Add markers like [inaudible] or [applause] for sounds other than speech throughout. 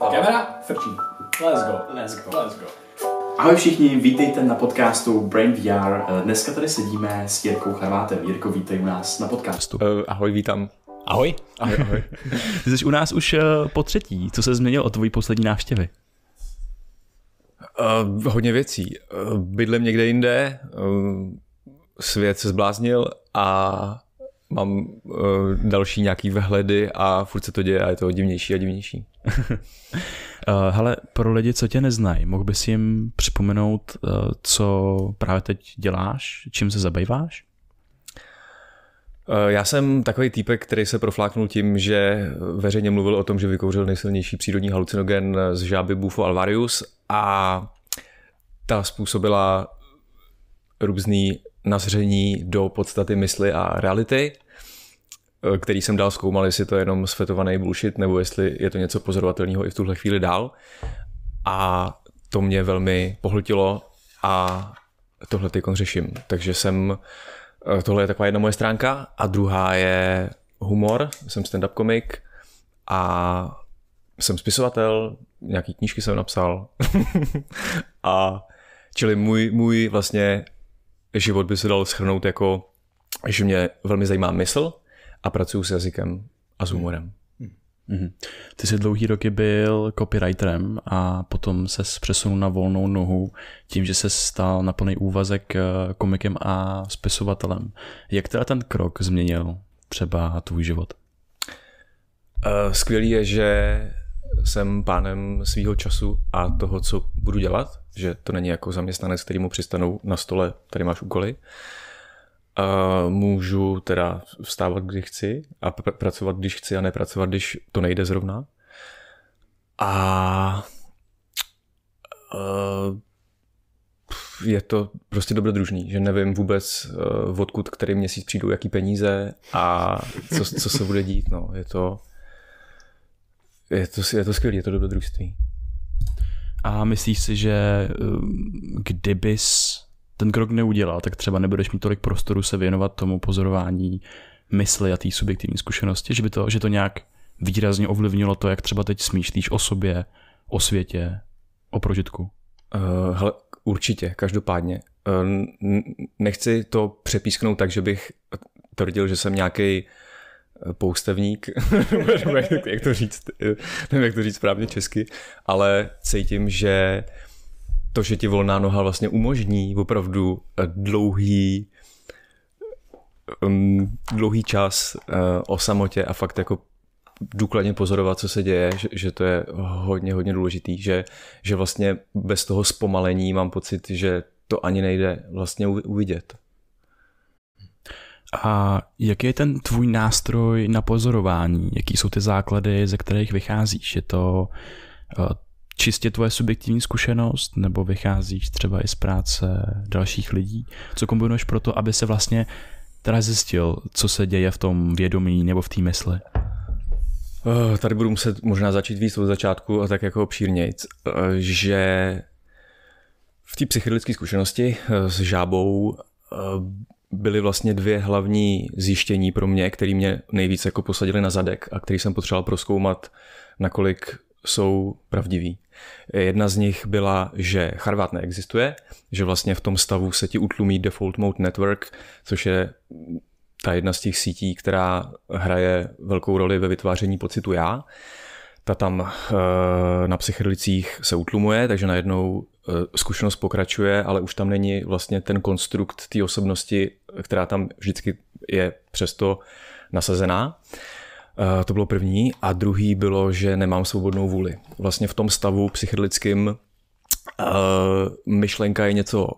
Kamera frčí. Let's go. Let's go. Let's go. Ahoj všichni, vítejte na podcastu Brain VR. Dneska tady sedíme s Jirkou Chlavátem. Jirko, vítej u nás na podcastu. Uh, ahoj, vítám. Ahoj. Ahoj, ahoj. [laughs] Jsi u nás už eh, po třetí. Co se změnilo od tvojí poslední návštěvy? Uh, hodně věcí. Uh, bydlím někde jinde, uh, svět se zbláznil a mám uh, další nějaký vehledy a furt se to děje a je to divnější a divnější. [laughs] Eh, hele, pro lidi, co tě neznají, mohl bys jim připomenout, eh, co právě teď děláš, čím se zabýváš? Eh, já jsem takový týpek, který se profláknul tím, že veřejně mluvil o tom, že vykouřil nejsilnější přírodní halucinogen z žáby Bufo alvarius a ta způsobila různý nazření do podstaty mysli a reality. Eh, který jsem dál zkoumal, jestli to je jenom svetovaný bullshit, nebo jestli je to něco pozorovatelného i v tuhle chvíli dál. A to mě velmi pohltilo a tohle teď řeším. Takže jsem, eh, tohle je taková jedna moje stránka a druhá je humor, jsem stand-up komik a jsem spisovatel, nějaký knížky jsem napsal [laughs] a čili můj, můj vlastně život by se dal schrnout jako, že mě velmi zajímá mysl, a pracuju s jazykem a s hmm. humorem. mm Mm. Ty jsi dlouhý roky byl copywriterem a potom se přesunul na volnou nohu tím, že se stal na plný úvazek eh, komikem a spisovatelem. Jak teda ten krok změnil třeba tvůj život? Eh, skvělý je, že jsem pánem svého času a toho, co budu dělat, že to není jako zaměstnanec, který mu přistanou na stole, tady máš úkoly. Uh, můžu teda vstávat, kdy chci a pr- pracovat, když chci a nepracovat, když to nejde zrovna. A je to prostě dobrodružný, že nevím vůbec eh, odkud, který měsíc přijdou, jaký peníze a co, co se bude dít. No. Je to, je to, je to skvělé, je to dobrodružství. A myslíš si, že eh, kdybys ten krok neudělal, tak třeba nebudeš mít tolik prostoru se věnovat tomu pozorování mysli a té subjektivní zkušenosti, že by to, že to nějak výrazně ovlivnilo to, jak třeba teď smýšlíš o sobě, o světě, o prožitku? Uh, hele, určitě, každopádně. Uh, nechci to přepísknout tak, že bych tvrdil, že jsem nějaký eh, poustevník, jak, [laughs] jak to říct, nevím, jak to říct správně česky, ale cítím, že to, že ti volná noha vlastně umožní opravdu eh, dlouhý um, dlouhý čas uh, o samotě a fakt jako důkladně pozorovat, co se děje, že, že to je hodně, hodně důležitý, že, že vlastně bez toho zpomalení mám pocit, že to ani nejde vlastně uvidět. A jaký je ten tvůj nástroj na pozorování? Jaký jsou ty základy, ze kterých vycházíš? Je to čistě tvoje subjektivní zkušenost, nebo vycházíš třeba i z práce dalších lidí? Co kombinuješ pro to, aby se vlastně teda zjistil, co se děje v tom vědomí nebo v té mysli? Eh, tady budu muset možná začít víc od začátku a tak jako obšírnějc, eh, že v té psychedelické zkušenosti eh, s žábou byly vlastně dvě hlavní zjištění pro mě, které mě nejvíc jako posadily na zadek a který jsem potřeboval proskoumat, nakolik jsou pravdivý. Jedna z nich byla, že Charvat neexistuje, že vlastně v tom stavu se ti utlumí Default Mode Network, což je ta jedna z těch sítí, která hraje velkou roli ve vytváření pocitu já. Ta tam eh, na psychedelicích se utlumuje, takže najednou eh, zkušenost pokračuje, ale už tam není vlastně ten konstrukt té osobnosti, která tam vždycky je přesto nasazená. Eh, to bylo první. A druhý bylo, že nemám svobodnou vůli. Vlastně v tom stavu psychedelickým eh, myšlenka je něco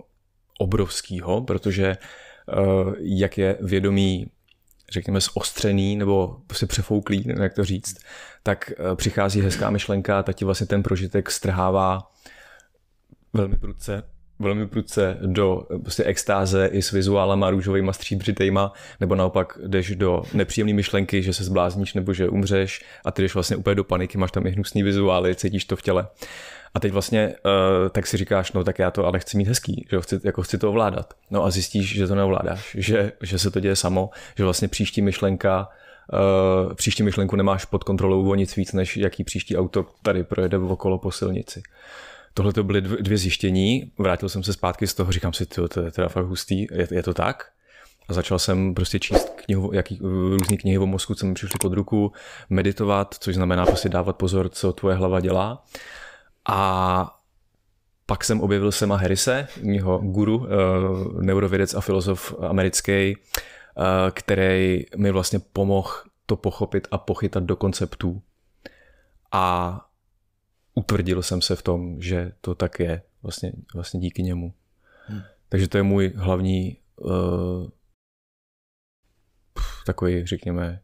obrovského, protože eh, jak je vědomí řekněme, zostřený nebo prostě přefouklý, nevím, jak to říct, tak přichází hezká myšlenka a ta ti vlastně ten prožitek strhává velmi prudce velmi prudce do prostě extáze i s vizuálama růžovými stříbřitejma, nebo naopak jdeš do nepříjemné myšlenky, že se zblázníš nebo že umřeš a ty jdeš vlastně úplně do paniky, máš tam i hnusný vizuály, cítíš to v těle. A teď vlastně uh, tak si říkáš, no tak já to ale chci mít hezký, že chci, jako chci to ovládat. No a zjistíš, že to neovládáš, že, že se to děje samo, že vlastně příští myšlenka Uh, příští myšlenku nemáš pod kontrolou o nic víc, než jaký příští auto tady projede okolo po silnici. Tohle to byly dvě zjištění, vrátil jsem se zpátky z toho, říkám si, to, je teda fakt hustý, je, je to tak? A začal jsem prostě číst knihu, jaký, eh, různý knihy o mozku, co mi přišly pod ruku, meditovat, což znamená prostě dávat pozor, co tvoje hlava dělá. A pak jsem objevil Sema Harrise, jeho guru, eh, neurovědec a filozof americký, eh, který mi vlastně pomohl to pochopit a pochytat do konceptů. A utvrdil jsem se v tom, že to tak je vlastně, vlastně díky němu. Hmm. Takže to je můj hlavní uh, takový, řekněme,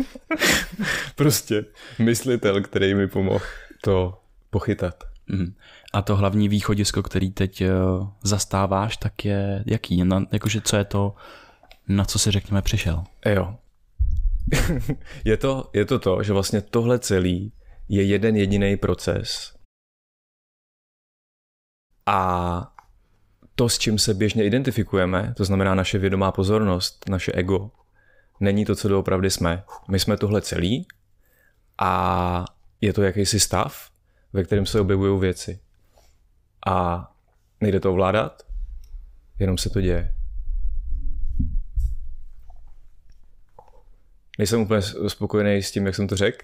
[laughs] prostě myslitel, který mi pomohl to pochytat. Hmm. A to hlavní východisko, který teď eh, zastáváš, tak je jaký? Na, jakože co je to, na co si řekněme přišel? Jo. [laughs] je, to, je to to, že vlastně tohle celý je jeden jediný proces. A to, s čím se běžně identifikujeme, to znamená naše vědomá pozornost, naše ego, není to, co doopravdy jsme. My jsme tohle celý a je to jakýsi stav, ve kterém se objevují věci. A nejde to ovládat, jenom se to děje. Nejsem úplně spokojený s tím, jak jsem to řekl,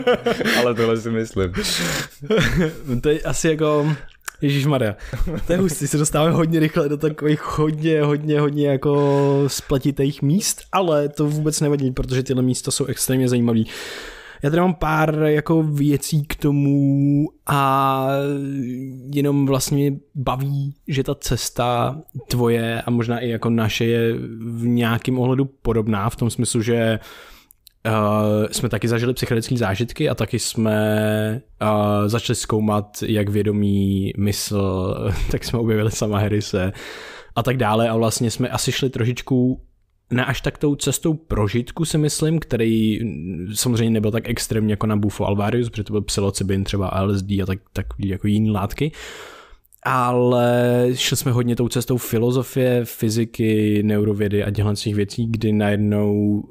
[laughs] ale tohle si myslím. [laughs] to je asi jako... Ježíš Maria, to je hustý, se dostáváme hodně rychle do takových hodně, hodně, hodně jako spletitých míst, ale to vůbec nevadí, protože tyhle místa jsou extrémně zajímavé. Já tady mám pár jako věcí k tomu a jenom vlastně baví, že ta cesta tvoje a možná i jako naše je v nějakém ohledu podobná v tom smyslu, že Uh, jsme taky zažili psychedelické zážitky a taky jsme uh, začali zkoumat, jak vědomí mysl, [laughs] tak jsme objevili sama Harrise a tak dále a vlastně jsme asi šli trošičku ne až tak tou cestou prožitku si myslím, který samozřejmě nebyl tak extrémní jako na Bufo Alvarius, protože to byl psilocybin třeba LSD a tak, tak jako jiné látky, ale šli jsme hodně tou cestou filozofie, fyziky, neurovědy a těchto těch věcí, kdy najednou [laughs]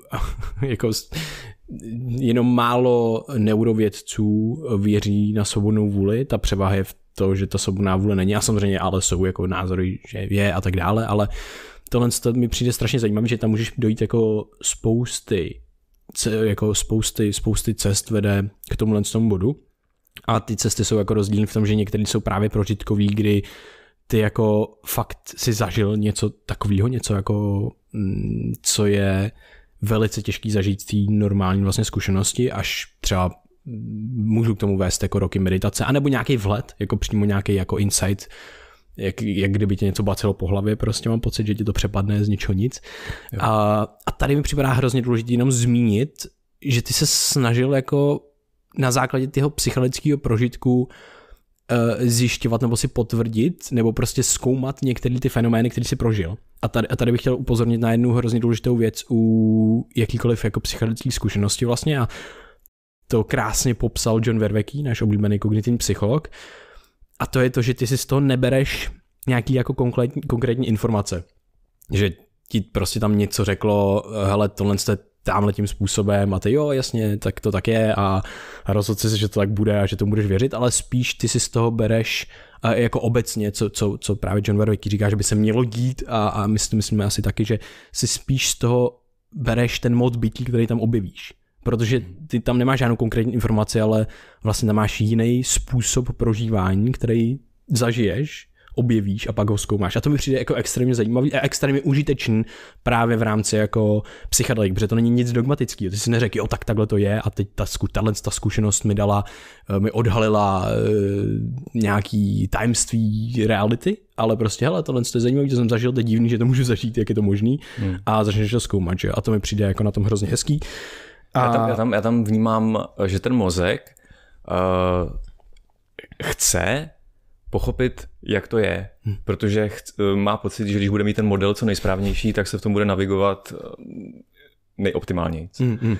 jako jenom málo neurovědců věří na svobodnou vůli, ta převaha je v to, že ta svobodná vůle není a samozřejmě ale jsou jako názory, že je a tak dále, ale uh, tohle mi přijde strašně zajímavé, že tam můžeš dojít jako spousty, jako spousty, spousty cest vede k tomu tomu bodu. A ty cesty jsou jako rozdílné v tom, že některé jsou právě prožitkový, kdy ty jako fakt si zažil něco takového, něco jako, mm, co je velice těžký zažít té normální vlastně zkušenosti, až třeba můžu k tomu vést jako roky meditace, anebo nějaký vhled, jako přímo nějaký jako insight jak, jak kdyby tě něco bacilo po hlavě, prostě mám pocit, že ti to přepadne z ničeho nic. A, a tady mi připadá hrozně důležité jenom zmínit, že ty se snažil jako na základě tého psychologického prožitku eh, zjišťovat nebo si potvrdit, nebo prostě zkoumat některé ty fenomény, které si prožil. A tady, a tady bych chtěl upozornit na jednu hrozně důležitou věc u jakýkoliv jako psychologické zkušenosti vlastně a to krásně popsal John Vervecký, náš oblíbený kognitivní psycholog, a to je to, že ty si z toho nebereš nějaký jako konkrétní, konkrétní informace. Že ti prostě tam něco řeklo, hele, tohle jste tamhle tím způsobem a ty jo, jasně, tak to tak je a, rozhodci se, že to tak bude a že tomu budeš věřit, ale spíš ty si z toho bereš jako obecně, co, co, co právě John Verwicky říká, že by se mělo dít a, a my si myslíme asi taky, že si spíš z toho bereš ten mod bytí, který tam objevíš protože ty tam nemáš žádnou konkrétní informaci, ale vlastně tam máš jiný způsob prožívání, který zažiješ, objevíš a pak ho zkoumáš. A to mi přijde jako extrémně zajímavý a extrémně užitečný právě v rámci jako psychedelik, protože to není nic dogmatického. Ty si neřekl, jo, tak takhle to je a teď ta, tato, ta zkušenost mi dala, eh, mi odhalila uh, nějaký tajemství reality, ale prostě, hele, tohle je zajímavé, že jsem zažil, to je divný, že to můžu zažít, jak je to možný hmm. a začneš to zkoumat, že? A to mi přijde jako na tom hrozně hezký. Uh, a... Já, tam, já, tam, já tam vnímám, že ten mozek uh, chce pochopit, jak to je, hm. protože chc- eh, má pocit, že když bude mít ten model co nejsprávnější, tak se v tom bude navigovat eh, nejoptimálněji. Mm, mm.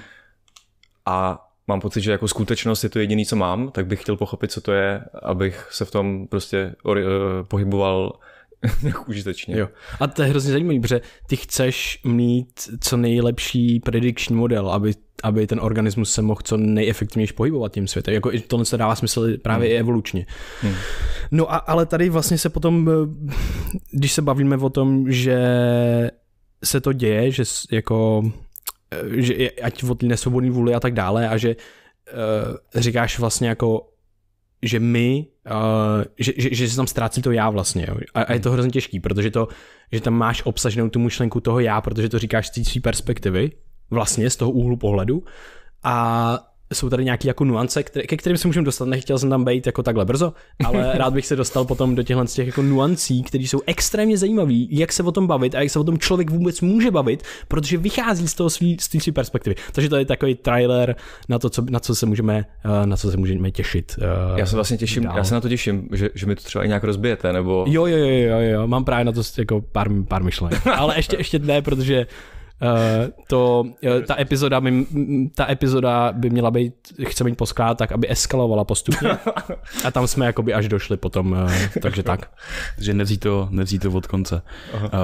A mám pocit, že jako skutečnost je to jediný, co mám, tak bych chtěl pochopit, co to je, abych se v tom prostě uh, pohyboval [laughs] užitečně. Jo. A to je hrozně zajímavé, protože ty chceš mít co nejlepší predikční model, aby, aby ten organismus se mohl co nejefektivněji pohybovat tím světem. Jako tohle se dává smysl právě hmm. i evolučně. Hmm. No a ale tady vlastně se potom, eh, když se bavíme o tom, že se to děje, že jako eh, že ať od nesvobodný vůli a tak dále a že uh, říkáš vlastně jako že my, uh, že, že, že se tam ztrácí to já vlastně. Jo. A, a je to hmm. hrozně těžký, protože to, že tam máš obsaženou tu myšlenku toho já, protože to říkáš z té perspektivy, vlastně z toho úhlu pohledu. A jsou tady nějaké jako nuance, které, ke kterým se můžeme dostat, nechtěl jsem tam být jako takhle brzo, ale [laughs] rád bych se dostal potom do těchhle těch jako nuancí, které jsou extrémně zajímavé, jak se o tom bavit a jak se o tom člověk vůbec může bavit, protože vychází z toho svý, z té perspektivy. Takže to je takový trailer na to, co, na co se můžeme, eh, na co se můžeme těšit. Eh, já se vlastně těším, dál. já se na to těším, že, že mi to třeba i nějak rozbijete, nebo... Jo, jo, jo, jo, jo, mám právě na to jako pár, pár myšlenek, [laughs] ale ještě, ještě ne, protože Eh, to, eh, ta, epizoda by, ta epizoda by měla být, chceme mít poskládat, tak, aby eskalovala postupně. A tam jsme jakoby až došli potom, eh, takže tak. takže nevzít to, nevzít to od konce.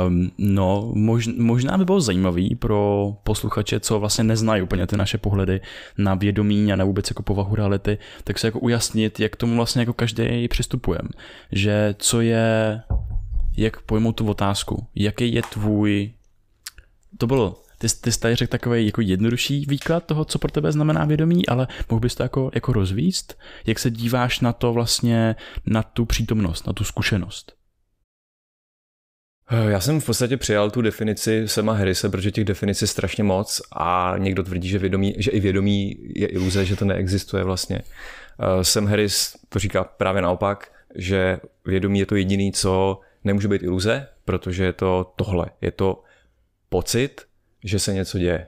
Um, no, mož, možná by bylo zajímavý pro posluchače, co vlastně neznají úplně ty naše pohledy na vědomí a na vůbec jako povahu reality, tak se jako ujasnit, jak tomu vlastně jako každý přistupujeme. Že co je jak pojmout tu otázku, jaký je tvůj to bylo ty, ty jsi tady řekl takový jako jednodušší výklad toho, co pro tebe znamená vědomí, ale mohl bys to jako, jako rozvíst? Jak se díváš na to vlastně, na tu přítomnost, na tu zkušenost? Eh, já jsem v podstatě přijal tu definici Sema Harrise, protože těch definic je strašně moc a někdo tvrdí, že, vědomí, že i vědomí je iluze, že to neexistuje vlastně. Eh, Sam Harris to říká právě naopak, že vědomí je to jediné, co nemůže být iluze, protože je to tohle. Je to pocit, že se něco děje.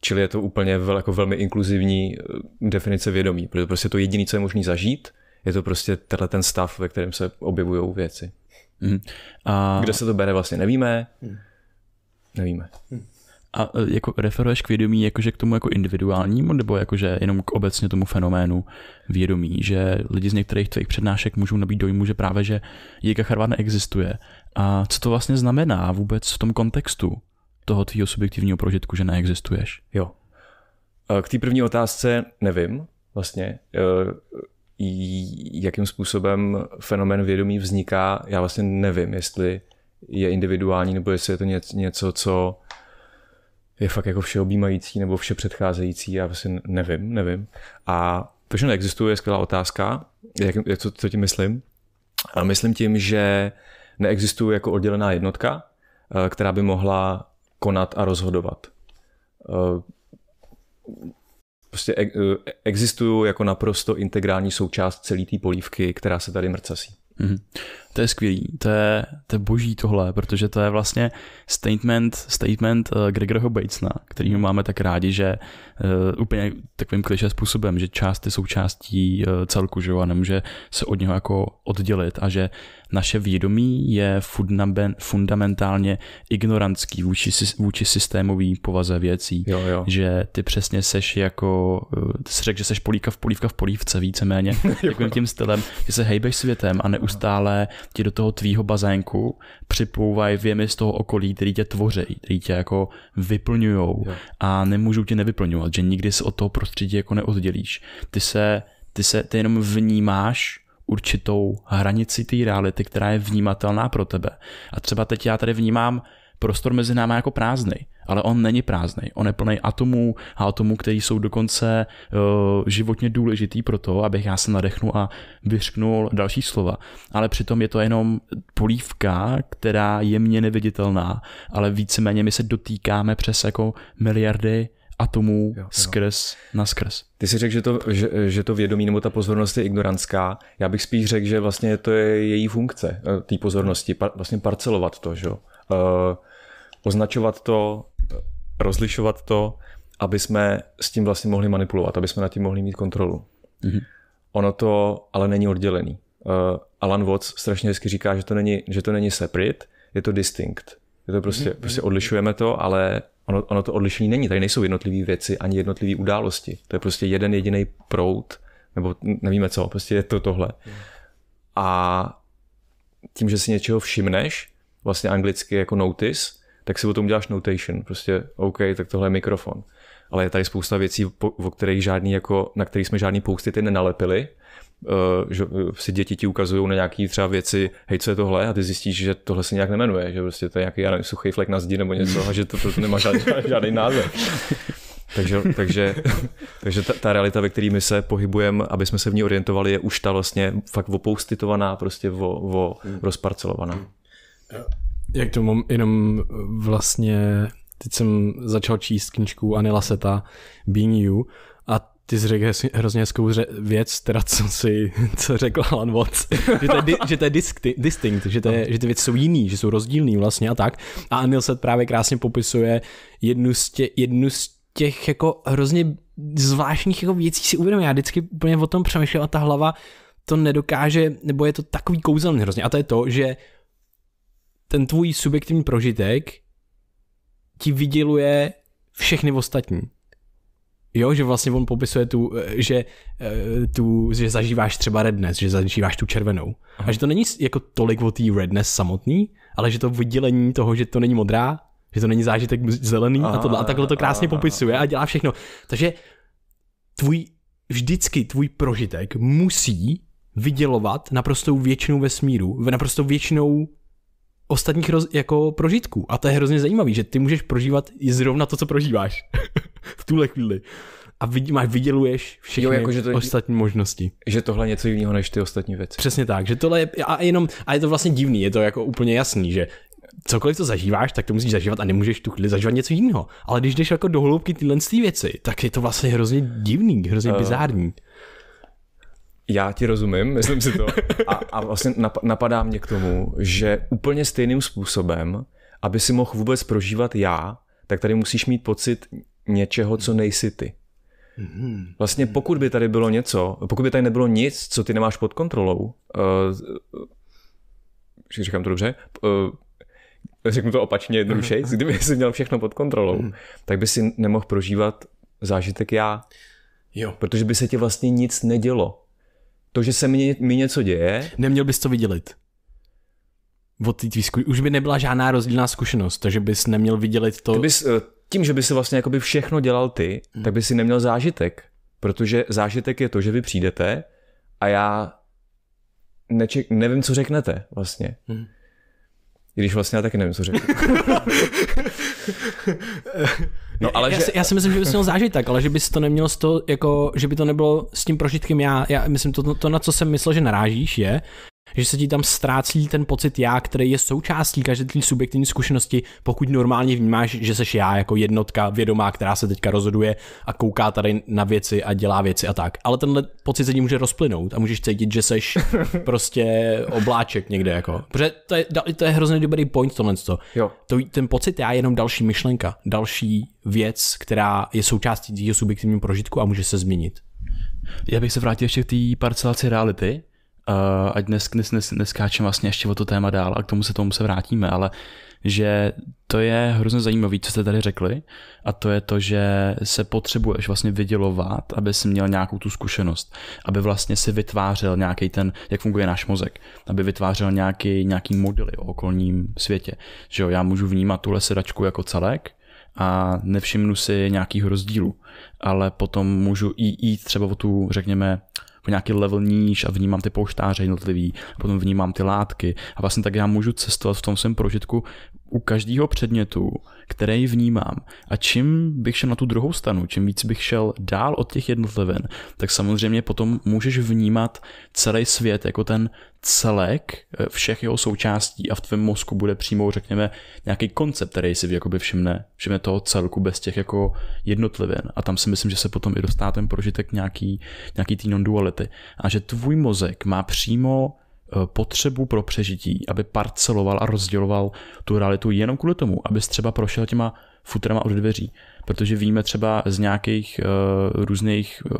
Čili je to úplně vel, jako velmi inkluzivní eh, definice vědomí, protože prostě to jediné, co je možné zažít, je to prostě tenhle ten stav, ve kterém se objevují věci. Mm. A... Kde se to bere vlastně, nevíme. Mm. Nevíme. Mm. A eh, jako referuješ k vědomí jakože k tomu jako individuálnímu, nebo jakože jenom k obecně tomu fenoménu vědomí, že lidi z některých tvých přednášek můžou nabít dojmu, že právě, že Jika Charvat neexistuje a co to vlastně znamená vůbec v tom kontextu toho tvýho subjektivního prožitku, že neexistuješ? Jo. E, k té první otázce nevím vlastně, e, jakým způsobem fenomén vědomí vzniká, já vlastně nevím, jestli je individuální, nebo jestli je to něco, co je fakt jako všeobjímající nebo vše předcházející, já vlastně nevím, nevím. A to, že neexistuje, je skvělá otázka, jak, jak to, co tím myslím. A myslím tím, že uh, Neexistuje jako oddělená jednotka, eh, která by mohla konat a rozhodovat. Eh, prostě e- e- existují jako naprosto integrální součást celé té polívky, která se tady mrcasí. Mm-hmm. To je skvělý, to je, to je boží tohle, protože to je vlastně statement, statement eh, Gregorho Batesna, který mhm. máme tak rádi, že uh, úplně takovým kliše způsobem, že část je součástí uh, celku, že a nemůže se od něho jako oddělit a že naše vědomí je fundamentálně ignorantský vůči, vůči systémový povaze věcí, jo, jo. že ty přesně seš jako, ty jsi řekl, že seš polívka v polívka v polívce víceméně, [laughs] takovým tím stylem, že se hejbeš světem a neustále ti do toho tvýho bazénku připlouvají věmy z toho okolí, který tě tvoří, který tě jako vyplňujou a nemůžou tě nevyplňovat, že nikdy se od toho prostředí jako neoddělíš. Ty se, ty se, ty jenom vnímáš určitou hranici té reality, která je vnímatelná pro tebe. A třeba teď já tady vnímám prostor mezi náma jako prázdný ale on není prázdný. On je plný atomů a atomů, které jsou dokonce uh, životně důležitý pro to, abych já se nadechnu a vyřknul další slova. Ale přitom je to jenom polívka, která je mně neviditelná, ale víceméně my se dotýkáme přes jako miliardy atomů jo, jo. skrz na skrz. Ty si řekl, že to, že, že to vědomí nebo ta pozornost je ignorantská. Já bych spíš řekl, že vlastně to je její funkce, eh, té pozornosti, vlastně parcelovat to, že jo. Uh, označovat to, rozlišovat to, aby jsme s tím vlastně mohli manipulovat, aby jsme nad tím mohli mít kontrolu. Mm-hmm. Ono to ale není oddělený. Uh, Alan Watts strašně hezky říká, že to není, že to není separate, je to distinct. Je to prostě, mm-hmm. prostě odlišujeme to, ale ono, ono to odlišení není. Tady nejsou jednotlivé věci ani jednotlivé události. To je prostě jeden jediný prout, nebo nevíme co, prostě je to tohle. Mm. A tím, že si něčeho všimneš, vlastně anglicky jako notice, tak si o tom uděláš notation, prostě OK, tak tohle je mikrofon. Ale je tady spousta věcí, o kterých žádný jako, na kterých jsme žádný ty nenalepili, eh, že eh, si děti ti ukazují na nějaké třeba věci, hej, co je tohle, a ty zjistíš, že tohle se nějak nemenuje, že prostě to je nějaký nevím, suchý flek na zdi nebo něco, a že to proto nemá žádný, [laughs] žádný název. takže, takže, [laughs] takže ta, ta, realita, ve které my se pohybujeme, aby jsme se v ní orientovali, je už ta vlastně fakt opoustitovaná, prostě o, o hmm. rozparcelovaná. Hmm. Jak to mám jenom eh, vlastně, teď jsem začal číst knižku Anila Seta, Being You, a ty jsi řekl hrozně hezkou věc, teda co si [laughs] co řekl Alan Watts, že to je, di, že to je diskti, distinct, že, to je, že ty věci jsou jiný, že jsou rozdílný vlastně a tak. A Anil Set právě krásně popisuje jednu z, tě, jednu z těch jako hrozně zvláštních jako věcí si uvědomuje. Já vždycky úplně o tom přemýšlel a ta hlava to nedokáže, nebo je to takový kouzelný hrozně. A to je to, že ten tvůj subjektivní prožitek ti vyděluje všechny ostatní. Jo, že vlastně on popisuje tu, eh, že, eh, tu, že zažíváš třeba redness, že zažíváš tu červenou. Aha. A že to není jako tolik o té redness samotný, ale že to vydělení toho, že to není modrá, že to není zážitek zelený aha, a tohle. A takhle to krásně aha, popisuje a dělá všechno. Takže tvůj, vždycky tvůj prožitek musí vydělovat naprostou většinou vesmíru, naprostou většinou ostatních roz, jako prožitků. A to je hrozně zajímavé, že ty můžeš prožívat i zrovna to, co prožíváš [laughs] v tuhle chvíli. A vidí, máš, vyděluješ všechny jo, jako, že to ostatní možnosti. Že tohle je něco jiného než ty ostatní věci. Přesně tak, že tohle je, a jenom, a je to vlastně divný, je to jako úplně jasný, že cokoliv, co zažíváš, tak to musíš zažívat a nemůžeš tu chvíli zažívat něco jiného. Ale když jdeš jako do hloubky tyhle věci, tak je to vlastně hrozně divný, hrozně uh, bizární. Já ti rozumím, myslím si to. [laughs] A, a vlastně napadá mě k tomu, že úplně stejným způsobem, aby si mohl vůbec prožívat já, tak tady musíš mít pocit něčeho, co nejsi ty. Mm-hmm. Vlastně pokud by tady bylo něco, pokud by tady nebylo nic, co ty nemáš pod kontrolou, uh, říkám to dobře, uh, řeknu to opačně jednoduše, [laughs] kdyby jsi měl všechno pod kontrolou, hmm. tak by si nemohl prožívat zážitek já. Jo. Protože by se ti vlastně nic nedělo. To, že se mi, mi něco děje... Neměl bys to vydělit. Od tý tý zkuš- Už by nebyla žádná rozdílná zkušenost, takže bys neměl vydělit to... bys, eh, tím, že by si vlastně jakoby všechno dělal ty, hmm. tak by si neměl zážitek. Protože zážitek je to, že vy přijdete a já neček, nevím, co řeknete vlastně. Hmm. I když vlastně já taky nevím, co řekl. [laughs] no, ale já, že... já si myslím, že bys měl zážitek, ale že bys to neměl z toho, jako, že by to nebylo s tím prožitkem já. Já myslím, to, to, to na co jsem myslel, že narážíš, je, že se ti tam ztrácí ten pocit já, který je součástí každé té subjektivní zkušenosti, pokud normálně vnímáš, že seš já jako jednotka vědomá, která se teďka rozhoduje a kouká tady na věci a dělá věci a tak. Ale tenhle pocit se ti může rozplynout a můžeš cítit, že seš [laughs] prostě obláček někde jako. Protože to je, to je hrozně dobrý point tohle. Jo. To, ten pocit já je jenom další myšlenka, další věc, která je součástí jeho subjektivního prožitku a může se změnit. Já bych se vrátil ještě k té parcelaci reality, uh, ať dnes, dnes, dnes, neskáčem vlastně ještě o to téma dál a k tomu se tomu se vrátíme, ale že to je hrozně zajímavé, co jste tady řekli a to je to, že se potřebuješ vlastně vydělovat, aby si měl nějakou tu zkušenost, aby vlastně si vytvářel nějaký ten, jak funguje náš mozek, aby vytvářel nějaký, nějaký modely o okolním světě. Že jo, já můžu vnímat tuhle sedačku jako celek, a nevšimnu si nějakých rozdílů, ale potom můžu i jít třeba o tu, řekněme, po jako nějaký level níž a vnímám ty pouštáře jednotlivý, a potom vnímám ty látky a vlastně tak já můžu cestovat v tom svém prožitku u každého předmětu, který vnímám. A čím bych šel na tu druhou stranu, čím víc bych šel dál od těch jednotlivin, tak samozřejmě potom můžeš vnímat celý svět jako ten celek eh, všech jeho součástí a v tvém mozku bude přímo, řekněme, nějaký koncept, který si jakoby všimne, všimne toho celku bez těch jako jednotlivin. A tam si myslím, že se potom i dostá ten prožitek nějaký, nějaký tý non-duality. A že tvůj mozek má přímo eh, potřebu pro přežití, aby parceloval a rozděloval tu realitu jenom kvůli tomu, aby třeba prošel těma futrama od dveří. Protože víme třeba z nějakých uh, různých uh,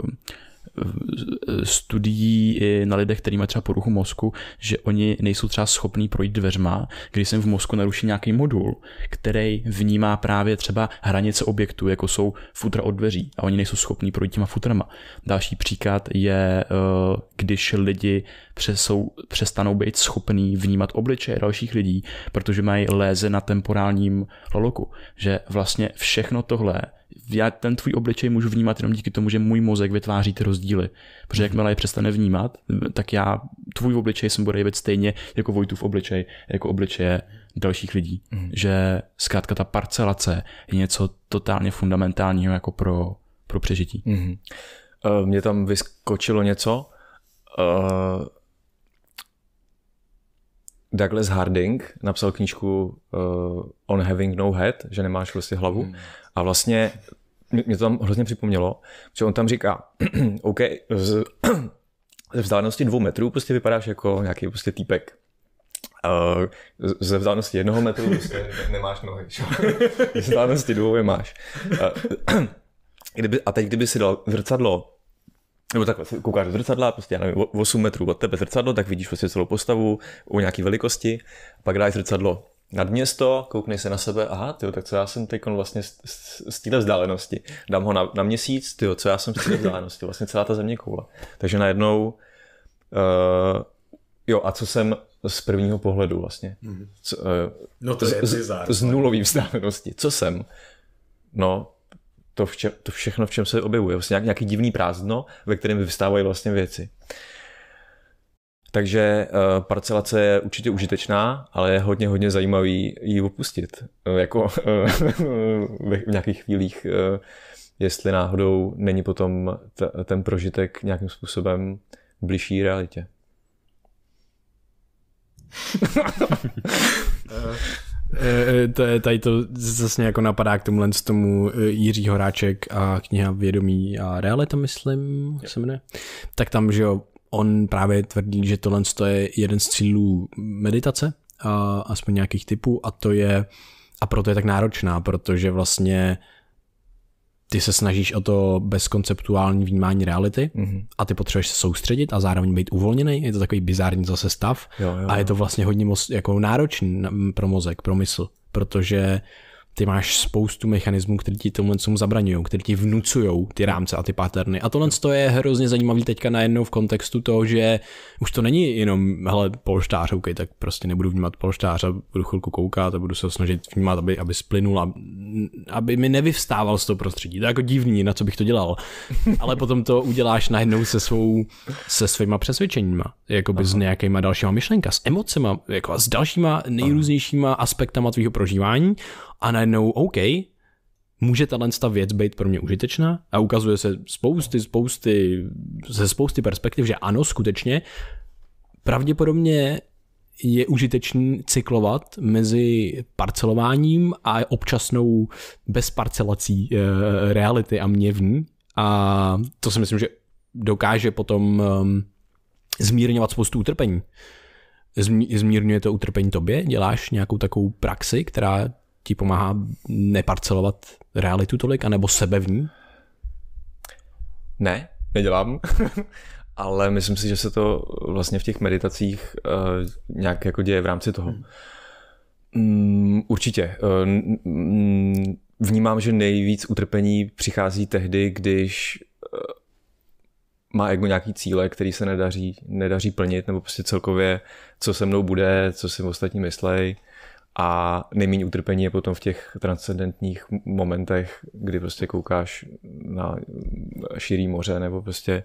Eh, studií i na lidech, který mají třeba poruchu mozku, že oni nejsou třeba schopní projít dveřma, když jsem v mozku naruší nějaký modul, který vnímá právě třeba hranice objektů, jako jsou futra od dveří a oni nejsou schopní projít těma futrama. Další příklad je, eh, když lidi přesou, přestanou být schopný vnímat obličeje dalších lidí, protože mají léze na temporálním loku. Že vlastně všechno tohle, já ten tvůj obličej můžu vnímat jenom díky tomu, že můj mozek vytváří ty rozdíly. Protože jakmile je přestane vnímat, tak já tvůj obličej jsem bude jevit stejně jako Vojtův obličej, jako obličeje dalších lidí. Mm. Že zkrátka ta parcelace je něco totálně fundamentálního jako pro, pro přežití. Mm. Uh, eh, mě tam vyskočilo něco, uh Douglas Harding napsal knížku uh, On Having No Head, že nemáš vlastně hlavu. Mm. A vlastně mě to tam hrozně připomnělo, že on tam říká, [clears throat] OK, z, [clears throat] ze vzdálenosti dvou metrů prostě vypadáš jako nějaký prostě týpek. Uh, ze vzdálenosti jednoho metru prostě nemáš nohy. [laughs] ze vzdálenosti dvou je máš. Uh, [clears throat] kdyby, a teď, kdyby si dal zrcadlo nebo takhle, koukáš do zrcadla, prostě já nevím, 8 metrů od tebe zrcadlo, tak vidíš prostě celou postavu o nějaký velikosti, pak dáš zrcadlo nad město, koukneš se na sebe, aha, tyjo, tak co já jsem teď vlastně z, z, z téhle vzdálenosti, dám ho na, na měsíc, tyjo, co já jsem z téhle vzdálenosti, vlastně celá ta země koule. Takže najednou, uh, jo, a co jsem z prvního pohledu vlastně, mhm. co, uh, no to z, je z, z no. nulový vzdálenosti, co jsem, no, to, v to všechno, v čem se objevuje. Vlastně nějak, nějaký divný prázdno, ve kterém vystávají vlastně věci. Takže uh, parcelace je určitě užitečná, ale je hodně, hodně zajímavý ji opustit. Uh, jako uh, [laughs] v nějakých chvílích, uh, jestli náhodou není potom t- ten prožitek nějakým způsobem bližší realitě. [laughs] Eh, eh, tady to zase jako napadá k tomu z eh, tomu Jiří Horáček a kniha Vědomí a realita, myslím, se jmenuje. Tak tam, že jo, on právě tvrdí, že tohle je jeden z cílů meditace, a aspoň nějakých typů, a to je, a proto je tak náročná, protože vlastně ty se snažíš o to bezkonceptuální vnímání reality mm-hmm. a ty potřebuješ se soustředit a zároveň být uvolněný. Je to takový bizární zase stav jo, jo, jo. a je to vlastně hodně moc jako náročný pro mozek, pro mysl, protože ty máš spoustu mechanismů, které ti tomu zabraňují, které ti vnucují ty rámce a ty paterny. A tohle to je hrozně zajímavý teďka najednou v kontextu toho, že už to není jenom, hele, polštář, OK, tak prostě nebudu vnímat polštář a budu chvilku koukat a budu se snažit vnímat, aby, aby splynul a aby mi nevyvstával z toho prostředí. To je jako divný, na co bych to dělal. Ale potom to uděláš najednou se svou, se svýma přesvědčeníma, jako by s nějakýma dalšíma myšlenka, s emocema, jako s dalšíma nejrůznějšíma aspektama tvýho prožívání a najednou, OK, může tahle ta věc být pro mě užitečná a ukazuje se spousty, spousty, ze spousty perspektiv, že ano, skutečně, pravděpodobně je užitečný cyklovat mezi parcelováním a občasnou bezparcelací e, reality a ní. a to si myslím, že dokáže potom e, zmírňovat spoustu utrpení. Zmírňuje to utrpení tobě, děláš nějakou takovou praxi, která ti pomáhá neparcelovat realitu tolik, anebo sebe v ní? Ne, nedělám. [laughs] ale myslím si, že se to vlastně v těch meditacích uh, nějak jako děje v rámci toho. Hmm. Um, určitě. Um, vnímám, že nejvíc utrpení přichází tehdy, když uh, má ego nějaký cíle, který se nedaří, nedaří plnit, nebo prostě celkově, co se mnou bude, co si ostatní myslej. Uh, a nejméně utrpení je potom v těch transcendentních momentech, kdy prostě koukáš na širý moře nebo prostě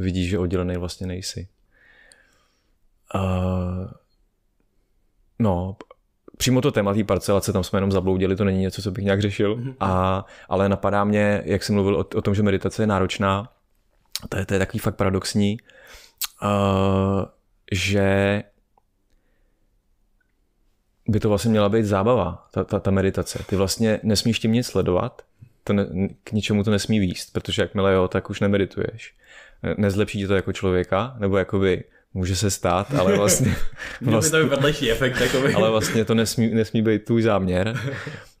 vidíš, že oddělený vlastně nejsi. Uh, no, přímo to téma té parcelace, tam jsme jenom zabloudili, to není něco, co bych nějak řešil, mm-hmm. a, ale napadá mě, jak jsem mluvil o, o tom, že meditace je náročná, to je, to je takový fakt paradoxní, uh, že by to vlastně měla být zábava, ta, ta, ta meditace. Ty vlastně nesmíš tím nic sledovat, to ne, k ničemu to nesmí výst, protože jakmile jo, tak už nemedituješ. Nezlepší tě to jako člověka, nebo jakoby může se stát, ale [laughs] vlastně... vlastně to vedlejší efekt takový. ale vlastně to nesmí, nesmí být tvůj záměr. [laughs]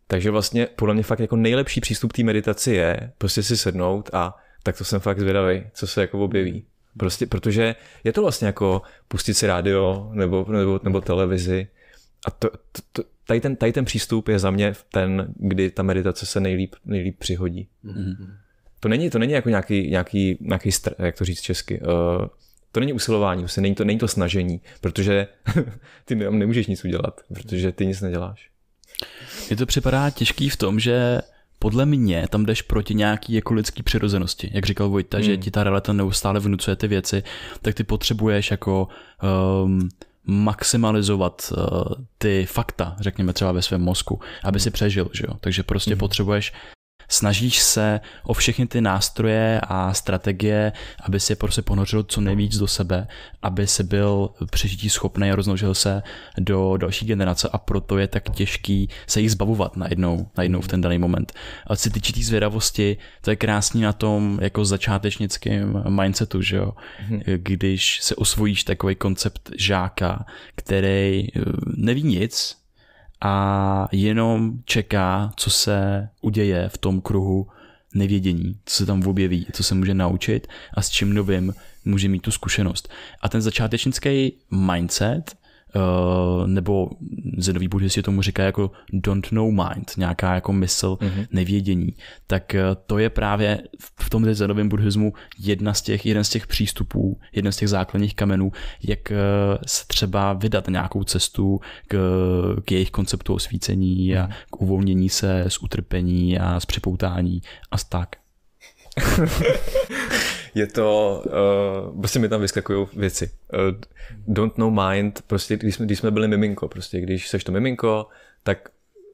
Takže vlastně podle mě fakt jako nejlepší přístup té meditaci je prostě si sednout a tak to jsem fakt zvědavý, co se jako objeví. Prostě, protože je to vlastně jako pustit si rádio nebo, nebo, nebo televizi, a to, to, to, tady, ten, tady ten přístup je za mě ten, kdy ta meditace se nejlíp, nejlíp přihodí. Mm-hmm. To není, to není jako nějaký, nějaký, nějaký str, jak to říct česky, uh, to není usilování, vlastně není to, není to snažení, protože [laughs] ty tam nemůžeš nic udělat, protože ty nic neděláš. Mně to připadá těžký v tom, že podle mě tam jdeš proti nějaký jako lidský přirozenosti. Jak říkal Vojta, hmm. že ti ta realita neustále vnucuje ty věci, tak ty potřebuješ jako um, maximalizovat uh, ty fakta, řekněme třeba ve svém mozku, aby si mhm. přežil, že jo. Takže prostě mm-hmm. potřebuješ snažíš se o všechny ty nástroje a strategie, aby si je prostě ponořil co nejvíc do sebe, aby si byl přežití schopný a roznožil se do další generace a proto je tak těžký se jich zbavovat najednou, najednou v ten daný moment. A si tyčí tý zvědavosti, to je krásný na tom jako začátečnickém mindsetu, že jo? Mhm. Když se osvojíš takový koncept žáka, který eh, neví nic, a jenom čeká, co se uděje v tom kruhu nevědění, co se tam objeví, co se může naučit a s čím novým může mít tu zkušenost. A ten začátečnický mindset uh, nebo zedový buddhisti tomu říká jako don't know mind, nějaká jako mysl mm-hmm. nevědění, tak eh, to je právě v tom zedovém buddhismu jedna z těch, jeden z těch přístupů, jeden z těch základních kamenů, jak eh, se třeba vydat nějakou cestu k, k jejich konceptu osvícení mm-hmm. a mhm. k uvolnění se z utrpení a z připoutání a tak. [laughs] Je to, uh, prostě mi tam vyskakují věci. Uh, don't know mind, prostě když jsme, když jsme byli miminko, prostě když seš to miminko, tak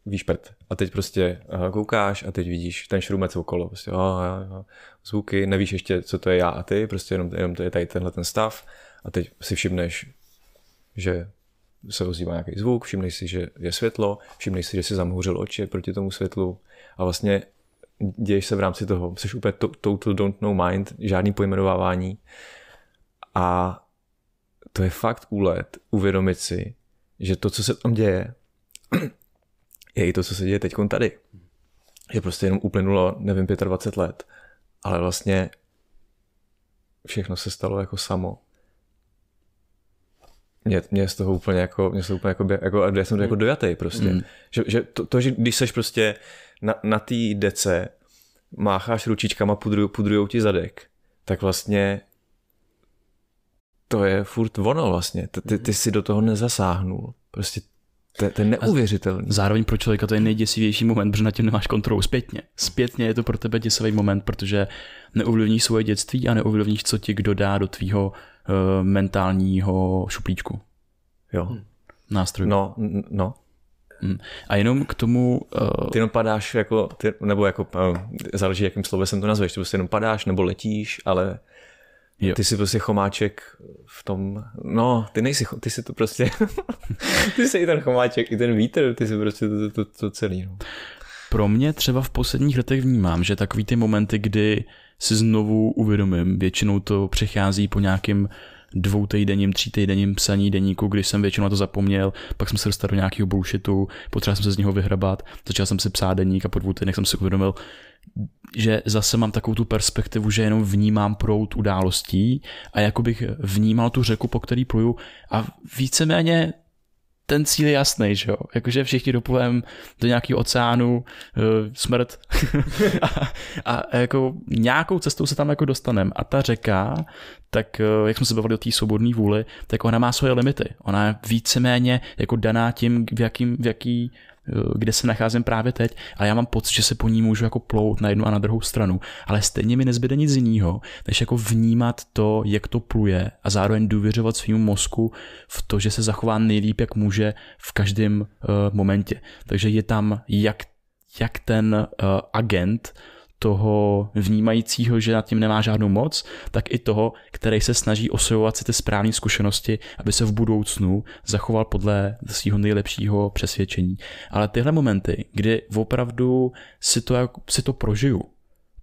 víš prd. A teď prostě uh, koukáš a teď vidíš ten šrumec okolo, prostě oh, oh, zvuky, nevíš ještě, co to je já a ty, prostě jenom, jenom to je tady tenhle ten stav a teď si všimneš, že se ozývá nějaký zvuk, všimneš si, že je světlo, všimneš si, že si zamhouřil oči proti tomu světlu a vlastně děješ se v rámci toho, jsi úplně to, total don't know mind, žádný pojmenovávání a to je fakt úlet uvědomit si, že to, co se tam děje, [clears throat] je i to, co se děje teď tady. je prostě jenom uplynulo, nevím, 25 let, ale vlastně všechno se stalo jako samo. Mě, mě z toho úplně jako, mě se úplně jako, jako já jsem to jako mm. dojatý prostě. Mm. Že, že to, to, že když seš prostě uh, na, na té dece mácháš ručičkama, pudruj, pudrujou ti zadek, tak vlastně to je furt ono vlastně. Ty, ty si do toho nezasáhnul. Prostě to, to je neuvěřitelný. A zároveň pro člověka to je nejděsivější moment, protože na tím nemáš kontrolu zpětně. Zpětně je to pro tebe děsivý moment, protože neuvlivníš svoje dětství a neuvlivníš, co ti kdo dá do tvýho uh, mentálního šuplíčku. Jo. Nástroj. No, no. Hm. A jenom k tomu... Uh... Ty jenom padáš jako, ty, nebo jako, uh, záleží jakým slovem jsem to nazveš, ty prostě jenom padáš nebo letíš, ale jo. ty jsi prostě chomáček v tom, no, ty nejsi, ty jsi to prostě, [laughs] ty jsi i ten chomáček, i ten vítr, ty jsi prostě to, to, to, to celý. No. Pro mě třeba v posledních letech vnímám, že takový ty momenty, kdy si znovu uvědomím, většinou to přechází po uh, dvoutejdenním, třítejdenním psaní deníku, když jsem většinou na to zapomněl, pak jsem se dostal do nějakého bullshitu, potřeboval jsem se z něho vyhrabat, začal jsem si psát deník a po dvou týdnech jsem si uvědomil, že zase mám takovou tu perspektivu, že jenom vnímám prout událostí a jako bych vnímal tu řeku, po který pluju a víceméně ten cíl je jasný, že jo? Jakože všichni doplujeme do nějakého oceánu, eh, smrt [laughs] a, a jako nějakou cestou se tam jako dostaneme. A ta řeka, tak eh, jak jsme se bavili o té svobodné vůli, tak ona má svoje limity. Ona je víceméně jako daná tím, v, jakým, v jaký Eh, kde se nacházím právě teď, ale já mám pocit, že se po ní můžu jako plout na jednu a na druhou stranu, ale stejně mi nezbyde nic jiného, než jako vnímat to, jak to pluje a zároveň důvěřovat svým mozku v to, že se zachová nejlíp, jak může v každém uh, momentě. Takže je tam jak, jak ten uh, agent toho vnímajícího, že nad tím nemá žádnou moc, tak i toho, který se snaží osvojovat si ty správné zkušenosti, aby se v budoucnu zachoval podle svého nejlepšího přesvědčení. Ale tyhle momenty, kdy opravdu si to, si to prožiju,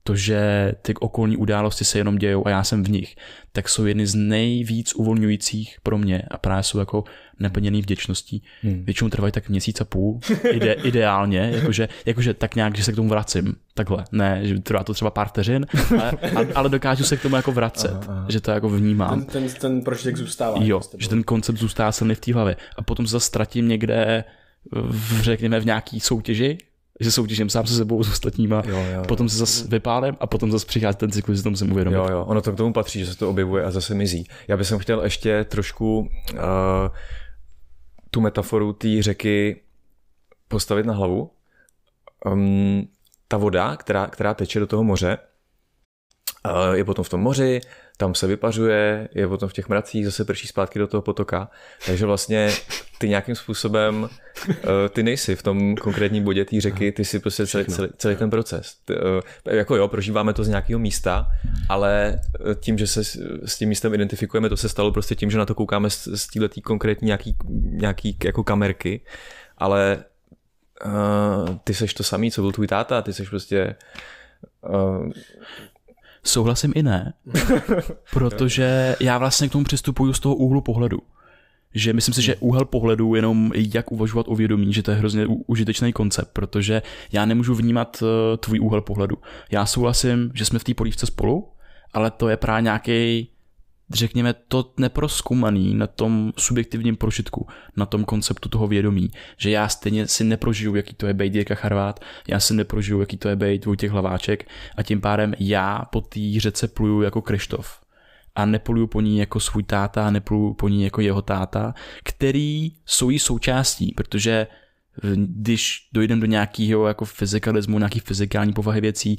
to, že ty okolní události se jenom dějou a já jsem v nich, tak jsou jedny z nejvíc uvolňujících pro mě a právě jsou jako naplněný vděčností. Hmm. Většinou trvají tak měsíc a půl, ide, [laughs] ideálně, jakože, jakože tak nějak, že se k tomu vracím. Takhle, ne, že trvá to třeba pár vteřin, ale, [laughs] ale dokážu se k tomu jako vracet, aha, aha. že to jako vnímám. Ten, ten, ten prožitek zůstává. Jo, že ten koncept zůstává silný v té hlavě a potom se zase ztratím někde v, řekněme, v nějaký soutěži že soutěžím sám se sebou s ostatníma, jo, jo, potom se zase mhm. vypálím a potom zase přichází ten cyklus, že tomu jsem uvědomil. Jo, jo, ono to k tomu patří, že se to objevuje a zase mizí. Já bych chtěl ještě trošku uh, tu metaforu té řeky postavit na hlavu. Um, ta voda, která, která teče do toho moře, uh, je potom v tom moři, tam se vypařuje, je potom v těch mracích, zase prší zpátky do toho potoka. Takže vlastně ty nějakým způsobem, eh, ty nejsi v tom konkrétním bodě té řeky, ty jsi prostě celý, celý, celý ten proces. Ty, eh, jako jo, prožíváme to z nějakého místa, ale eh, tím, že se s tím místem identifikujeme, to se stalo prostě tím, že na to koukáme z, z této konkrétní nějaký, nějaký jako kamerky, ale uh, ty seš to samý, co byl tvůj táta, ty seš prostě uh, Souhlasím i ne, [laughs] protože já vlastně k tomu přistupuju z toho úhlu pohledu že myslím si, že hmm. úhel pohledu jenom jak uvažovat o vědomí, že to je hrozně užitečný koncept, protože já nemůžu vnímat eh, tvůj úhel pohledu. Já souhlasím, že jsme v té polívce spolu, ale to je právě nějaký řekněme, to neproskumaný na tom subjektivním prožitku, na tom konceptu toho vědomí, že já stejně si neprožiju, jaký to je být Jirka Charvát, já si neprožiju, jaký to je být Vojtěch Hlaváček a tím pádem já po té řece pluju jako Krištof a nepoluju po ní jako svůj táta a nepoluju po ní jako jeho táta, který jsou jí součástí, protože když dojdeme do nějakého jako fyzikalismu, nějaký fyzikální povahy věcí,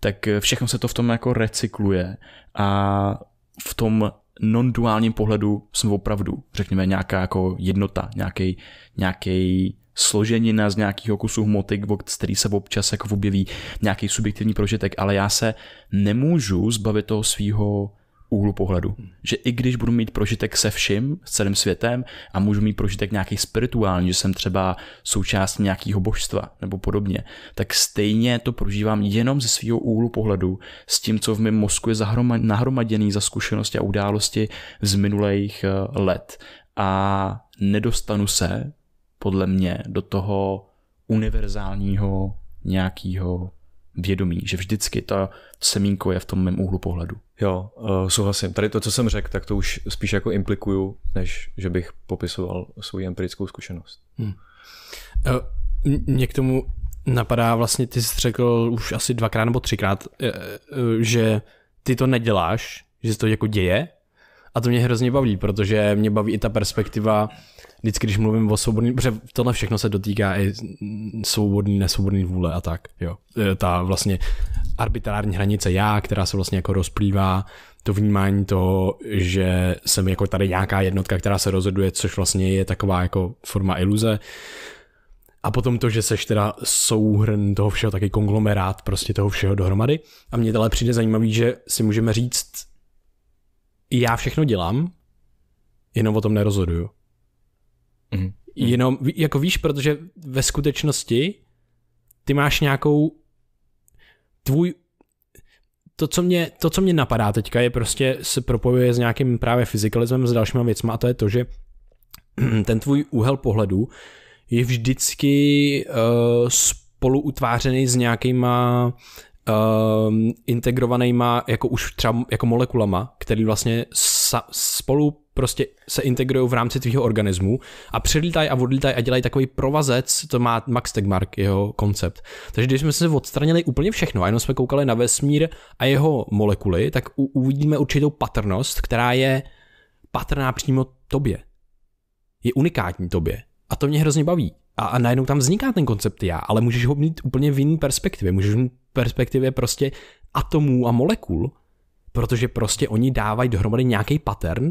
tak všechno se to v tom jako recykluje a v tom non-duálním pohledu jsme opravdu, řekněme, nějaká jako jednota, nějaký, nějaký složenina z nějakého kusu hmoty, z který se občas jako objeví nějaký subjektivní prožitek, ale já se nemůžu zbavit toho svého úhlu pohledu. Hmm. Že i když budu mít prožitek se vším, s celým světem a můžu mít prožitek nějaký spirituální, že jsem třeba součást nějakého božstva nebo podobně, tak stejně to prožívám jenom ze svého úhlu pohledu, s tím, co v mém mozku je nahromaděný za zkušenosti a události z minulých eh, let. A nedostanu se, podle mě, do toho univerzálního nějakého vědomí, že vždycky ta semínko je v tom mém úhlu pohledu. Jo, uh, souhlasím. Tady to, co jsem řekl, tak to už spíš jako implikuju, než že bych popisoval svou empirickou zkušenost. Hmm. Uh, mě k tomu napadá vlastně, ty jsi řekl už asi dvakrát nebo třikrát, uh, uh, že ty to neděláš, že se to jako děje a to mě hrozně baví, protože mě baví i ta perspektiva vždycky, když mluvím o svobodný, protože tohle všechno se dotýká i svobodný, nesvobodný vůle a tak, jo. E, ta vlastně arbitrární hranice já, která se vlastně jako rozplývá, to vnímání toho, že jsem jako tady nějaká jednotka, která se rozhoduje, což vlastně je taková jako forma iluze. A potom to, že seš teda souhrn toho všeho, taky konglomerát prostě toho všeho dohromady. A mně tohle přijde zajímavý, že si můžeme říct, já všechno dělám, jenom o tom nerozhoduju. Mm-hmm. Jenom, jako víš, protože ve skutečnosti ty máš nějakou tvůj to co, mě, to, co mě napadá teďka, je prostě se propojuje s nějakým právě fyzikalismem, s dalšíma věcma a to je to, že [clears throat] ten tvůj úhel pohledu je vždycky uh, spolu utvářený s nějakýma uh, integrovanýma, jako už třeba jako molekulama, který vlastně sa, spolu prostě se integrují v rámci tvýho organismu a předlítají a odlítají a dělají takový provazec, to má Max Tegmark, jeho koncept. Takže když jsme se odstranili úplně všechno a jenom jsme koukali na vesmír a jeho molekuly, tak u- uvidíme určitou patrnost, která je patrná přímo tobě. Je unikátní tobě. A to mě hrozně baví. A, a najednou tam vzniká ten koncept já, ale můžeš ho mít úplně v jiný perspektivě. Můžeš mít perspektivě prostě atomů a molekul, protože prostě oni dávají dohromady nějaký pattern,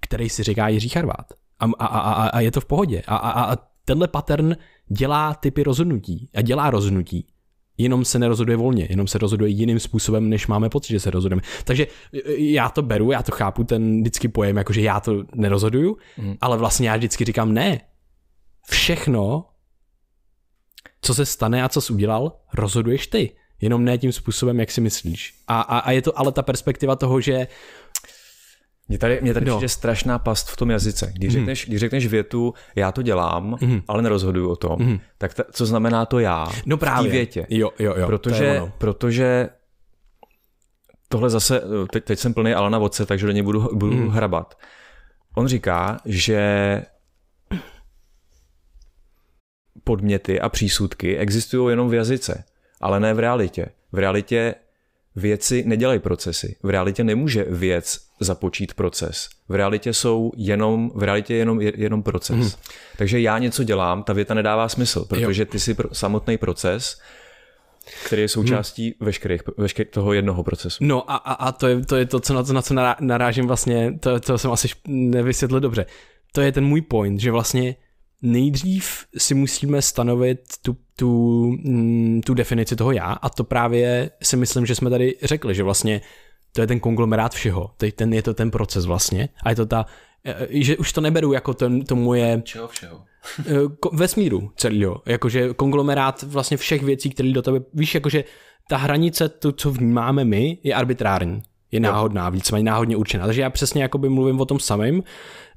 který si říká Jiří Charvát. A, a, a, a, a je to v pohodě. A, a, a tenhle pattern dělá typy rozhodnutí a dělá rozhodnutí. Jenom se nerozhoduje volně, jenom se rozhoduje jiným způsobem, než máme pocit, že se rozhodujeme. Takže e, e, já to beru, já to chápu, ten vždycky pojem, jakože já to nerozhoduju, mm. ale vlastně já vždycky říkám ne. Všechno, co se stane a co jsi udělal, rozhoduješ ty. Jenom ne tím způsobem, jak si myslíš. A, a, a je to ale ta perspektiva toho, že mě tady, mě tady no. přijde strašná past v tom jazyce. Když, mm. řekneš, když řekneš větu, já to dělám, mm. ale nerozhoduju o tom, mm. tak ta, co znamená to já no právě. v té větě? Jo, jo, jo. Protože, to protože tohle zase, teď, teď jsem plný Alana Vodce, takže do něj budu, budu mm. hrabat. On říká, že podměty a přísudky existují jenom v jazyce, ale ne v realitě. V realitě Věci nedělají procesy. V realitě nemůže věc započít proces. V realitě jsou jenom, v realitě je jenom, jenom proces. Hmm. Takže já něco dělám, ta věta nedává smysl, protože jo. ty jsi pro, samotný proces který je součástí hmm. veškerých, veškerých toho jednoho procesu. No a, a, a to, je, to je to, co na, na co narážím vlastně, to, to jsem asi nevysvětlil dobře. To je ten můj point, že vlastně nejdřív si musíme stanovit tu, tu, mm, tu definici toho já a to právě si myslím, že jsme tady řekli, že vlastně to je ten konglomerát všeho, je, ten, je to ten proces vlastně a je to ta, e, e, že už to neberu jako ten, to moje... Čeho všeho? E, vesmíru celého, jakože konglomerát vlastně všech věcí, které do tebe, víš, jakože ta hranice, to, co vnímáme my, je arbitrární, je náhodná, víceméně náhodně určená, takže já přesně jakoby mluvím o tom samém,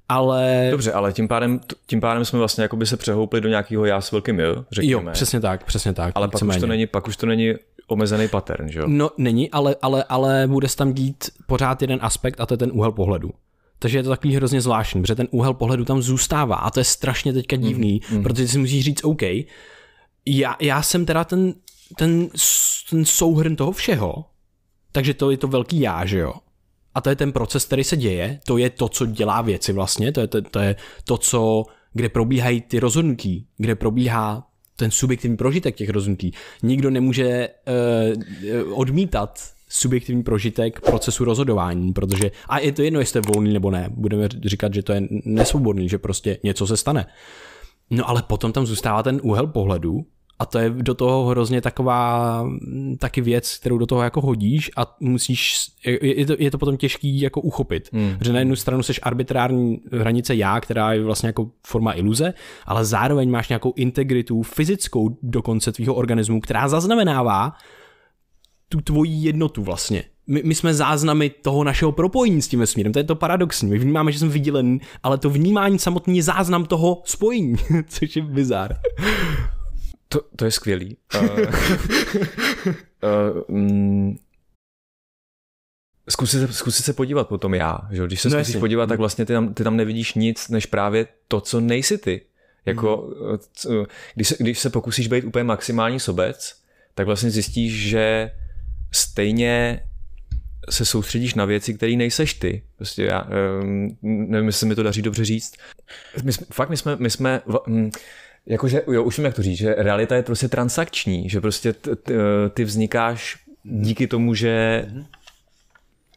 ale... Dobře, ale tím pádem, tím pádem jsme vlastně jakoby se přehoupli do nějakého já s velkým jo, řekněme. Jo, přesně tak, přesně tak. Ale pak už, méně. to není, pak už to není omezený pattern, že jo? No není, ale, ale, ale bude se tam dít pořád jeden aspekt a to je ten úhel pohledu. Takže je to takový hrozně zvláštní, protože ten úhel pohledu tam zůstává a to je strašně teďka mhm, divný, mm, hmm protože si musíš říct, OK, já, já jsem teda ten, ten, ten souhrn toho všeho, takže to je to velký já, že jo? a to je ten proces, který se děje, to je to, co dělá věci vlastně, to je to, to, je to co, kde probíhají ty rozhodnutí, kde probíhá ten subjektivní prožitek těch rozhodnutí. Nikdo nemůže uh, odmítat subjektivní prožitek procesu rozhodování, protože a je to jedno, jestli je volný nebo ne. Budeme říkat, že to je nesvobodný, že prostě něco se stane. No ale potom tam zůstává ten úhel pohledu, a to je do toho hrozně taková mm, taky věc, kterou do toho jako hodíš a musíš, je to, je to potom těžký jako uchopit. Hmm. Že na jednu stranu seš arbitrární hranice já, která je vlastně jako forma iluze, ale zároveň máš nějakou integritu fyzickou dokonce tvýho organismu, která zaznamenává tu tvoji jednotu vlastně. My, my jsme záznamy toho našeho propojení s tím vesmírem, to je to paradoxní. My vnímáme, že jsme vydělený, ale to vnímání samotný je záznam toho spojení, [laughs] což je bizár. To, to je skvělý. Uh, [laughs] um, zkusit, se, zkusit se podívat potom já. Že? Když se no zkusíš jasný. podívat, tak mm. vlastně ty tam, ty tam nevidíš nic, než právě to, co nejsi ty. Jako, mm. Eh, c, když, se, když se pokusíš být úplně maximální sobec, tak vlastně zjistíš, že stejně se soustředíš na věci, které nejseš ty. Prostě já um, nevím, jestli mi to daří dobře říct. My, fakt my jsme, my jsme um, Jakože, jo, už jsem jak to říct, že realita je prostě transakční, že prostě t, t, ty vznikáš díky tomu, že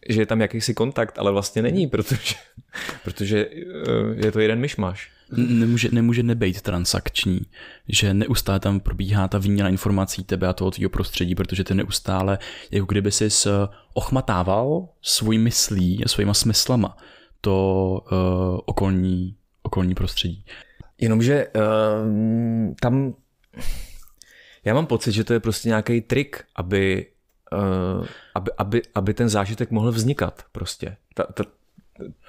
že je tam jakýsi kontakt, ale vlastně není, mhm. protože, protože eh, je to jeden myšmaš. Nemůže, nemůže nebejt transakční, že neustále tam probíhá ta výměna informací tebe a toho tvého prostředí, protože ty neustále, jako kdyby jsi eh, ochmatával svůj myslí a svýma smyslama to uh, okolní, okolní prostředí. Jenomže uh, tam já mám pocit, že to je prostě nějaký trik, aby, uh, aby, aby, aby ten zážitek mohl vznikat prostě. Ta, ta,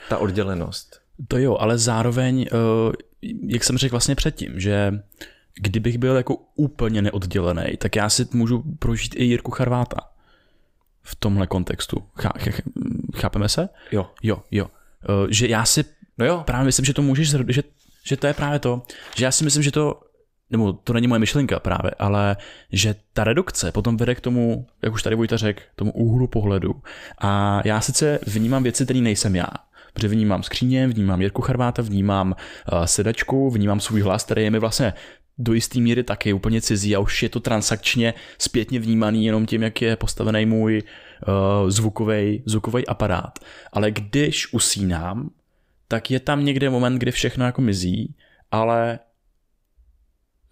ta oddělenost. To jo, ale zároveň, uh, jak jsem řekl vlastně předtím, že kdybych byl jako úplně neoddělený, tak já si můžu prožít i Jirku Charváta v tomhle kontextu. Chá- ch, ch, chápeme se? Jo. Jo, jo. Uh, Že já si No jo. Právě myslím, že to můžeš, že že to je právě to, že já si myslím, že to, nebo to není moje myšlenka právě, ale že ta redukce potom vede k tomu, jak už tady Vojta řekl, tomu úhlu pohledu. A já sice vnímám věci, které nejsem já, protože vnímám skříně, vnímám Jirku Charváta, vnímám uh, sedačku, vnímám svůj hlas, který je mi vlastně do jisté míry taky úplně cizí a už je to transakčně zpětně vnímaný jenom tím, jak je postavený můj uh, eh, zvukový zvukový aparát. Ale když usínám, tak je tam někde moment, kdy všechno jako mizí, ale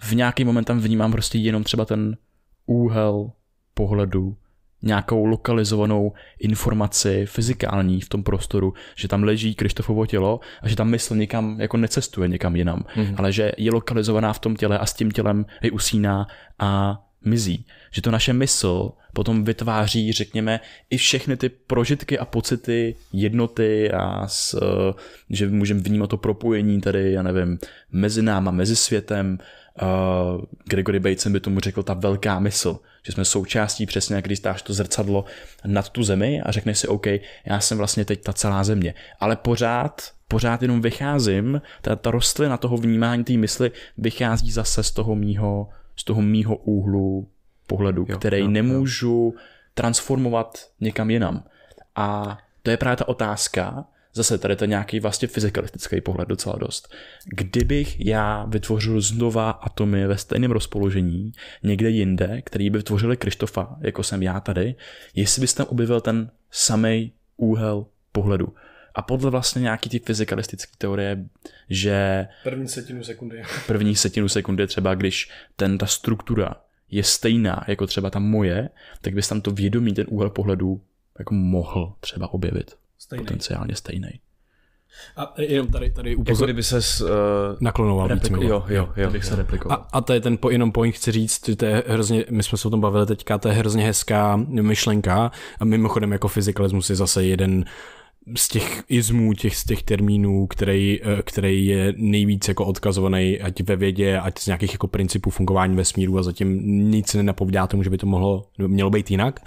v nějaký moment tam vnímám prostě jenom třeba ten úhel pohledu, nějakou lokalizovanou informaci fyzikální v tom prostoru, že tam leží Krištofovo tělo a že tam mysl nikam jako necestuje někam jinam, mm-hmm. ale že je lokalizovaná v tom těle a s tím tělem i usíná a mizí. Že to naše mysl potom vytváří, řekněme, i všechny ty prožitky a pocity jednoty a s, eh, že můžeme vnímat to propojení tady, já nevím, mezi náma, mezi světem. Eh, Gregory Bateson by tomu řekl ta velká mysl, že jsme součástí přesně, jak když stáš to zrcadlo nad tu zemi a řekneš si, OK, já jsem vlastně teď ta celá země, ale pořád pořád jenom vycházím, ta, ta rostlina toho vnímání té mysli vychází zase z toho mýho, z toho mýho úhlu pohledu, jo, který jo, nemůžu jo. transformovat někam jinam. A to je právě ta otázka, zase tady to je nějaký vlastně fyzikalistický pohled docela dost. Kdybych já vytvořil znova atomy ve stejném rozpoložení někde jinde, který by vytvořili Krištofa, jako jsem já tady, jestli bys tam objevil ten samý úhel pohledu. A podle vlastně nějaký ty fyzikalistické teorie, že... První setinu sekundy. první setinu sekundy třeba, když ten, ta struktura je stejná jako třeba ta moje, tak bys tam to vědomí, ten úhel pohledu jako mohl třeba objevit. Stejný. Potenciálně stejný. A jenom tady, tady jako upozor... Jako kdyby se uh, eh, naklonoval replikovat. Jo, jo, jo. Bych se replikoval. A, a to je ten po, jenom point, chci říct, to je hrozně, my jsme se o tom bavili teďka, to je hrozně hezká myšlenka. A mimochodem jako fyzikalismus je zase jeden uh, z těch izmů, těch, z těch termínů, který, eh, který je nejvíc jako odkazovaný, ať ve vědě, ať z nějakých jako principů fungování vesmíru a zatím nic nenapovídá tomu, že by to mohlo, mělo být jinak.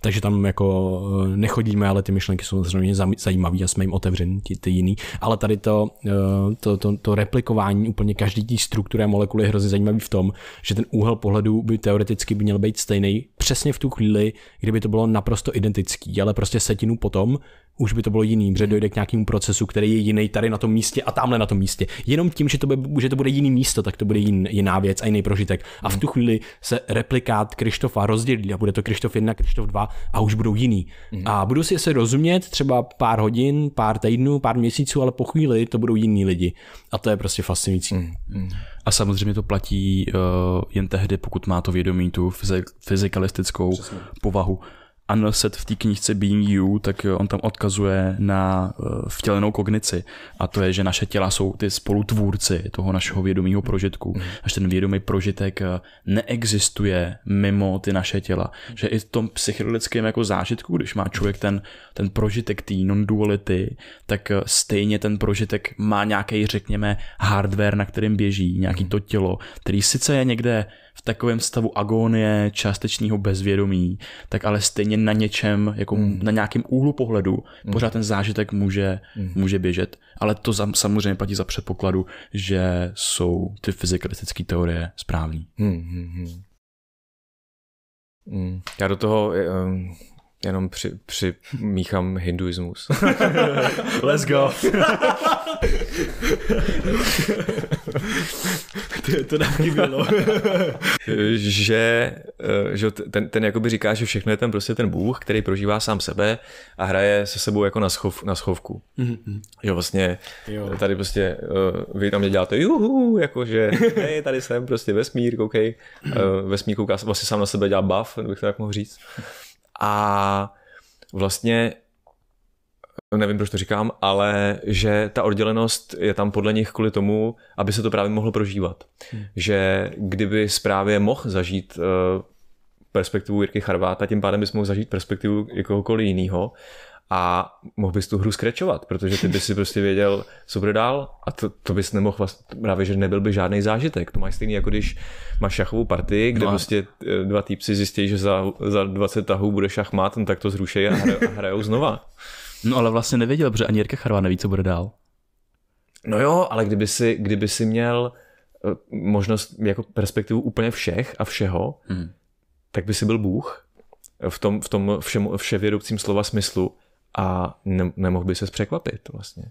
Takže tam jako eh, nechodíme, ale ty myšlenky jsou zřejmě zajímavé a jsme jim otevření, ty, ty jiný. Ale tady to, eh, to, to, to replikování úplně každý té struktury a molekuly je hrozně zajímavý v tom, že ten úhel pohledu by teoreticky by měl být stejný přesně v tu chvíli, kdyby to bylo naprosto identický, ale prostě setinu potom už by to bylo jiný, že dojde k nějakému procesu, který je jiný tady na tom místě a tamhle na tom místě. Jenom tím, že to, bude, že to bude jiný místo, tak to bude jin, jiná věc a jiný prožitek. A v hmm. tu chvíli se replikát Krištofa rozdělí a bude to Krištof 1, Krištof 2 a už budou jiný. Hmm. A budou si se rozumět třeba pár hodin, pár týdnů, pár měsíců, ale po chvíli to budou jiní lidi. A to je prostě fascinující. Hmm, a samozřejmě to platí uh, jen tehdy, pokud má to vědomí tu fyzikalistickou Přesně. povahu. Anelset v té knížce Being You, tak eh, on tam odkazuje na eh, vtělenou kognici. A to je, že naše těla jsou ty spolutvůrci toho našeho vědomého prožitku. Mhm. Až ten vědomý prožitek eh, neexistuje mimo ty naše těla. Že i v tom psychologickém jako zážitku, když má člověk ten, ten prožitek té non-duality, tak stejně ten prožitek má nějaký, řekněme, hardware, na kterém běží, nějaký mhm. to tělo, který sice je někde v takovém stavu agónie, částečného bezvědomí, tak ale stejně na něčem, jako mm. na nějakém úhlu pohledu, mm. pořád ten zážitek může, mm. může běžet. Ale to za, samozřejmě platí za předpokladu, že jsou ty fyzikalistické teorie správní. Mm, mm, mm. Hmm. Já do toho, eh, ehm, Jenom při, při míchám hinduismus. [laughs] Let's go. [laughs] to, je to nám bylo. [laughs] že, eh, že ten, ten jakoby říká, že všechno je ten prostě ten Bůh, který prožívá sám sebe a hraje se sebou jako na, schov, na schovku. Mm-hmm. Že vlastně jo. tady prostě eh, vy tam děláte juhu, jakože hej, tady jsem prostě vesmír, koukej. Mm-hmm. vesmír kouká vlastně sám na sebe, dělá buff, bych to tak mohl říct a vlastně nevím, proč to říkám, ale že ta oddělenost je tam podle nich kvůli tomu, aby se to právě mohlo prožívat. Hmm. Že kdyby právě mohl zažít eh, perspektivu Jirky Charváta, tím pádem bys mohl zažít perspektivu jakéhokoliv jiného a mohl bys tu hru skračovat, protože ty bys si prostě věděl, co bude dál a to, to bys nemohl právě, že nebyl by žádný zážitek. To máš stejný, jako když máš šachovou partii, kde no. prostě e, dva týpci zjistí, že za, za 20 tahů bude šachmat, no tak to zrušejí a, hra, a hrajou znova. No ale vlastně nevěděl, protože ani Jirka Charvá neví, co bude dál. No jo, ale kdyby si, kdyby si měl e, možnost jako perspektivu úplně všech a všeho, hmm. tak by si byl Bůh v tom, v tom všem, vševědoucím slova smyslu a ne, nemohl by se překvapit vlastně.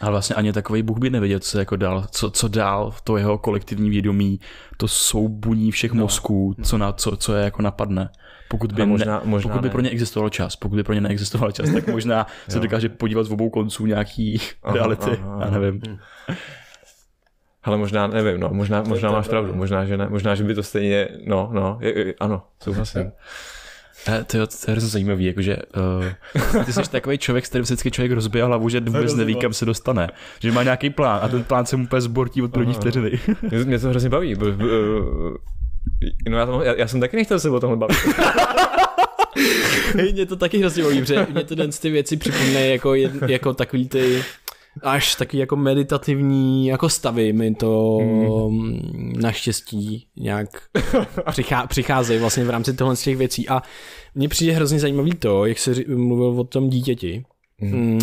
Ale vlastně ani takový Bůh by nevěděl, co, jako dál, co, co dál to jeho kolektivní vědomí, to soubuní všech no, mozků, no. Co, na, co, co je jako napadne. Pokud by, možná, ne, možná pokud by ne. pro ně existoval čas, pokud by pro ně neexistoval čas, tak [laughs] možná se dokáže podívat z obou konců nějaký aha, [laughs] reality, aha, aha. já nevím. Ale možná, nevím, no, možná, možná máš pravdu, možná že, ne, možná, že by to stejně, no, no, je, je, ano, souhlasím. Eh, to je, to je hrozně zajímavý, jakože uh, ty jsi takový člověk, s kterým vždycky člověk rozbije hlavu, že vůbec neví, kam se dostane. Že má nějaký plán a ten plán se mu úplně zbortí od první vteřiny. Mě to hrozně baví. Eh, no já, tam, já, já jsem taky nechtěl se o tomhle bavit. mě to taky hrozně baví, protože mě to den z ty věci připomne jako, jako takový ty až taky jako meditativní jako stavy mi to mm. naštěstí nějak přichá, přicházejí vlastně v rámci tohle z těch věcí a mně přijde hrozně zajímavý to, jak se mluvil o tom dítěti, Hmm. hmm.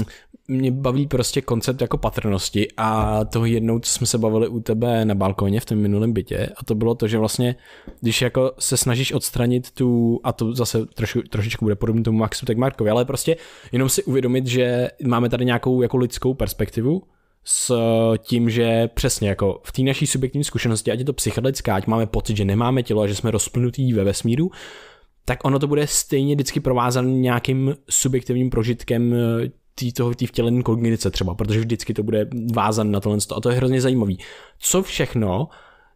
Mě baví prostě koncept jako patrnosti a toho jednou, co jsme se bavili u tebe na balkoně v tom minulém bytě a to bylo to, že vlastně, když jako se snažíš odstranit tu, a to zase trošku, trošičku bude podobné tomu Maxu Markovi, ale prostě jenom si uvědomit, že máme tady nějakou jako lidskou perspektivu, s tím, že přesně jako v té naší subjektivní zkušenosti, ať je to psychedelická, ať máme pocit, že nemáme tělo a že jsme rozplnutí ve vesmíru, tak ono to bude stejně vždycky provázané nějakým subjektivním prožitkem eh, tý, toho tý vtělený kognice třeba, protože vždycky to bude vázané na tohle. A to je hrozně zajímavý. Co všechno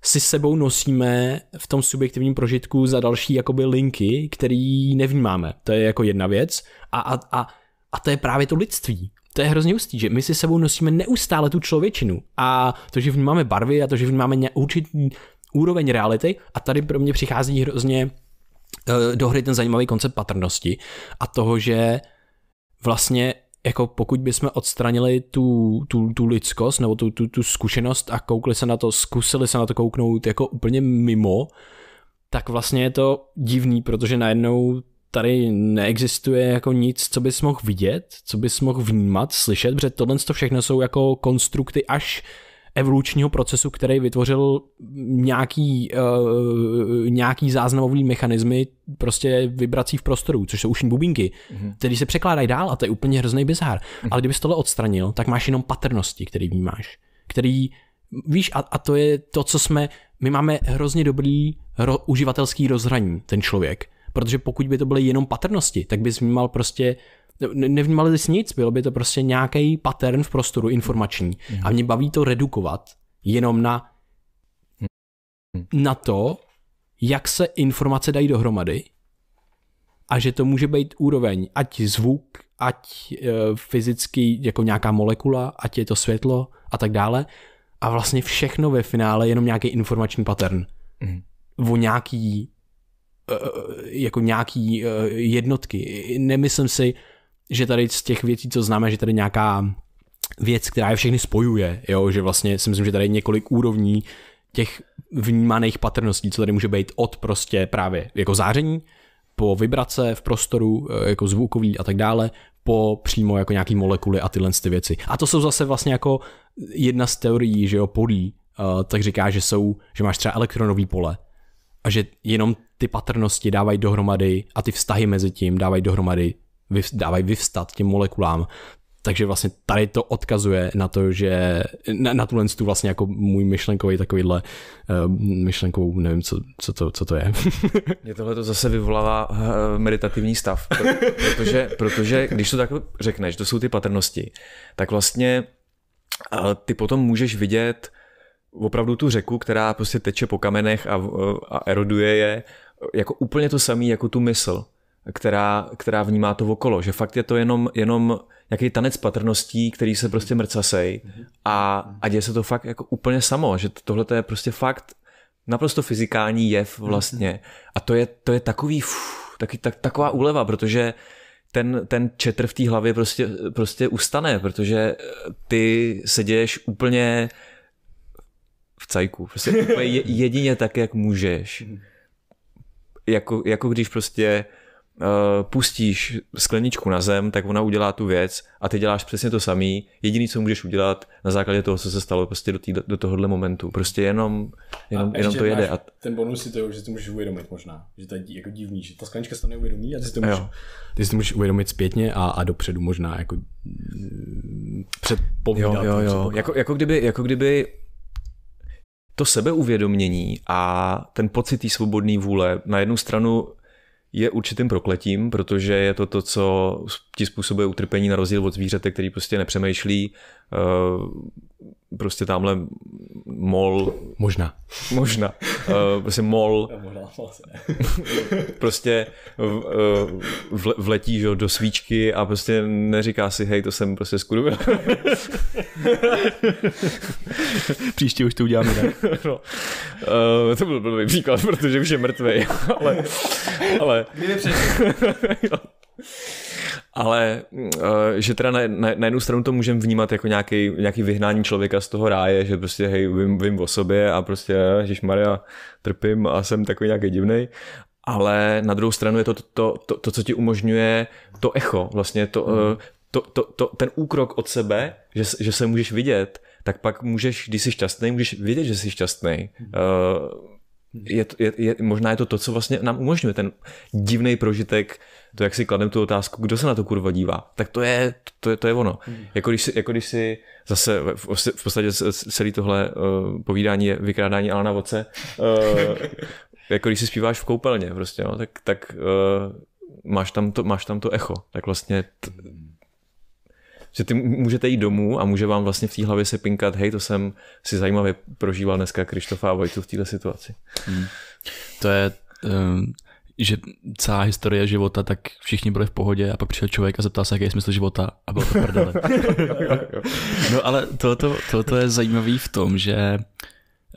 si sebou nosíme v tom subjektivním prožitku za další jakoby linky, který nevnímáme. To je jako jedna věc. A, a, a, a to je právě to lidství. To je hrozně ústí, že my si sebou nosíme neustále tu člověčinu. A to, že vnímáme barvy a to, že vnímáme určitý úroveň reality. A tady pro mě přichází hrozně Eh, do hry ten zajímavý koncept patrnosti a toho, že vlastně jako pokud bychom odstranili tu, tu, tu lidskost nebo tu, tu, tu zkušenost a koukli se na to, zkusili se na to kouknout jako úplně mimo, tak vlastně je to divný, protože najednou tady neexistuje jako nic, co bys mohl vidět, co bys mohl vnímat, slyšet, protože tohle to všechno jsou jako konstrukty až evolučního procesu, který vytvořil nějaký, uh, nějaký záznamový mechanismy prostě vibrací v prostoru, což jsou ušní bubínky, mm-hmm. které se překládají dál a to je úplně hrozný bizár. Mm-hmm. Ale kdybys tohle odstranil, tak máš jenom patrnosti, které vnímáš, který víš, a, a to je to, co jsme, my máme hrozně dobrý ro, uživatelský rozhraní, ten člověk, protože pokud by to byly jenom patrnosti, tak bys vnímal prostě nevnímali jsi nic, bylo by to prostě nějaký pattern v prostoru informační. Mm. A mě baví to redukovat jenom na, mm. na to, jak se informace dají dohromady a že to může být úroveň, ať zvuk, ať e, fyzický, jako nějaká molekula, ať je to světlo a tak dále. A vlastně všechno ve finále jenom nějaký informační pattern. Mm. O nějaký e, e, jako nějaký e, jednotky. Nemyslím si, že tady z těch věcí, co známe, že tady nějaká věc, která je všechny spojuje, jo, že vlastně si myslím, že tady je několik úrovní těch vnímaných patrností, co tady může být od prostě právě jako záření, po vibrace v prostoru, eh, jako zvukový a tak dále, po přímo jako nějaký molekuly a tyhle ty věci. A to jsou zase vlastně jako jedna z teorií, že jo, polí, eh, tak říká, že jsou, že máš třeba elektronový pole a že jenom ty patrnosti dávají dohromady a ty vztahy mezi tím dávají dohromady dávají vyvstat těm molekulám. Takže vlastně tady to odkazuje na to, že na, na tuhle tu vlastně jako můj myšlenkový takovýhle uh, eh, myšlenkou, nevím, co, co, to, co to je. [laughs] Mě tohle to zase vyvolává uh, meditativní stav, protože, protože když to tak řekneš, to jsou ty patrnosti, tak vlastně uh, ty potom můžeš vidět opravdu tu řeku, která prostě teče po kamenech a, uh, a eroduje je, jako úplně to samé jako tu mysl která, která vnímá to okolo, že fakt je to jenom, jenom nějaký tanec patrností, který se prostě mrcasej mhm. a, a děje se to fakt jako úplně samo, že tohle je prostě fakt naprosto fyzikální jev vlastně mhm. a to je, to je takový, uf, taky, tak, taková úleva, protože ten, ten četr v té hlavě prostě, prostě ustane, protože eh, ty se děješ úplně v cajku, prostě úplně jedině tak, jak můžeš. Mhm. Jako, jako když prostě uh, Eh, pustíš skleničku na zem, tak ona udělá tu věc a ty děláš přesně to samý. Jediný, co můžeš udělat na základě toho, co se stalo prostě do, tý, do tohohle momentu. Prostě jenom, jenom, a jenom to jede. A... Ten bonus je to, že to můžeš uvědomit možná. Že to je jako divný, že ta sklenička se to neuvědomí a ty si to můžeš, ty si to můžeš uvědomit zpětně a, a dopředu možná jako eh, předpovídat. Jo, jo, jo. Jako, jako, kdyby, jako kdyby to sebeuvědomění a ten pocit té svobodné vůle na jednu stranu je určitým prokletím, protože je to to, co ti způsobuje utrpení na rozdíl od zvířete, který prostě nepřemýšlí, eh, prostě tamhle mol... Možná. Možná. Uh, prostě mol... [laughs] No, [laughs] prostě v, eh, v, vletí že, do svíčky a prostě neříká si, hej, to jsem prostě skurvil. [laughs] Příště už to uděláme, ne? no. uh, to byl blbý příklad, protože už je mrtvý, ale... ale... Kdyby ale eh, že teda na, na, na jednu stranu to můžeme vnímat jako nějaký, nějaký vyhnání člověka z toho ráje, že prostě hej, vím, vím o sobě a prostě Ježíš Maria trpím a jsem takový nějaký divný ale na druhou stranu je to to, to, to, to co ti umožňuje to echo, vlastně to, mhm. eh, to, to, to, ten úkrok od sebe, že, že se můžeš vidět, tak pak můžeš, když jsi šťastný, můžeš vědět, že jsi šťastný. Mm. Uh, eh, je, je, je, možná je to to, co vlastně nám umožňuje ten divný prožitek, to, jak si kladem tu otázku, kdo se na to kurva dívá, tak to je, to je, to je ono. Mm. Jako, když si, jako když si zase v, v podstatě celý tohle uh, povídání je vykrádání na Voce, uh, jako když si zpíváš v koupelně prostě, no, tak, tak uh, máš, tam to, máš tam to echo, tak vlastně t- hmm že ty můžete jít domů a může vám vlastně v té hlavě se pinkat, hej, to jsem si zajímavě prožíval dneska Krištofa a Vojtu v této situaci. Hmm. To je, um, že celá historie života, tak všichni byli v pohodě a pak přišel člověk a zeptal se, jaký je smysl života a bylo to prdele. [laughs] no ale tohoto, tohoto je zajímavý v tom, že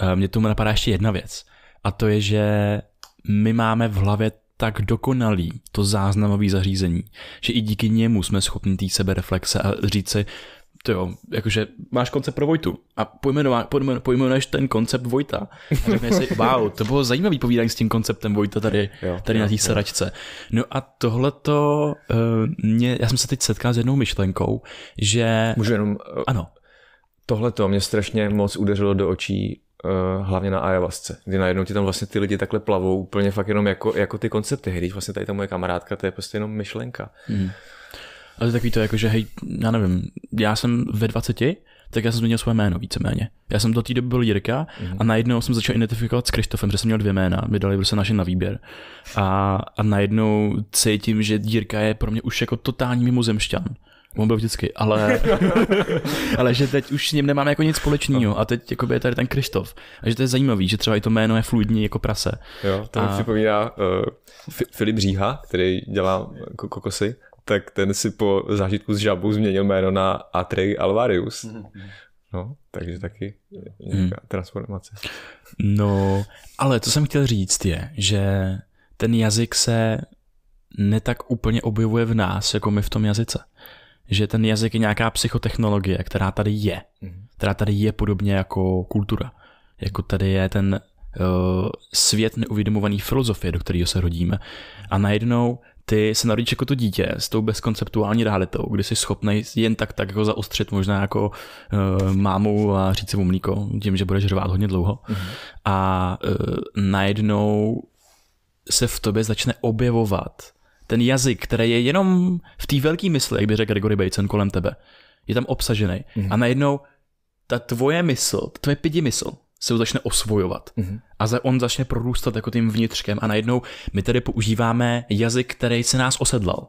ehm, mě tomu napadá ještě jedna věc a to je, že my máme v hlavě tak dokonalý, to záznamové zařízení, že i díky němu jsme schopni té sebereflexe a říct si, to jo, jakože máš koncept pro Vojtu a pojmenuješ pojmenu, ten koncept Vojta. A si, wow, to bylo zajímavý povídání s tím konceptem Vojta tady, jo, tady jo, na té sračce. No a tohleto, uh, mě, já jsem se teď setkal s jednou myšlenkou, že... Můžu jenom... Eh, ano. Tohle to mě strašně moc udeřilo do očí uh, hlavně na ayahuasce, kdy najednou ti tam vlastně ty lidi takhle plavou úplně fakt jenom jako, jako ty koncepty hry. Vlastně tady ta moje kamarádka, to je prostě jenom myšlenka. Hmm. Ale to je takový to jako, že hej, já nevím, já jsem ve 20, tak já jsem změnil svoje jméno víceméně. Já jsem do té doby byl Jirka hmm. a najednou jsem začal identifikovat s Kristofem, protože jsem měl dvě jména, mi dali prostě naše na výběr. A, a najednou cítím, že Jirka je pro mě už jako totální mimozemšťan. On byl vždycky, ale, [laughs] ale že teď už s ním nemáme jako nic společného a teď jako je tady ten Krištof. A že to je zajímavý, že třeba i to jméno je fluidní jako prase. Jo, to a... mi připomíná uh, Filip Říha, který dělá kokosy, tak ten si po zážitku s žabou změnil jméno na Atrey Alvarius. Mhm. No, takže taky mhm. nějaká hmm. transformace. No, ale co jsem chtěl říct je, že ten jazyk se netak úplně objevuje v nás, jako my v tom jazyce že ten jazyk je nějaká psychotechnologie, která tady je. Mhm. Která tady je podobně jako kultura. Jako tady je ten uh, svět neuvědomovaný filozofie, do kterého se rodíme. A najednou ty se narodíš jako to dítě s tou bezkonceptuální realitou, kdy jsi schopný jen tak tak jako zaostřit možná jako uh, mámu a říct si mu mlíko, tím, že budeš řvát hodně dlouho. Mm-hmm. A uh, najednou se v tobě začne objevovat ten jazyk, který je jenom v té velké mysli, jak by řekl Gregory Bateson kolem tebe, je tam obsažený. Mm-hmm. A najednou ta tvoje mysl, tvoje pidi mysl, se ho začne osvojovat. Mm-hmm. A za, on začne prorůstat jako tím vnitřkem a najednou my tady používáme jazyk, který se nás osedlal.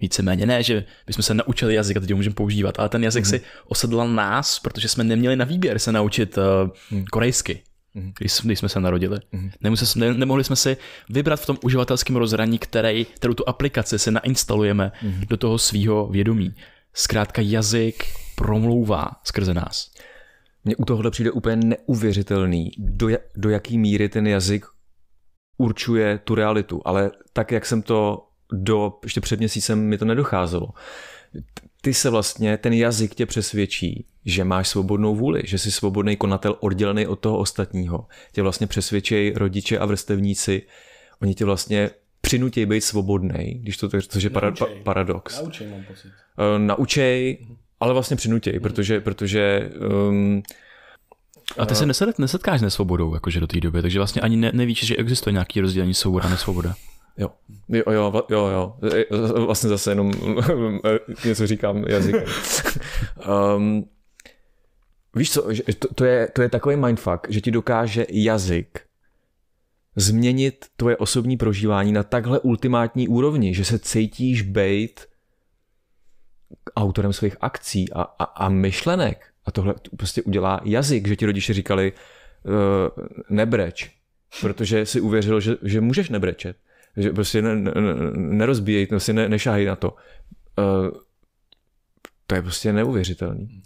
Víceméně ne, že bychom se naučili jazyk a teď ho můžeme používat, ale ten jazyk mm-hmm. si osedlal nás, protože jsme neměli na výběr se naučit uh, mm. korejsky Mhm. když, když jsme se narodili. Mhm. Nemuseli, ne, nemohli jsme si vybrat v tom uživatelském rozhraní, který, kterou tu aplikaci si nainstalujeme mhm. do toho svého vědomí. Zkrátka jazyk promlouvá skrze nás. Mně u tohohle přijde úplně neuvěřitelný, do, do jaký míry ten jazyk určuje tu realitu. Ale tak, jak jsem to do, ještě před měsícem mi to nedocházelo ty se vlastně, ten jazyk tě přesvědčí, že máš svobodnou vůli, že jsi svobodný konatel oddělený od toho ostatního. Tě vlastně přesvědčí rodiče a vrstevníci, oni tě vlastně přinutí být svobodný, když to, což je para, pa, paradox. Naučej, mám pocit. Uh, naučej, ale vlastně přinutí, hmm. protože, protože um, a ty se eh, nesetkáš s nesvobodou jakože do té doby, takže vlastně ani ne, nevíš, že existuje nějaký rozdělení svoboda a nesvoboda. Jo. Jo, jo, jo, jo. Vlastně zase jenom [laughs] něco říkám jazykem. um, víš co, to, to, je, to je takový mindfuck, že ti dokáže jazyk změnit tvoje osobní prožívání na takhle ultimátní úrovni, že se cítíš být autorem svých akcí a, a, a myšlenek. A tohle prostě udělá jazyk, že ti rodiče říkali uh, nebreč, protože si uvěřil, že, že můžeš nebrečet že prostě ne, ne, nerozbíjej, prostě ne, nešahej na to. Uh, to je prostě neuvěřitelný.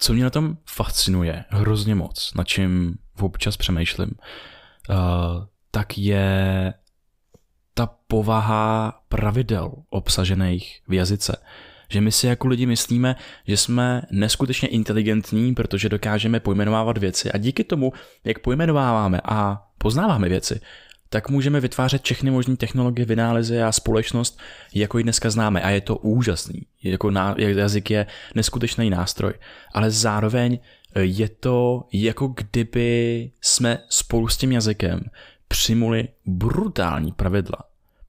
Co mě na tom fascinuje hrozně moc, na čím občas přemýšlím, uh, tak je ta povaha pravidel obsažených v jazyce. Že my si jako lidi myslíme, že jsme neskutečně inteligentní, protože dokážeme pojmenovávat věci a díky tomu, jak pojmenováváme a poznáváme věci, tak můžeme vytvářet všechny možné technologie, vynálezy a společnost, jako ji dneska známe. A je to úžasný. Jako ná, jazyk je neskutečný nástroj. Ale zároveň eh, je to jako kdyby jsme spolu s tím jazykem přimuli brutální pravidla,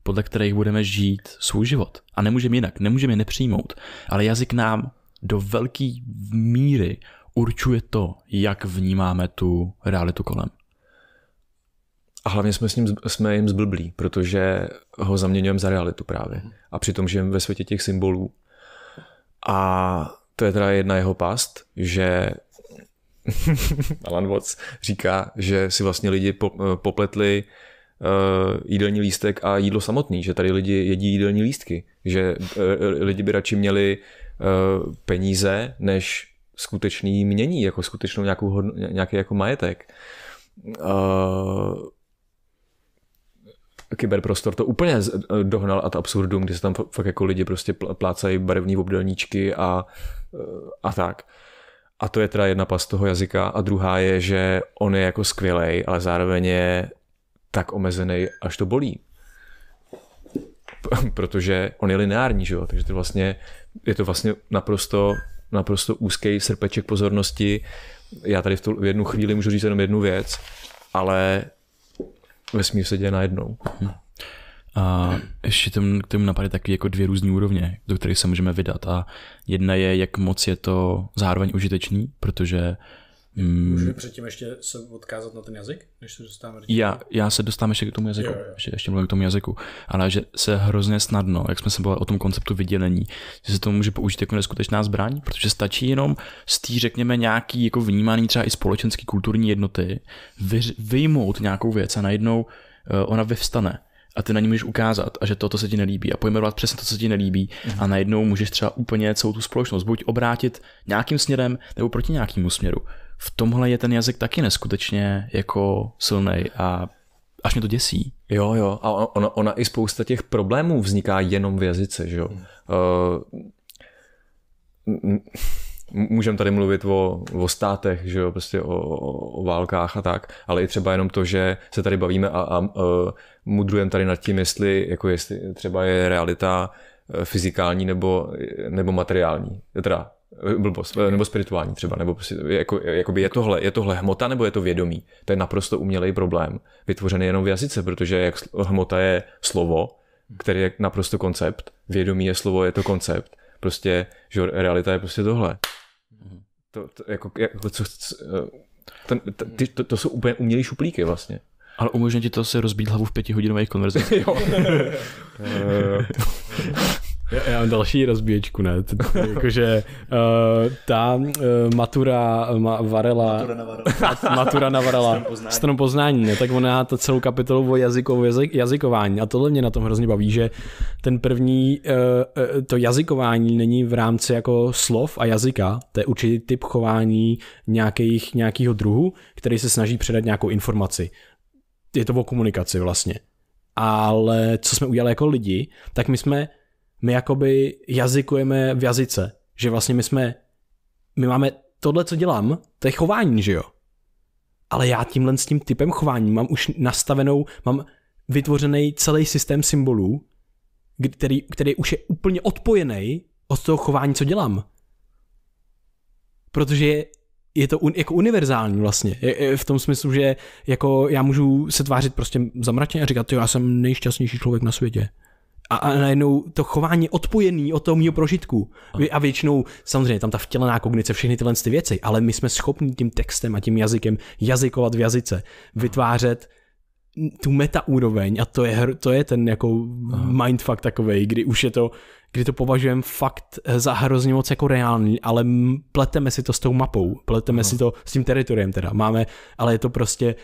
podle kterých budeme žít svůj život. A nemůžeme jinak, nemůžeme je nepřijmout. Ale jazyk nám do velké míry určuje to, jak vnímáme tu realitu kolem. A hlavně jsme, s ním, jsme jim zblblí, protože ho zaměňujeme za realitu právě. A přitom žijeme ve světě těch symbolů. A to je teda jedna jeho past, že [laughs] Alan Watts říká, že si vlastně lidi eh, popletli eh, jídelní lístek a jídlo samotný, že tady lidi jedí jídelní lístky, že eh, lidi by radši měli peníze než skutečný mění, jako skutečnou nějakou, nějaký jako majetek. Uh, kyberprostor to úplně eh, dohnal to absurdum, kdy se tam fakt jako lidi prostě plácají barevní obdelníčky a, eh, a tak. A to je teda jedna pas toho jazyka a druhá je, že on je jako skvělej, ale zároveň je tak omezený, až to bolí. Protože on je lineární, že jo? takže to vlastně, je to vlastně naprosto, naprosto úzký srpeček pozornosti. Já tady v, tu, v jednu chvíli můžu říct jenom jednu věc, ale vesmír se děje najednou. Mhm. A ještě tam, k tomu napadly taky jako dvě různé úrovně, do kterých se můžeme vydat. A jedna je, jak moc je to zároveň užitečný, protože Mm. Můžeme předtím ještě se odkázat na ten jazyk, než se dostáváme do já, já se dostám ještě k tomu jazyku, jo, jo. Ještě, ještě mluvím k tomu jazyku, ale že se hrozně snadno, jak jsme se bavili o tom konceptu vydělení, že se to může použít jako neskutečná zbraň, protože stačí jenom z té, řekněme, nějaký jako vnímaný třeba i společenský kulturní jednoty vy, vyjmout nějakou věc a najednou uh, ona vyvstane a ty na ní můžeš ukázat a že toto se ti nelíbí a pojmenovat přesně to, co se ti nelíbí mm. a najednou můžeš třeba úplně celou tu společnost buď obrátit nějakým směrem nebo proti nějakému směru v tomhle je ten jazyk taky neskutečně jako silný a až mě to děsí. Jo, jo, a ona, ona i spousta těch problémů vzniká jenom v jazyce, že jo. Hmm. Uh, můžeme tady mluvit o, o státech, že jo, prostě o, o, o válkách a tak, ale i třeba jenom to, že se tady bavíme a, a, a uh, mudrujeme tady nad tím, jestli, jako jestli třeba je realita eh, fyzikální nebo, nebo materiální. Teda Eh, blbost, eh, nebo spirituální třeba, nebo prostě, eh, jako, jakoby je tohle, je tohle hmota nebo je to vědomí. To je naprosto umělej problém, vytvořený jenom v jazyce, protože jak hmota je slovo, který je naprosto koncept, vědomí je slovo, je to koncept. Prostě, že realita je prostě tohle. Mhm. To, to, jako, jako, co, to, ty, to, to jsou úplně umělý šuplíky vlastně. Ale umožňuje ti to se rozbít hlavu v pětihodinových konverzacích. [laughs] jo. [laughs] Já mám další rozbíječku, ne? [laughs] Jakože uh, ta uh, matura eh, ma, Varela, matura na Varela, matura na Varela poznání. poznání, ne? tak ona ta celou kapitolu o jazyko, jazyk, jazykování a tohle mě na tom hrozně baví, že ten první, uh, to jazykování není v rámci jako slov a jazyka, to je určitý typ chování nějakých, nějakého druhu, který se snaží předat nějakou informaci. Je to o komunikaci vlastně. Ale co jsme udělali jako lidi, tak my jsme my jakoby jazykujeme v jazyce. Že vlastně my jsme, my máme tohle, co dělám, to je chování, že jo? Ale já tímhle s tím typem chování mám už nastavenou, mám vytvořený celý systém symbolů, který, který už je úplně odpojený od toho chování, co dělám. Protože je, je to un, jako univerzální vlastně. Je, je v tom smyslu, že jako já můžu se tvářit prostě zamračně a říkat, jo, já jsem nejšťastnější člověk na světě a, a najednou to chování odpojený od toho mýho prožitku. A většinou, samozřejmě, tam ta vtělená kognice, všechny tyhle ty věci, ale my jsme schopni tím textem a tím jazykem jazykovat v jazyce, vytvářet tu meta úroveň a to je, to je ten jako mindfuck takovej, kdy už je to, kdy to považujeme fakt eh, za hrozně moc jako reálný, ale pleteme si to s tou mapou, pleteme Aha. si to s tím teritoriem teda, máme, ale je to prostě,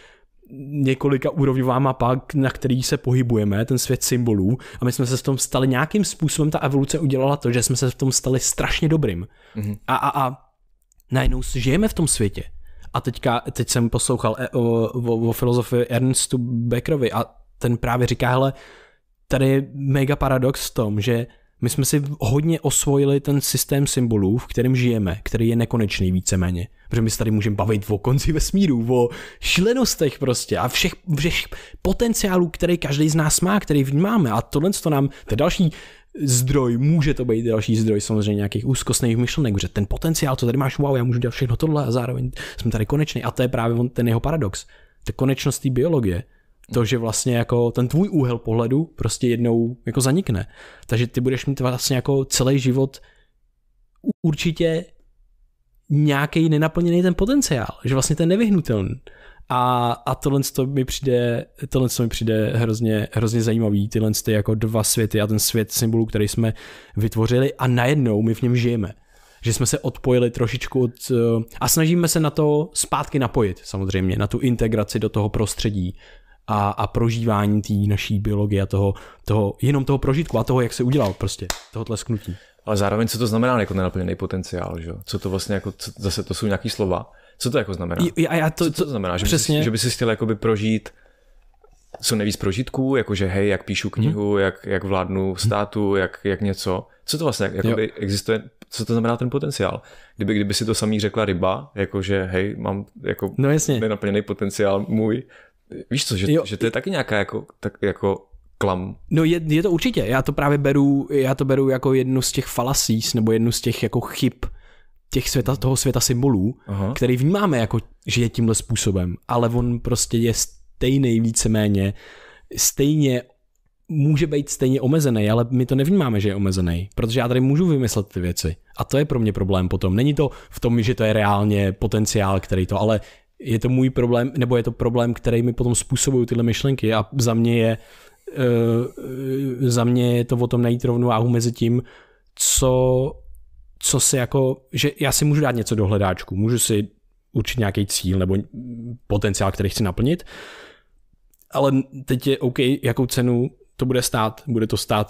několika úrovňová mapa, na kterých se pohybujeme, ten svět symbolů a my jsme se v tom stali nějakým způsobem, ta evoluce udělala to, že jsme se v tom stali strašně dobrým. Mm-hmm. A, a, a najednou žijeme v tom světě. A teďka, teď jsem poslouchal eh, o, o, o filozofii Ernstu Beckerovi a ten právě říká, hele, tady je mega paradox v tom, že my jsme si hodně osvojili ten systém symbolů, v kterém žijeme, který je nekonečný víceméně. Protože my se tady můžeme bavit o konci vesmíru, o šílenostech prostě a všech, všech potenciálů, který každý z nás má, který vnímáme. A tohle to nám, to je další zdroj, může to být další zdroj samozřejmě nějakých úzkostných myšlenek, že ten potenciál, co tady máš, wow, já můžu dělat všechno tohle a zároveň Jsme tady konečný a to je právě on, ten jeho paradox. Ta konečnost té biologie to, že vlastně jako ten tvůj úhel pohledu prostě jednou jako zanikne. Takže ty budeš mít vlastně jako celý život určitě nějaký nenaplněný ten potenciál, že vlastně ten nevyhnutelný. A, a tohle, to mi přijde, tohle to mi přijde hrozně, hrozně zajímavý, tyhle ty jako dva světy a ten svět symbolů, který jsme vytvořili a najednou my v něm žijeme. Že jsme se odpojili trošičku od, eh, a snažíme se na to zpátky napojit samozřejmě, na tu integraci do toho prostředí, a, a prožívání té naší biologie a toho, toho, jenom toho prožitku a toho, jak se udělal prostě, toho tlesknutí. Ale zároveň, co to znamená jako nenaplněný potenciál, že? Co to vlastně jako, co, zase to jsou nějaký slova, co to jako znamená? Já, já to, co to, to znamená? Že přesně. by si chtěl jakoby prožít co nejvíc prožitků, jakože hej, jak píšu mhm. knihu, hmm. jak, jak vládnu mhm. státu, hmm. jak, jak něco. Co to vlastně jakoby jo. existuje, co to znamená ten potenciál? Kdyby, kdyby si to samý řekla ryba, jakože hej, mám jako no, jasně. nenaplněný potenciál můj, Víš co, že, jo. že to je taky nějaká jako, tak jako klam. No je, je, to určitě, já to právě beru, já to beru jako jednu z těch falasís, nebo jednu z těch jako chyb těch světa, toho světa symbolů, Aha. který vnímáme jako, že je tímhle způsobem, ale on prostě je stejný víceméně, stejně může být stejně omezený, ale my to nevnímáme, že je omezený, protože já tady můžu vymyslet ty věci. A to je pro mě problém potom. Není to v tom, že to je reálně potenciál, který to, ale je to můj problém, nebo je to problém, který mi potom způsobují tyhle myšlenky a za mě je eh, eh, za mě je to o tom najít rovnováhu mezi tím, co, co se jako, že já si můžu dát něco do hledáčku, můžu si určit nějaký cíl nebo potenciál, který chci naplnit, ale teď je OK, jakou cenu to bude stát, bude to stát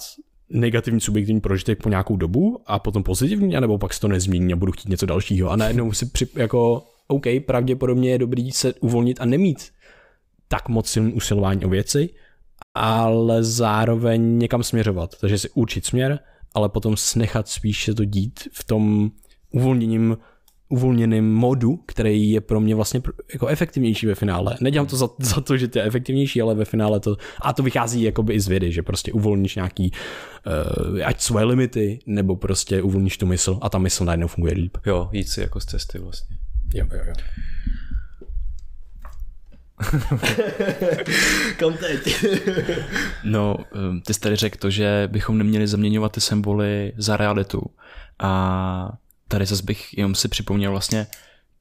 negativní subjektivní prožitek po nějakou dobu a potom pozitivní, anebo pak se to nezmíní a budu chtít něco dalšího a najednou si při, jako OK, pravděpodobně je dobrý se uvolnit a nemít tak moc silný usilování o věci, ale zároveň někam směřovat. Takže si určit směr, ale potom snechat spíše to dít v tom uvolněním uvolněným modu, který je pro mě vlastně jako efektivnější ve finále. Nedělám to za, za to, že to je efektivnější, ale ve finále to, a to vychází jakoby i z vědy, že prostě uvolníš nějaký, uh, ať své limity, nebo prostě uvolníš tu mysl a ta mysl najednou funguje líp. Jo, jít si jako z cesty vlastně. Jo, jo, jo. [laughs] Kam teď? [laughs] no, ehm, ty jsi tady řekl to, že bychom neměli zaměňovat ty symboly za realitu. A tady zase bych jenom si připomněl vlastně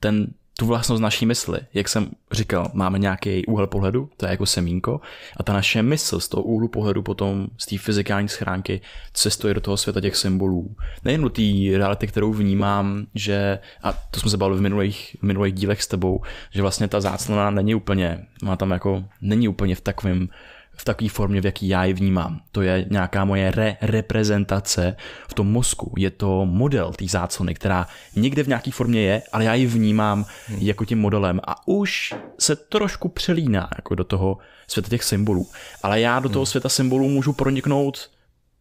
ten tu vlastnost naší mysli. Jak jsem říkal, máme nějaký úhel pohledu, to je jako semínko, a ta naše mysl z toho úhlu pohledu potom z té fyzikální schránky cestuje do toho světa těch symbolů. Nejen do té reality, kterou vnímám, že, a to jsme se bavili v minulých, v minulých dílech s tebou, že vlastně ta záclona není úplně, má tam jako, není úplně v takovém v takové formě, v jaký já ji vnímám. To je nějaká moje re- reprezentace v tom mozku. Je to model té záclony, která někde v nějaké formě je, ale já ji vnímám hmm. jako tím modelem a už se trošku přelíná jako do toho světa těch symbolů. Ale já do hmm. toho hmm. světa symbolů můžu proniknout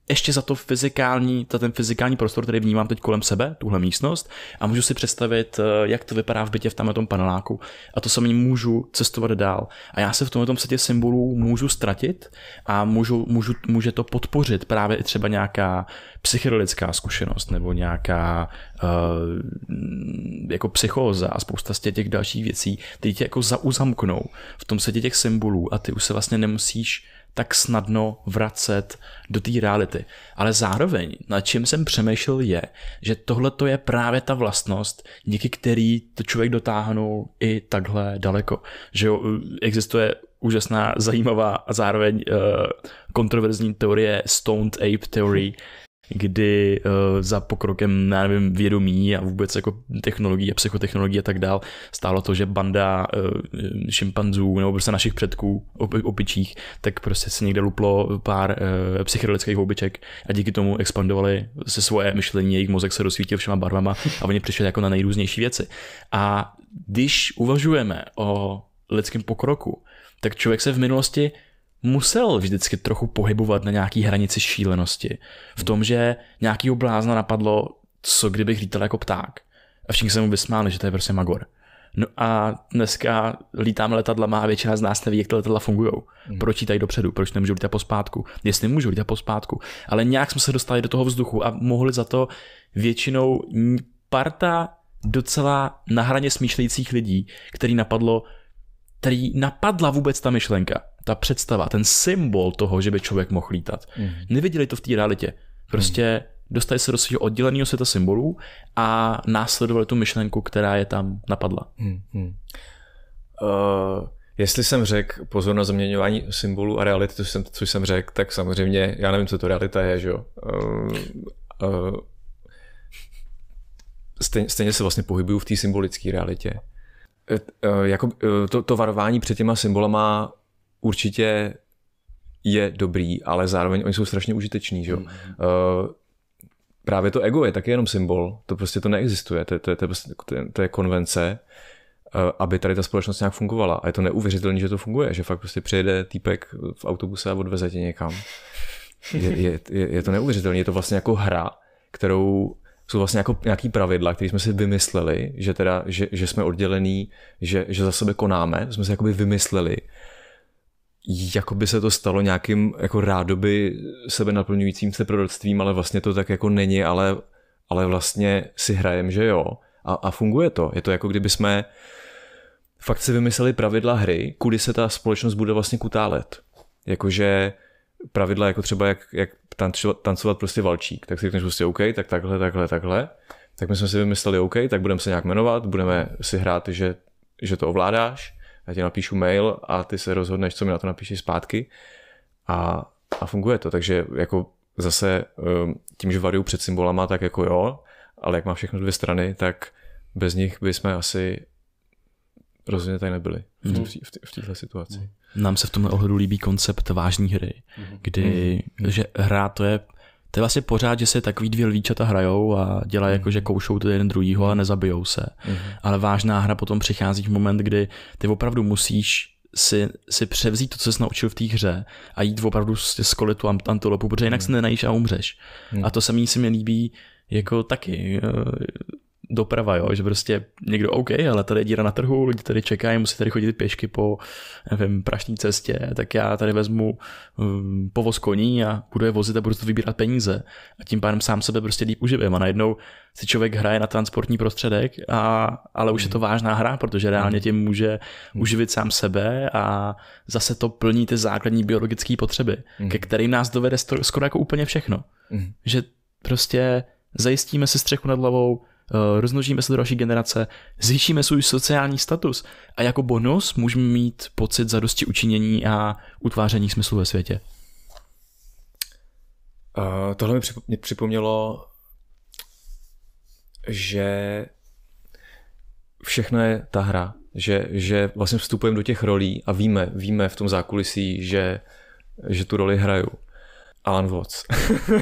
ještě za to fyzikální, za ten fyzikální prostor, který vnímám teď kolem sebe, tuhle místnost, a můžu si představit, eh, jak to vypadá v bytě v tamhle tom paneláku. A to samý můžu cestovat dál. A já se v tomhle setě symbolů můžu ztratit a můžu, můžu, může to podpořit právě i třeba nějaká psychedelická zkušenost nebo nějaká uh, jako psychóza a spousta z těch dalších věcí, které tě jako zauzamknou v tom setě těch symbolů a ty už se vlastně nemusíš tak snadno vracet do té reality. Ale zároveň, nad čím jsem přemýšlel, je, že tohle to je právě ta vlastnost, díky který to člověk dotáhnul i takhle daleko. Že jo, existuje úžasná, zajímavá a zároveň uh, kontroverzní teorie Stoned Ape Theory, kdy eh, za pokrokem, já nevím, vědomí a vůbec jako technologií a psychotechnologií a tak dál, stálo to, že banda eh, šimpanzů nebo prostě našich předků opičích, tak prostě se někde luplo pár eh, psychedelických houbiček a díky tomu expandovali se svoje myšlení, jejich mozek se rozsvítil všema barvama a oni přišli jako na nejrůznější věci. A když uvažujeme o lidském pokroku, tak člověk se v minulosti musel vždycky trochu pohybovat na nějaký hranici šílenosti. V tom, že nějakýho blázna napadlo, co kdybych lítal jako pták. A všichni se mu vysmáli, že to je prostě magor. No a dneska lítáme letadla a většina z nás neví, jak ty letadla fungují. Hmm. Proč tady dopředu, proč nemůžu lítat pospátku, jestli můžu lítat pospátku. Ale nějak jsme se dostali do toho vzduchu a mohli za to většinou parta docela na hraně smýšlejících lidí, který napadlo, který napadla vůbec ta myšlenka ta představa, ten symbol toho, že by člověk mohl lítat. Mm. Neviděli to v té realitě. Prostě mm. dostali se do svého odděleného světa symbolů a následovali tu myšlenku, která je tam napadla. Mm. Uh... Jestli jsem řekl pozor na zaměňování symbolů a reality, to jsem, co jsem řekl, tak samozřejmě, já nevím, co to realita je, že jo. Uh, eh, uh, eh, stejně, stejně se vlastně pohybuju v té symbolické realitě. jako, to, to varování před těma symbolama určitě je dobrý, ale zároveň oni jsou strašně užiteční, že jo. Mm. Uh, právě to ego je taky jenom symbol, to prostě to neexistuje, to, to, to, prostě jako, to, to je konvence, uh, aby tady ta společnost nějak fungovala. A je to neuvěřitelné, že to funguje, že fakt prostě přijede týpek v autobuse a odveze tě někam. Je, je, je, je to neuvěřitelné, je to vlastně jako hra, kterou jsou vlastně jako nějaký pravidla, které jsme si vymysleli, že teda, že, že jsme oddělení, že, že za sebe konáme, jsme si jakoby vymysleli, jako by se to stalo nějakým jako rádoby sebe naplňujícím se proroctvím, ale vlastně to tak jako není, ale, ale vlastně si hrajem, že jo. A, a funguje to. Je to jako kdyby jsme fakt si vymysleli pravidla hry, kudy se ta společnost bude vlastně kutálet. Jakože pravidla jako třeba jak, jak tancovat, tancovat prostě valčík, tak si řekneš prostě OK, tak takhle, takhle, takhle. Tak my jsme si vymysleli OK, tak budeme se nějak jmenovat, budeme si hrát, že, že to ovládáš já ti napíšu mail a ty se rozhodneš, co mi na to napíšeš zpátky a, a funguje to, takže jako zase ehm, tím, že varuju před symbolama, tak jako jo, ale jak má všechno dvě strany, tak bez nich bychom asi rozhodně tady nebyli v, tý, mhm. v, v této situaci. Nám se v tomhle ohledu líbí koncept vážní hry, mhm. kdy, mm. že hra to je to je vlastně pořád, že se takový dvě lvíčata hrajou a dělají jako, že mhm. koušou to jeden druhýho a mhm. nezabijou se. Mm. Ale vážná hra potom přichází v moment, kdy ty opravdu musíš si, si převzít to, co jsi naučil v té hře a jít opravdu z kolitu antilopu, protože jinak mm. se nenajíš a umřeš. Mm. A to samý se mi líbí jako taky eh, doprava, jo? že prostě někdo, OK, ale tady je díra na trhu, lidi tady čekají, musí tady chodit pěšky po, nevím, prašní cestě, tak já tady vezmu um, povoz koní a budu je vozit a budu to vybírat peníze. A tím pádem sám sebe prostě líp uživím a najednou si člověk hraje na transportní prostředek, a, ale už je to vážná hra, protože reálně tím může uživit sám sebe a zase to plní ty základní biologické potřeby, mhm. ke kterým nás dovede skoro jako úplně všechno. Mhm. Že prostě zajistíme si střechu nad hlavou, Eh, rozmnožíme se do další generace, zvýšíme svůj sociální status a jako bonus můžeme mít pocit zadosti učinění a utváření smyslu ve světě. Uh, tohle mi připomnělo, že všechno je ta hra, že, že vlastně vstupujeme do těch rolí a víme, víme v tom zákulisí, že, že tu roli hraju. Alan Watts. uh,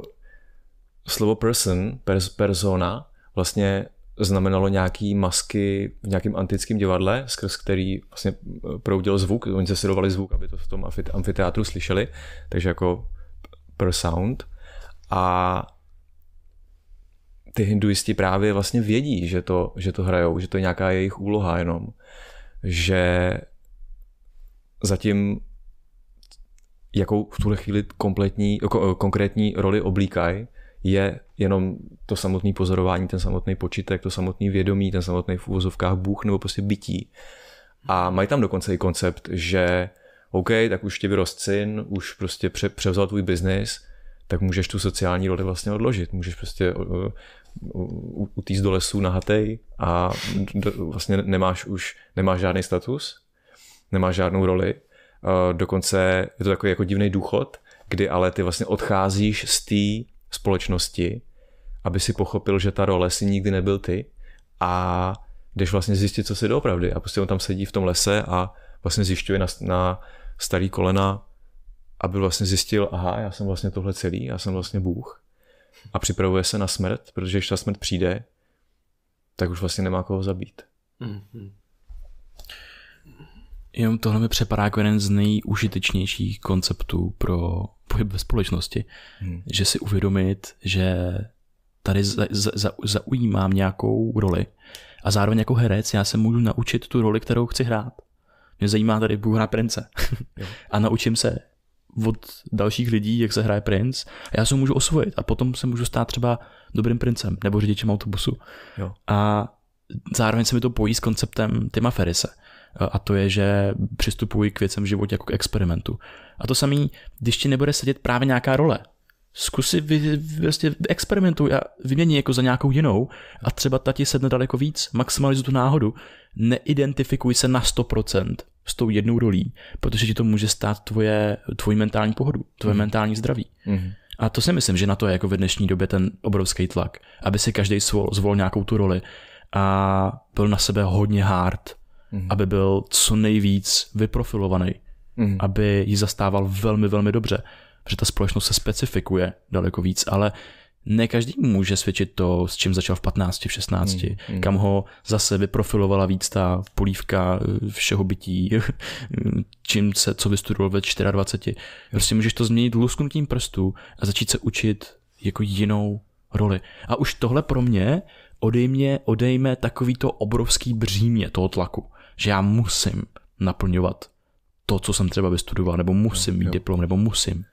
[laughs] slovo person, pers, persona, vlastně znamenalo nějaký masky v nějakém antickém divadle, skrz který vlastně eh, proudil zvuk, oni sledovali zvuk, aby to v tom amfiteátru slyšeli, takže jako per sound. A ty hinduisti právě vlastně vědí, že to, že to hrajou, že to je nějaká jejich úloha jenom. Že zatím jakou v tuhle chvíli kompletní, konkrétní roli oblíkají, je jenom to samotné pozorování, ten samotný počítek, to samotné vědomí, ten samotný v úvozovkách Bůh nebo prostě bytí. A mají tam dokonce i koncept, že OK, tak už ti vyrost syn, už prostě pře- převzal tvůj biznis, tak můžeš tu sociální roli vlastně odložit. Můžeš prostě uh, uh, utíst do lesů nahatej a do, vlastně nemáš už, nemáš žádný status, nemáš žádnou roli. Uh, dokonce je to takový jako divný důchod, kdy ale ty vlastně odcházíš z té společnosti, aby si pochopil, že ta role si nikdy nebyl ty a jdeš vlastně zjistit, co si doopravdy. A prostě on tam sedí v tom lese a vlastně zjišťuje na, na starý kolena, aby vlastně zjistil, aha, já jsem vlastně tohle celý, já jsem vlastně Bůh. A připravuje se na smrt, protože když ta smrt přijde, tak už vlastně nemá koho zabít. Mm-hmm. Jenom tohle mi přepadá jako jeden z nejužitečnějších konceptů pro pohyb ve společnosti, hmm. že si uvědomit, že tady za, za, za, zaujímám nějakou roli a zároveň jako herec já se můžu naučit tu roli, kterou chci hrát. Mě zajímá tady, bůh hrát prince. [laughs] a naučím se od dalších lidí, jak se hraje princ, a já se můžu osvojit a potom se můžu stát třeba dobrým princem nebo řidičem autobusu. Jo. A zároveň se mi to pojí s konceptem Tima Ferise. Eh, a to je, že přistupuji k věcem v životě jako k experimentu. A to samý, když ti nebude sedět právě nějaká role, si vy, vlastně experimentuj a vymění jako za nějakou jinou a třeba ta ti sedne daleko víc, maximalizuj tu náhodu, neidentifikuj se na 100% s tou jednou rolí, protože ti to může stát tvoje, tvoji mentální pohodu, tvoje mm. mentální zdraví. Mm. A to si myslím, že na to je jako ve dnešní době ten obrovský tlak, aby si každý zvol, zvol nějakou tu roli a byl na sebe hodně hard mm-hmm. aby byl co nejvíc vyprofilovaný, mm-hmm. aby ji zastával velmi, velmi dobře, protože ta společnost se specifikuje daleko víc, ale ne každý může svědčit to, s čím začal v 15, v 16, mm, hmm kam ho zase vyprofilovala víc ta polívka eh, všeho bytí, [laughs] čím se, co vystudoval ve 24. Prostě můžeš to změnit lusknutím prstů a začít se učit jako jinou roli. A už tohle pro mě odejme, odejme takovýto obrovský břímě toho tlaku že já musím naplňovat to, co jsem třeba vystudoval, nebo musím mít jo. diplom, nebo musím.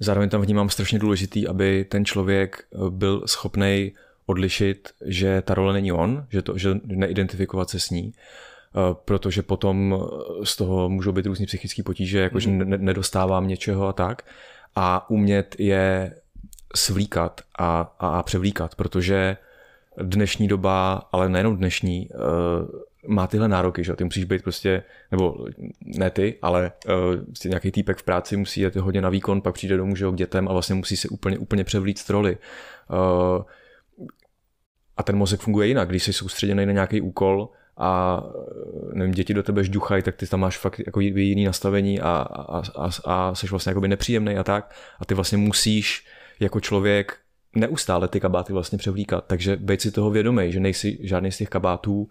Zároveň tam vnímám strašně důležitý, aby ten člověk eh, byl schopný odlišit, že ta role není on, že, to, že neidentifikovat se s ní, eh, protože potom eh, z toho můžou být různý psychické potíže, jakože mm. ne, nedostávám něčeho a tak. A umět je svlíkat a, a, a převlíkat, protože dnešní doba, ale nejenom dnešní, má tyhle nároky, že ty musíš být prostě, nebo ne ty, ale uh, prostě nějaký týpek v práci musí jít hodně na výkon, pak přijde domů, že k dětem a vlastně musí se úplně, úplně převlít troly. Uh, a ten mozek funguje jinak, když jsi soustředěný na nějaký úkol a eh, nevím, děti do tebe žduchají, tak ty tam máš fakt jako jiný nastavení a, a, a, a jsi vlastně jakoby nepříjemný a tak a ty vlastně musíš jako člověk neustále ty kabáty vlastně převlíkat, takže bejt si toho vědomý, že nejsi žádný z těch kabátů,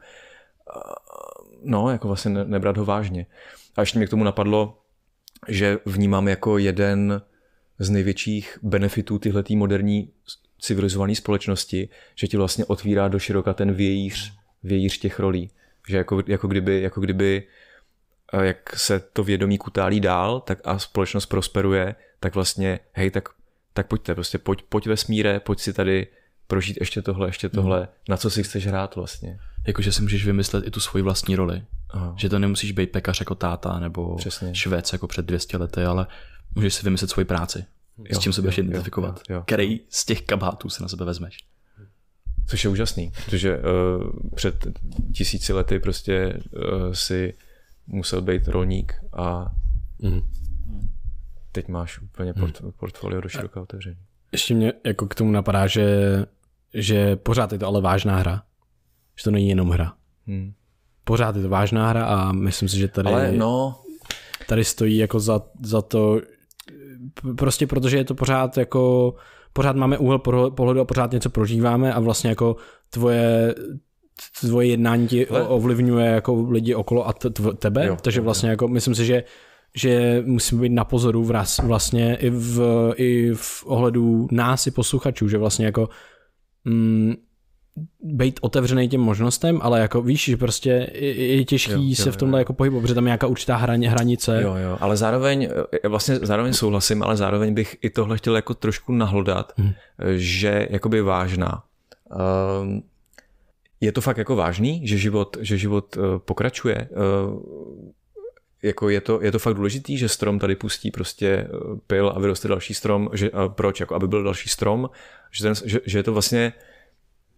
no, jako vlastně nebrat ho vážně. A ještě mě k tomu napadlo, že vnímám jako jeden z největších benefitů tyhle moderní civilizované společnosti, že ti vlastně otvírá do široka ten vějíř, vějíř těch rolí. Že jako, jako kdyby, jako kdyby eh, jak se to vědomí kutálí dál tak a společnost prosperuje, tak vlastně, hej, tak, tak pojďte, prostě pojď, pojď ve smíre, pojď si tady prožít ještě tohle, ještě tohle, mm. na co si chceš hrát vlastně. Jakože si můžeš vymyslet i tu svoji vlastní roli. Aha. Že to nemusíš být pekař jako táta nebo Přesně. švec jako před 200 lety, ale můžeš si vymyslet svoji práci. Jo, s čím se budeš identifikovat. Jo, jo, jo. Který z těch kabátů si na sebe vezmeš. Což je úžasný, protože uh, před tisíci lety prostě uh, si musel být rolník a mm. teď máš úplně hmm. port- portfolio do širokého otevření. Ještě mě jako k tomu napadá, že že pořád je to ale vážná hra. Že to není jenom hra. Hmm. Pořád je to vážná hra a myslím si, že tady, ale no... tady stojí jako za, za to, prostě protože je to pořád jako, pořád máme úhel pohledu a pořád něco prožíváme a vlastně jako tvoje, tvoje jednání ti ovlivňuje jako lidi okolo a tv, tebe, jo, takže vlastně jo. jako myslím si, že že musíme být na pozoru vlastně i v, i v ohledu nás i posluchačů, že vlastně jako mm, být otevřený těm možnostem, ale jako víš, že prostě je, je těžký jo, jo, se v tomhle jo. jako pohybu, protože tam je nějaká určitá hraně, hranice. Jo, jo, ale zároveň, e, vlastně zároveň souhlasím, ale zároveň bych i tohle chtěl jako trošku nahlodat, hmm. že jakoby vážná. Um, je to fakt jako vážný, že život, že život e, pokračuje jako je to, je to fakt důležitý, že strom tady pustí prostě eh, pil a vyroste další strom, že, a proč, jako aby byl další strom, že, ten, že, že je to vlastně,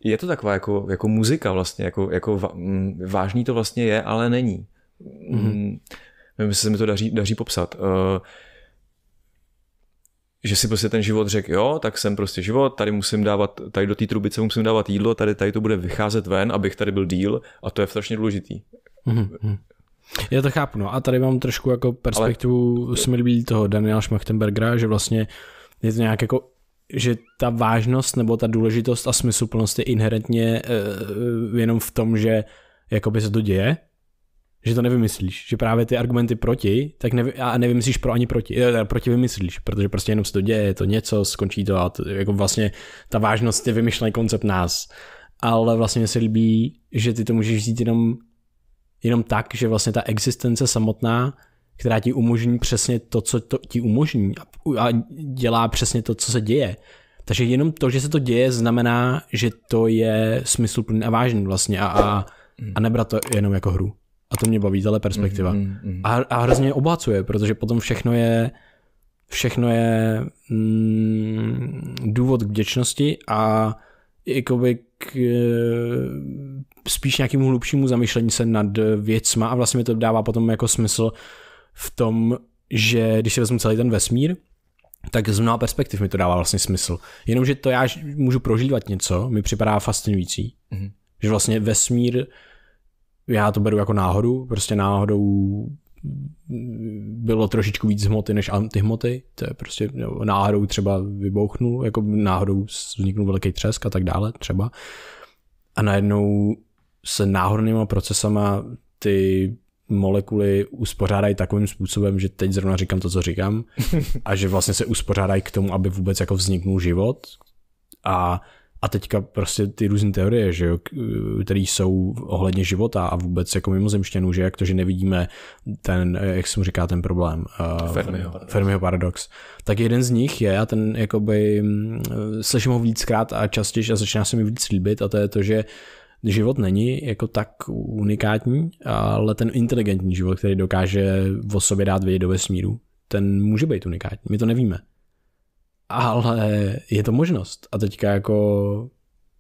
je to taková jako, jako muzika vlastně, jako, jako mm, vážný to vlastně je, ale není. Mm-hmm. Nevím, jestli se mi to daří, daří popsat. Eh, že si prostě ten život řekl, jo, tak jsem prostě život, tady musím dávat, tady do té trubice musím dávat jídlo, tady, tady to bude vycházet ven, abych tady byl díl a to je strašně důležitý. Mm-hmm. Já to chápu, no a tady mám trošku jako perspektivu, Ale... se mi líbí toho Daniela Schmachtenbergera, že vlastně je to nějak jako že ta vážnost nebo ta důležitost a smysluplnost je inherentně uh, jenom v tom, že jakoby se to děje, že to nevymyslíš, že právě ty argumenty proti, tak nevy, a nevymyslíš pro ani proti, ne, eh, proti vymyslíš, protože prostě jenom se to děje, je to něco, skončí to a to, jako vlastně ta vážnost je vymyšlený koncept nás. Ale vlastně se líbí, že ty to můžeš vzít jenom jenom tak, že vlastně ta existence samotná, která ti umožní přesně to, co to ti umožní a dělá přesně to, co se děje. Takže jenom to, že se to děje, znamená, že to je smysluplný a vážný vlastně a, a, a nebrat to jenom jako hru. A to mě baví, tahle perspektiva. Mm, mm, mm. A, a hrozně obohacuje, protože potom všechno je všechno je mm, důvod k vděčnosti a jakoby k, eh, spíš nějakému hlubšímu zamyšlení se nad věcma a vlastně mi to dává potom jako smysl v tom, že když se vezmu celý ten vesmír, tak z mnoha perspektiv mi to dává vlastně smysl. Jenomže to já můžu prožívat něco, mi připadá fascinující. Mm-hmm. Že vlastně vesmír, já to beru jako náhodu, prostě náhodou bylo trošičku víc hmoty než antihmoty, to je prostě no, náhodou třeba vybouchnul, jako náhodou vzniknul velký třesk a tak dále třeba. A najednou se náhodnýma procesama ty molekuly uspořádají takovým způsobem, že teď zrovna říkám to, co říkám, [laughs] a že vlastně se uspořádají k tomu, aby vůbec jako vzniknul život. A, a teďka prostě ty různé teorie, že jo, které jsou ohledně života a vůbec jako mimozemštěnů, že jak to, že nevidíme ten, jak se mu říká ten problém, uh, Fermiho, paradox. Fermiho paradox. Tak jeden z nich je, a ten jakoby mm, slyším ho víckrát a častěji a začíná se mi víc líbit, a to je to, že uh, život není jako tak unikátní, ale ten inteligentní život, který dokáže o sobě dát vědět do vesmíru, ten může být unikátní, my to nevíme. Ale je to možnost. A teďka jako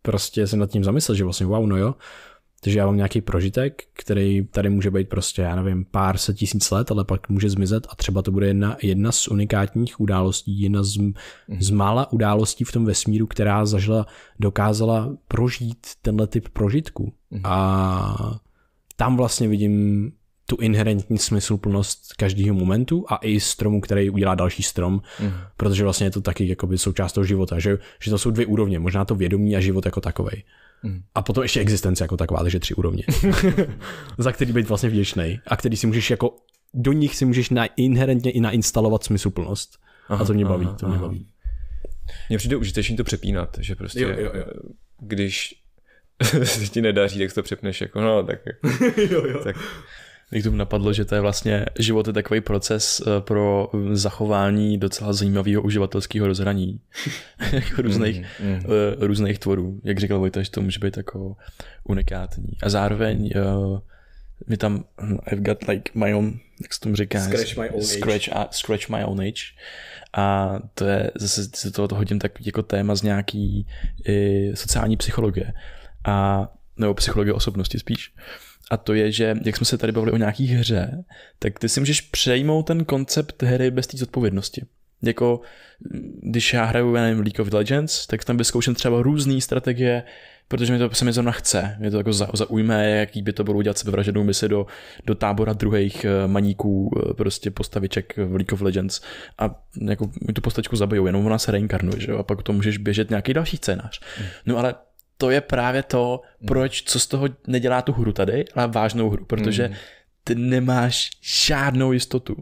prostě jsem nad tím zamyslel, že vlastně wow, no jo, takže já mám nějaký prožitek, který tady může být prostě, já nevím, pár set tisíc let, ale pak může zmizet a třeba to bude jedna, jedna z unikátních událostí, jedna z, mm. z mála událostí v tom vesmíru, která zažila, dokázala prožít tenhle typ prožitku. Mm. A tam vlastně vidím tu inherentní smysluplnost každého momentu a i stromu, který udělá další strom, mm. protože vlastně je to taky jakoby součást toho života, že, že to jsou dvě úrovně, možná to vědomí a život jako takovej. Mm. A potom ještě existence jako taková, takže tři úrovně, [laughs] za který být vlastně vděčný a který si můžeš jako, do nich si můžeš na, inherentně i nainstalovat smysluplnost. Aha, a to mě baví, aha, to mě aha. baví. Mně přijde užitečný to přepínat, že prostě, jo, jo, jo. když [laughs] se ti nedaří, tak to přepneš jako, no, tak, [laughs] jako- jo, jo. tak jak to mi napadlo, že to je vlastně život je takový proces eh, pro zachování docela zajímavého uživatelského rozhraní [laughs] jako různých, mm, různých tvorů. Jak říkal Vojta, že to může být jako unikátní. A zároveň uh, eh, mi tam hm, I've got like my own, jak se tomu říká? Scratch my own scratch, age. A, scratch my own age. A to je, zase se toho to hodím tak jako téma z nějaký i sociální psychologie. A, nebo psychologie osobnosti spíš. Uh, a to je, že jak jsme se tady bavili o nějaký hře, tak ty si můžeš přejmout ten koncept hry bez té zodpovědnosti. Jako, když já hraju, já nevím, League of Legends, tak tam zkoušen třeba různé strategie, protože mi to se mi zrovna chce, mě to jako zaujme, jaký by to bylo udělat sebevražednou misi do, do tábora druhých eh, maníků, eh, prostě postaviček v League of Legends a jako mi tu postačku zabijou, jenom ona se reinkarnuje, že jo? a pak to můžeš běžet nějaký další scénář. Hmm. No ale to je právě to, hmm. proč, co z toho nedělá tu hru tady, ale vážnou hru, protože hmm. ty nemáš žádnou jistotu.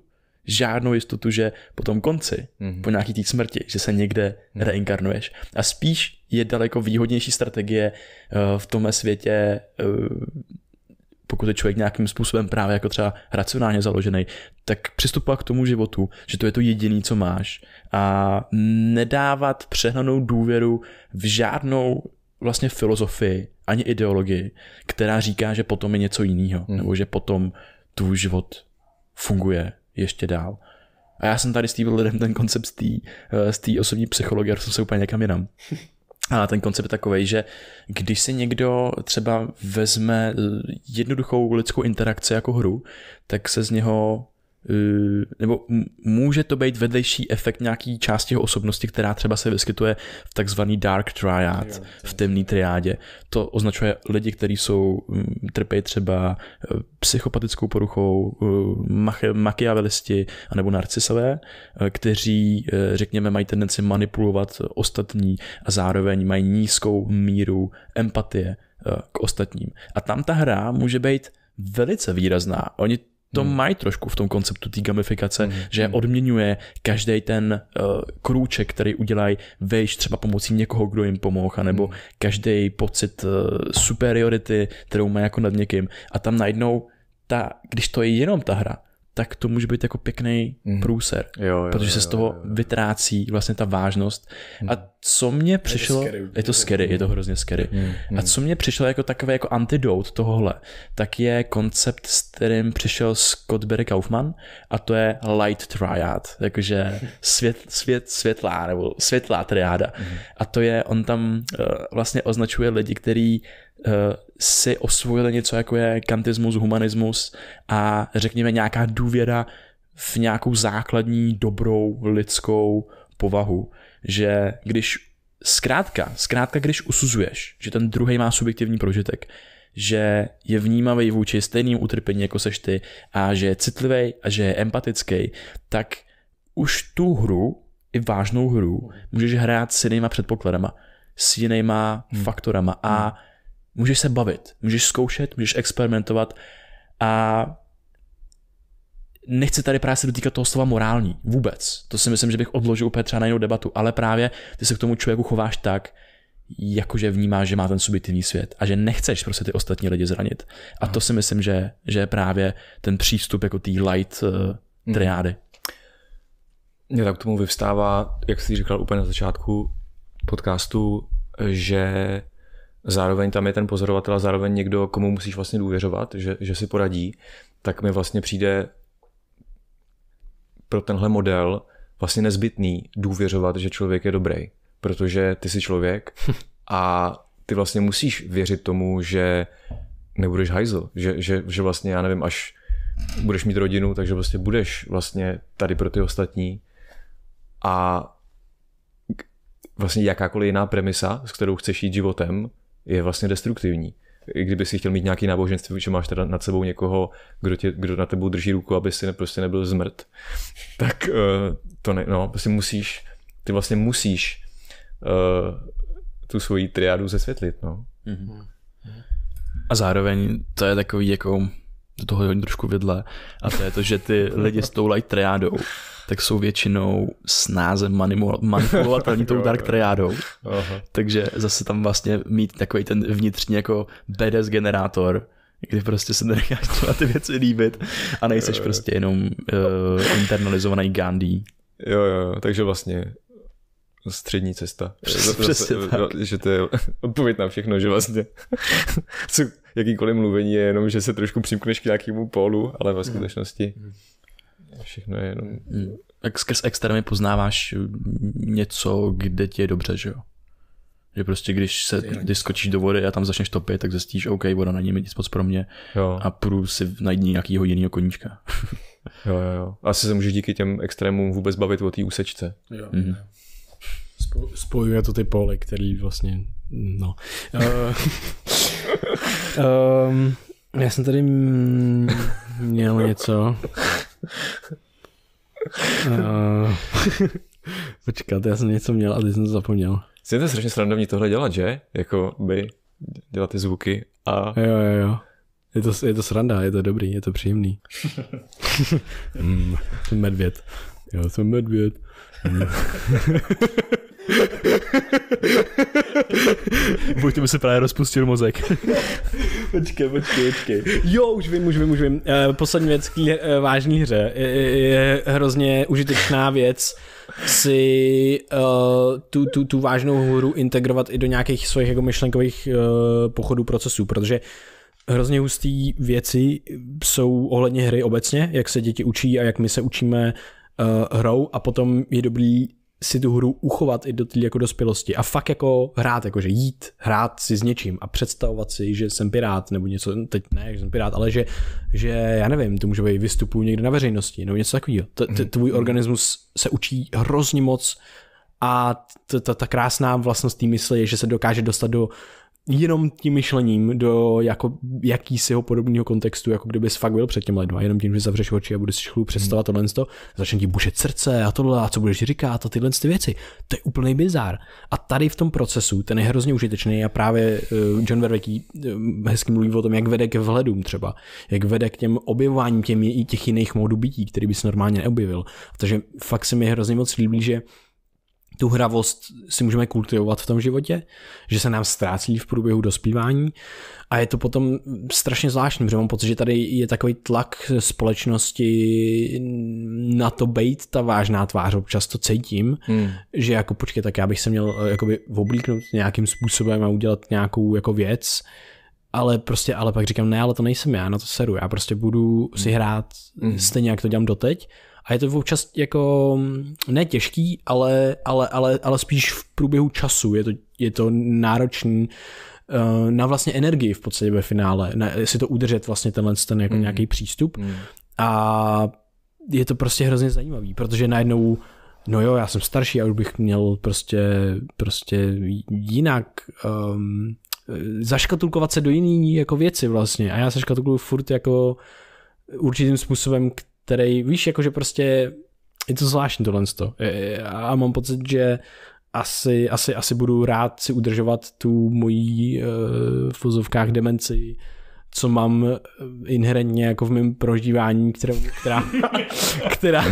Žádnou jistotu, že po tom konci, hmm. po nějaký té smrti, že se někde reinkarnuješ. A spíš je daleko výhodnější strategie eh, v tomhle světě, eh, pokud je člověk nějakým způsobem právě jako třeba racionálně založený, tak přistupovat k tomu životu, že to je to jediný, co máš. A nedávat přehnanou důvěru v žádnou vlastně filozofii, ani ideologii, která říká, že potom je něco jiného, hmm. nebo že potom tvůj život funguje ještě dál. A já jsem tady stýbil lidem ten koncept z té eh, osobní psychologie, jsem se úplně někam jinam. A [laughs] ten koncept je takový, že když si někdo třeba vezme eh, jednoduchou lidskou interakci jako hru, tak se z něho Eh, nebo může to být vedlejší efekt nějaký části jeho osobnosti, která třeba se vyskytuje v takzvaný dark triad, v temné triádě. To označuje lidi, kteří jsou trpějí třeba eh, psychopatickou poruchou, eh, machiavelisti anebo narcisové, kteří, řekněme, mají tendenci manipulovat ostatní a zároveň mají nízkou míru empatie k ostatním. A tam ta hra může být velice výrazná. Oni to hmm. mají trošku v tom konceptu té gamifikace, hmm. že hmm. odměňuje každý ten uh, krůček, který udělají, vejš třeba pomocí někoho, kdo jim pomohl, nebo hmm. každý pocit uh, superiority, kterou má jako nad někým. A tam najednou ta, když to je jenom ta hra, tak to může být jako pěkný mm. průser, jo, jo, protože jo, se z toho jo, jo. vytrácí vlastně ta vážnost. Mm. A co mě přišlo, je to scary, je to, scary, je to hrozně scary. Mm. A co mě přišlo jako takové jako antidote tohohle, tak je koncept, s kterým přišel Scott Barry Kaufman a to je light triad, jakože [laughs] svět, svět, světlá nebo světlá triáda. Mm. A to je, on tam uh, vlastně označuje lidi, který eh, si osvojili něco jako je kantismus, humanismus a řekněme nějaká důvěra v nějakou základní dobrou lidskou povahu, že když zkrátka, zkrátka když usuzuješ, že ten druhý má subjektivní prožitek, že je vnímavý vůči stejným utrpení jako seš ty a že je citlivý a že je empatický, tak už tu hru, i vážnou hru, můžeš hrát s jinýma předpokladama, s jinýma hmm. faktorama a hmm. Můžeš se bavit, můžeš zkoušet, můžeš experimentovat a nechci tady právě se dotýkat toho slova morální, vůbec. To si myslím, že bych odložil úplně třeba na jinou debatu, ale právě ty se k tomu člověku chováš tak, jakože vnímáš, že má ten subjektivní svět a že nechceš prostě ty ostatní lidi zranit. A to si myslím, že, že je právě ten přístup jako té light uh, triády. Mě tak k tomu vyvstává, jak jsi říkal úplně na začátku podcastu, že zároveň tam je ten pozorovatel a zároveň někdo, komu musíš vlastně důvěřovat, že, že si poradí, tak mi vlastně přijde pro tenhle model vlastně nezbytný důvěřovat, že člověk je dobrý, protože ty jsi člověk a ty vlastně musíš věřit tomu, že nebudeš hajzl, že, že, že vlastně, já nevím, až budeš mít rodinu, takže vlastně budeš vlastně tady pro ty ostatní a vlastně jakákoliv jiná premisa, s kterou chceš jít životem, je vlastně destruktivní. I kdyby si chtěl mít nějaký náboženství, že máš teda nad sebou někoho, kdo, tě, kdo na tebou drží ruku, aby si ne, prostě nebyl zmrt, tak uh, to ne, no, prostě musíš, ty vlastně musíš uh, tu svoji triádu zesvětlit, no. Mm-hmm. A zároveň to je takový jako do toho hodně trošku vidle a to je to, že ty lidi s tou light triádou tak jsou většinou snáze manipulovatelní tou [laughs] Dark Triadou. Takže zase tam vlastně mít takový ten vnitřní jako BDS generátor, kdy prostě se nenecháš třeba [laughs] ty věci líbit a nejseš jo, prostě jenom uh, internalizovaný Gandhi. Jo, jo, takže vlastně střední cesta. Přes, [laughs] Přesně Zase, Že to je odpověď na všechno, že vlastně co, jakýkoliv mluvení je jenom, že se trošku přimkneš k nějakému polu, ale ve skutečnosti... Hmm všechno je jenom... Mm. Tak skrz externy poznáváš něco, kde ti je dobře, že jo? Že prostě když se když skočíš do vody a tam začneš topit, tak zjistíš, OK, voda není nic moc pro mě jo. a půjdu si najít nějakýho jiného koníčka. [laughs] jo, jo, jo. Asi se můžeš díky těm extrémům vůbec bavit o té úsečce. Jo. Mm. Spojuje to ty pole, který vlastně, no. um, [laughs] [laughs] já jsem tady měl něco uh, počkat, já jsem něco měl a jsem to zapomněl. Jsi to strašně srandovní tohle dělat, že? Jako by dělat ty zvuky a... Jo, jo, jo. Je to, je to sranda, je to dobrý, je to příjemný. [laughs] mm, jsem medvěd. Jo, jsem medvěd. [laughs] Buď mi se právě rozpustil mozek. [laughs] počkej, počkej, počkej. Jo, už vím, už vím, už vím. Eh, poslední věc k uh, vážné hře. Je, je, hrozně užitečná věc si uh, tu, tu, tu vážnou hru integrovat i do nějakých svých jako myšlenkových uh, pochodů procesů, protože hrozně hustý věci jsou ohledně hry obecně, jak se děti učí a jak my se učíme uh, hrou a potom je dobrý si tu hru uchovat i do té jako dospělosti a fakt jako hrát, jakože jít, hrát si s něčím a představovat si, že jsem pirát nebo něco, no, teď ne, že jsem pirát, ale že, že já nevím, to může být vystupu někde na veřejnosti nebo něco takového. Mhm. Tvůj mhm. organismus se učí hrozně moc a ta krásná vlastnost té mysli je, že se dokáže dostat do jenom tím myšlením do jako jakýsiho podobného kontextu, jako kdyby fakt byl před těmi lidmi, jenom tím, že zavřeš oči a budeš si chvíli představovat hmm. tohle, to, začne ti bušet srdce a tohle, a co budeš říkat a tyhle ty věci. To je úplný bizár. A tady v tom procesu ten je hrozně užitečný a právě eh, John Vervecký eh, hezky mluví o tom, jak vede ke vhledům třeba, jak vede k těm objevováním i těch jiných modů bytí, který bys normálně neobjevil. Takže fakt se mi hrozně moc líbí, že tu hravost si můžeme kultivovat v tom životě, že se nám ztrácí v průběhu dospívání a je to potom strašně zvláštní, protože mám pocit, že tady je takový tlak společnosti na to být ta vážná tvář, občas to cítím, hmm. že jako počkej, tak já bych se měl eh, jakoby oblíknout nějakým způsobem a udělat nějakou jako věc, ale prostě, ale pak říkám, ne, ale to nejsem já, na to seru, já prostě budu si hmm. hrát hmm. stejně, jak to dělám doteď, a je to občas jako mm, ne těžký, ale, ale, ale, ale spíš v průběhu času je to, je to náročný eh, na vlastně energii v podstatě ve finále, na, si to udržet vlastně tenhle ten jako mm. nějaký přístup mm. a je to prostě hrozně zajímavý, protože najednou no jo, já jsem starší a už bych měl prostě, prostě jinak um, zaškatulkovat se do jiný jako věci vlastně a já se škatulkuju furt jako určitým způsobem, který, víš, jakože prostě je to zvláštní tohle a mám pocit, že asi, asi, asi budu rád si udržovat tu mojí uh, v vozovkách demenci co mám eh, inherentně jako v mém prožívání, která, která, [laughs] která,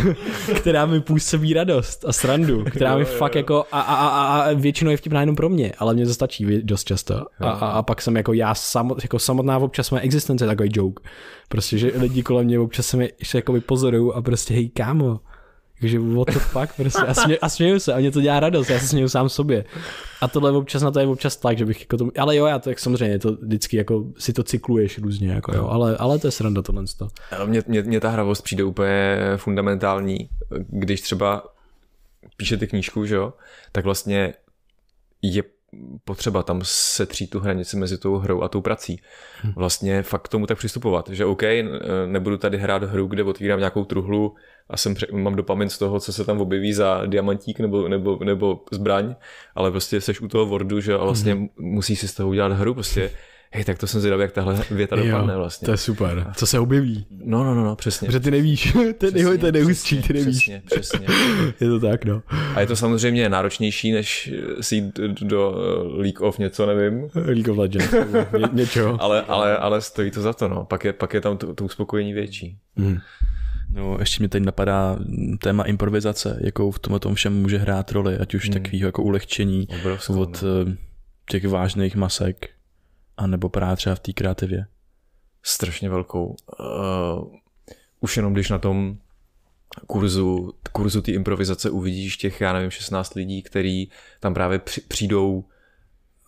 která mi působí radost a srandu, která mi jo, fakt jako a, a, a, a většinou je vtipná jenom pro mě, ale mě to stačí dost často. A, a, a pak jsem jako já sam, jako samotná občas moje existence je takový joke. Prostě, že lidi kolem mě občas se mi ještě jako vypozorují a prostě hej kámo, takže what the fuck prostě. A, smě, a směju se, a mě to dělá radost, já se směju sám sobě. A tohle občas na to je občas tak, že bych jako tomu, ale jo, já to jak samozřejmě, to vždycky jako si to cykluješ různě, jako jo, ale, ale to je sranda tohle. Mně, mě mě ta hravost přijde úplně fundamentální, když třeba píšete knížku, že jo, tak vlastně je potřeba tam setřít tu hranici mezi tou hrou a tou prací. Hm. Vlastně fakt tomu tak přistupovat, že OK, e, nebudu tady hrát hru, kde otvírám nějakou truhlu a jsem, mám dopamin z toho, co se tam objeví za diamantík nebo, nebo, nebo zbraň, ale prostě seš u toho Wordu, že a vlastně mm-hmm. musíš si z toho udělat hru, prostě hej, tak to jsem zvědavý, jak tahle věta jo, dopadne vlastně. to je super. Co se objeví? No, no, no, no přesně. Protože ty nevíš, [laughs] ten je ten nejhustší, ty nevíš. Přesně, přesně. je to tak, no. A je to samozřejmě náročnější, než si jít do eh, League of něco, nevím. League of Legends, ně, něčeho. ale, ale, ale stojí to za to, no. Pak je, pak je tam to, to uspokojení větší. Hmm. No, ještě mi teď napadá téma improvizace, jakou v tomhle tom všem může hrát roli, ať už hmm. takového jako ulehčení Obrovskou, od no. Eh, těch vážných masek anebo právě třeba v té kreativě? Strašně velkou. Uh, už jenom když na tom kurzu, kurzu té improvizace uvidíš těch, já nevím, 16 lidí, který tam právě přijdou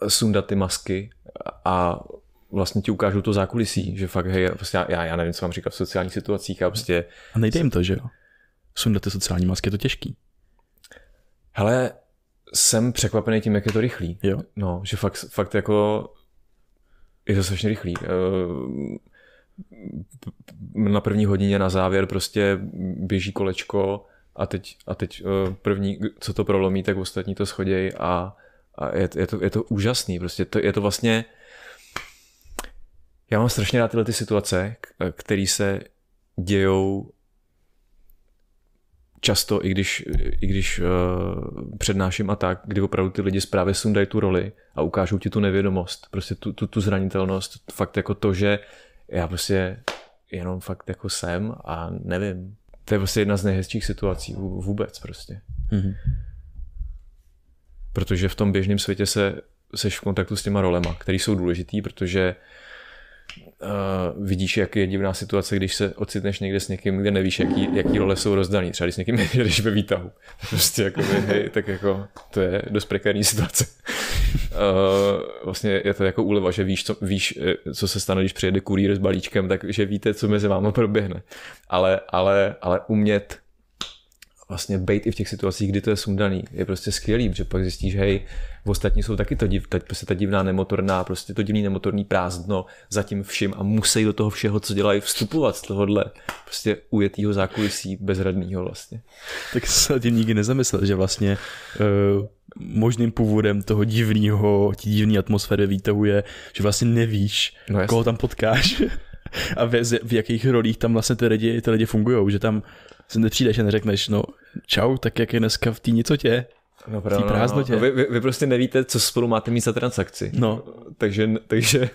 eh, sundat ty masky a vlastně ti ukážu to zákulisí, že fakt, hej, prostě já, já nevím, co mám říkat v sociálních situacích a prostě... A nejde jim to, že jo? Sundat ty sociální masky, je to těžký. Hele, jsem překvapený tím, jak je to rychlý. Jo. No, že fakt, fakt jako je to strašně rychlý. Eh, na první hodině na závěr prostě běží kolečko a teď, a teď eh, první, co to prolomí, tak ostatní to schodějí a, a je, je, to, je to úžasný. Prostě to, je to vlastně... Já mám strašně rád tyhle ty situace, eh, které se dějou často, i když, i když uh, přednáším a tak, kdy opravdu ty lidi zprávě sundají tu roli a ukážou ti tu nevědomost, prostě tu, tu, tu zranitelnost, fakt jako to, že já prostě jenom fakt jako jsem a nevím. To je prostě jedna z nejhezčích situací vůbec prostě. Mm-hmm. Protože v tom běžném světě se seš v kontaktu s těma rolema, které jsou důležitý, protože uh, uh, vidíš, jak je divná situace, když se ocitneš někde s někým, kde nevíš, jaký, jaký role jsou rozdaný. Třeba když s někým [laughs] jedeš ve výtahu. Prostě jako, hej, tak jako, to je dost prekární situace. Uh, [laughs] vlastně je to jako úleva, že víš co, víš, eh, co se stane, když přijede kurýr s balíčkem, takže víte, co mezi váma proběhne. Ale, ale, ale umět vlastně být i v těch situacích, kdy to je sundaný. Je prostě skvělý, protože pak zjistíš, hej, v ostatní jsou taky to div, ta, prostě ta divná nemotorná, prostě to divný nemotorní prázdno zatím všim a musí do toho všeho, co dělají, vstupovat z tohohle prostě ujetýho zákulisí bezradného vlastně. Tak se tím nikdy nezamyslel, že vlastně uh, možným původem toho divného, tí divný atmosféry výtahu je, že vlastně nevíš, no koho tam potkáš. [laughs] a v, v jakých rolích tam vlastně ty lidi, ty lidi fungují, že tam se nepřijdeš a neřekneš, no čau, tak jak je dneska v té nicotě. No, v té no, prázdnotě. No, no. Vy, vy, vy prostě nevíte, co spolu máte mít za transakci. No. Takže, takže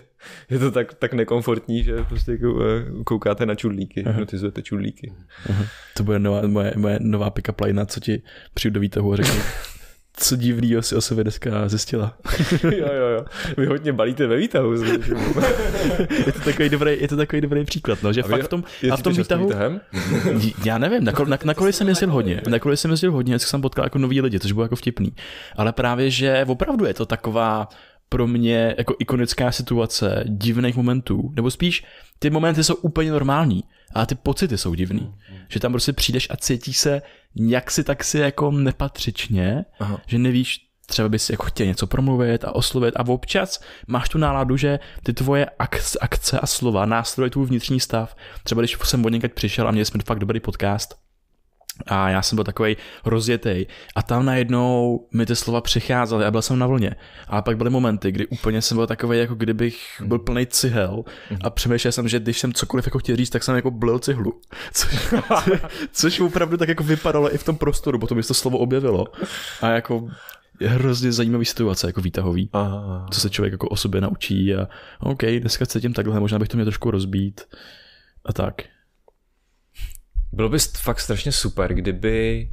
je to tak, tak nekomfortní, že prostě jako, eh, koukáte na čudlíky, Aha. notizujete čudlíky. Aha. To bude nová, moje, moje nová pick-up line, co ti přijdu do výtahu a řeknu, [laughs] co divný si o sobě dneska zjistila. [laughs] jo, jo, jo. Vy hodně balíte ve výtahu. [laughs] je, to takový dobrý, je to takový dobrý příklad, no, že a fakt v tom, a v tom výtahu... Výtahem? [laughs] já nevím, na, na, na kole jsem jezdil hodně. Na kole jsem jezdil hodně, jsem potkal jako nový lidi, což bylo jako vtipný. Ale právě, že opravdu je to taková pro mě jako ikonická situace divných momentů, nebo spíš ty momenty jsou úplně normální. A ty pocity jsou divný. Mm, mm. Že tam prostě přijdeš a cítíš se nějak si tak si jako nepatřičně, Aha. že nevíš, třeba bys jako chtěl něco promluvit a oslovit a občas máš tu náladu, že ty tvoje akce, akce a slova nástroje tvůj vnitřní stav. Třeba když jsem od přišel a měli jsme fakt dobrý podcast, a já jsem byl takový rozjetý a tam najednou mi ty slova přicházely a byl jsem na vlně. A pak byly momenty, kdy úplně jsem byl takový, jako kdybych mhm. byl plný cihel mhm. a přemýšlel jsem, že když jsem cokoliv jako chtěl říct, tak jsem jako blil cihlu. [laughs] Což, což opravdu tak jako vypadalo i v tom prostoru, potom mi to slovo objevilo. A jako je hrozně zajímavý situace, jako výtahový, Aha. co se člověk jako o sobě naučí a OK, dneska tím takhle, možná bych to měl trošku rozbít a tak. Bylo by fakt strašně super, kdyby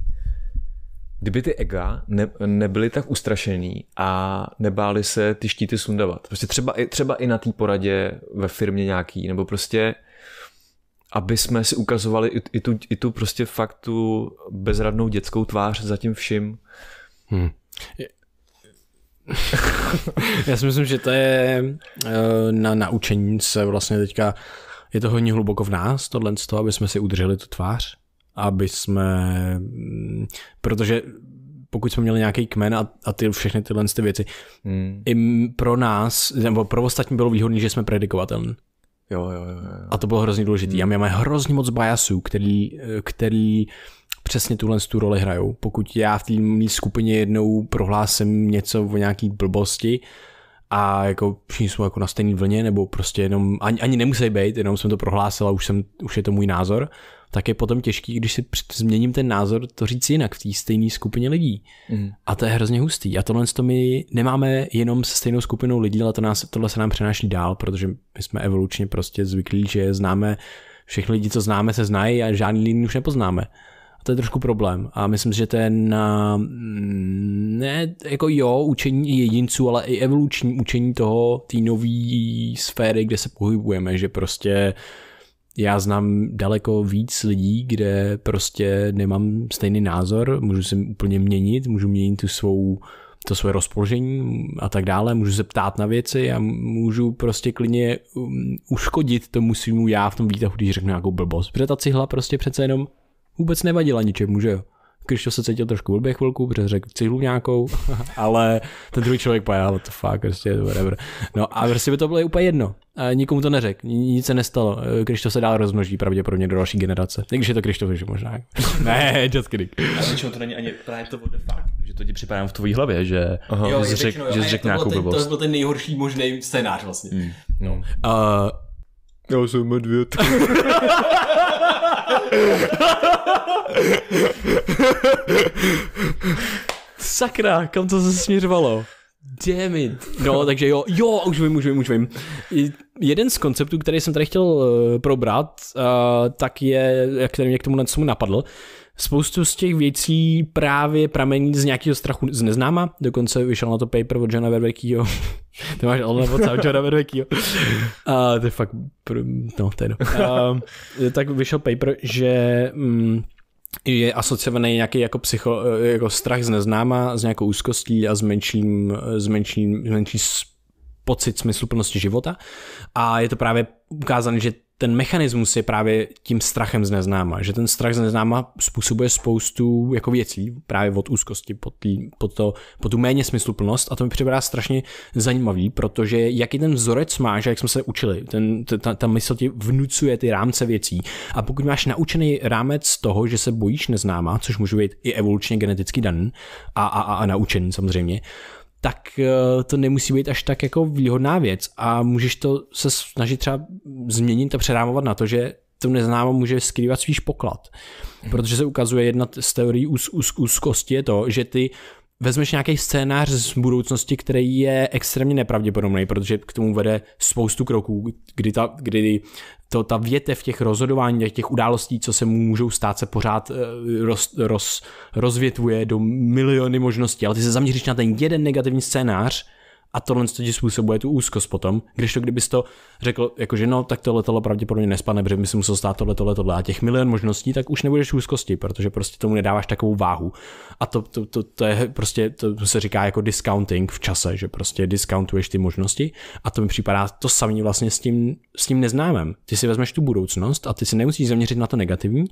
kdyby ty ega ne, nebyly tak ustrašený a nebáli se ty štíty sundovat. Prostě třeba, třeba i na té poradě ve firmě nějaký, nebo prostě aby jsme si ukazovali i, i, tu, i tu prostě fakt tu bezradnou dětskou tvář za tím vším. Hmm. [laughs] Já si myslím, že to je eh, na naučení se vlastně teďka je to hodně hluboko v nás, tohle z toho, aby jsme si udrželi tu tvář, aby jsme, mm, protože pokud jsme měli nějaký kmen a, a ty, všechny tyhle ty věci, hmm. i pro nás, nebo pro ostatní bylo výhodné, že jsme predikovatelní. Jo, jo, jo, jo. A to bylo hrozně důležité. Hmm. A my máme hrozně moc bajasů, který, který přesně tuhle tu roli hrajou. Pokud já v té skupině jednou prohlásím něco o nějaký blbosti, a jako všichni jsme jako na stejné vlně, nebo prostě jenom, ani, ani nemusí být, jenom jsem to prohlásil a už, jsem, už je to můj názor, tak je potom těžký, když si změním ten názor, to říct jinak v té stejné skupině lidí. Mm. A to je hrozně hustý. A tohle to my nemáme jenom se stejnou skupinou lidí, ale to nás, tohle se nám přenáší dál, protože my jsme evolučně prostě zvyklí, že známe všechny lidi, co známe, se znají a žádný jiný už nepoznáme to je trošku problém. A myslím si, že to je na, mm, ne, jako jo, učení jedinců, ale i evoluční učení toho, té nové sféry, kde se pohybujeme, že prostě já znám daleko víc lidí, kde prostě nemám stejný názor, můžu si úplně měnit, můžu měnit tu svou to svoje rozpoložení a tak dále, můžu se ptát na věci a můžu prostě klidně um, uškodit tomu svýmu já v tom výtahu, když řeknu nějakou blbost. Protože ta cihla prostě přece jenom vůbec nevadila ničemu, že jo. Krištof se cítil trošku blbě chvilku, protože řekl cihlu nějakou, [laughs] ale ten druhý člověk pojádal to fakt, prostě whatever. No a prostě by to bylo úplně jedno. nikomu to neřekl, nic se nestalo. Krištof se dál rozmnoží pravděpodobně do další generace. Když je to Krištof, že možná. [laughs] ne, just kidding. Ale většinou to není ani právě to the fuck, že to ti připadá v tvojí hlavě, že, jsi řekl že, řek, řek nějakou ten, blbost. To byl ten nejhorší možný scénář vlastně. Mm. No. Uh, Já jsem medvěd. [laughs] Sakra, kam to se směřovalo? Damn it. No, takže jo, jo, už vím, už vím, už vím. Jeden z konceptů, který jsem tady chtěl eh, probrat, eh, tak je, který mě k tomu napadl, spoustu z těch věcí právě pramení z nějakého strachu z neznáma, dokonce vyšel na to paper od Johna Verbekyho. [laughs] Ty máš Alna od Johna Verbekyho. A [laughs] eh, to je fakt, no, to je no. A, tak vyšel paper, že... Mm, je asociovaný nějaký jako, psycho, eh, jako strach z neznáma, s nějakou úzkostí a s menším, eh, s menším, s menší pocit smysluplnosti života. A je to právě ukázané, že ten mechanismus je právě tím strachem z neznáma, že ten strach z neznáma způsobuje spoustu jako věcí, právě od úzkosti po, tý, po, to, po tu méně smysluplnost a to mi připadá strašně zajímavý, protože jaký ten vzorec máš, jak jsme se učili, ten, ta, ta mysl ti vnucuje ty rámce věcí a pokud máš naučený rámec toho, že se bojíš neznáma, což může být i evolučně geneticky daný a, a, a, a naučený samozřejmě, tak eh, to nemusí být až tak jako výhodná věc a můžeš to se snažit třeba změnit a přerámovat na to, že to neznámo může skrývat svýš poklad. Mhm. Protože se ukazuje jedna z teorií úz, úz, úzkosti je to, že ty vezmeš nějaký scénář z budoucnosti, který je extrémně nepravděpodobný, protože k tomu vede spoustu kroků, kdy, ta, kdy to, ta větev těch rozhodování, těch, těch událostí, co se mu můžou stát, se pořád eh, roz, roz, rozvětvuje do miliony možností, ale ty se zaměříš na ten jeden negativní scénář a tohle ti způsobuje tu úzkost potom, když to kdybys to řekl, jako že, no, tak tohle tohle pravděpodobně nespadne, protože by se musel stát tohle tohle tohle a těch milion možností, tak už nebudeš v úzkosti, protože prostě tomu nedáváš takovou váhu. A to, to, to, to je prostě, to se říká jako discounting v čase, že prostě discountuješ ty možnosti a to mi připadá to samý vlastně s tím, s tím neznámem. Ty si vezmeš tu budoucnost a ty si nemusíš zaměřit na to negativní,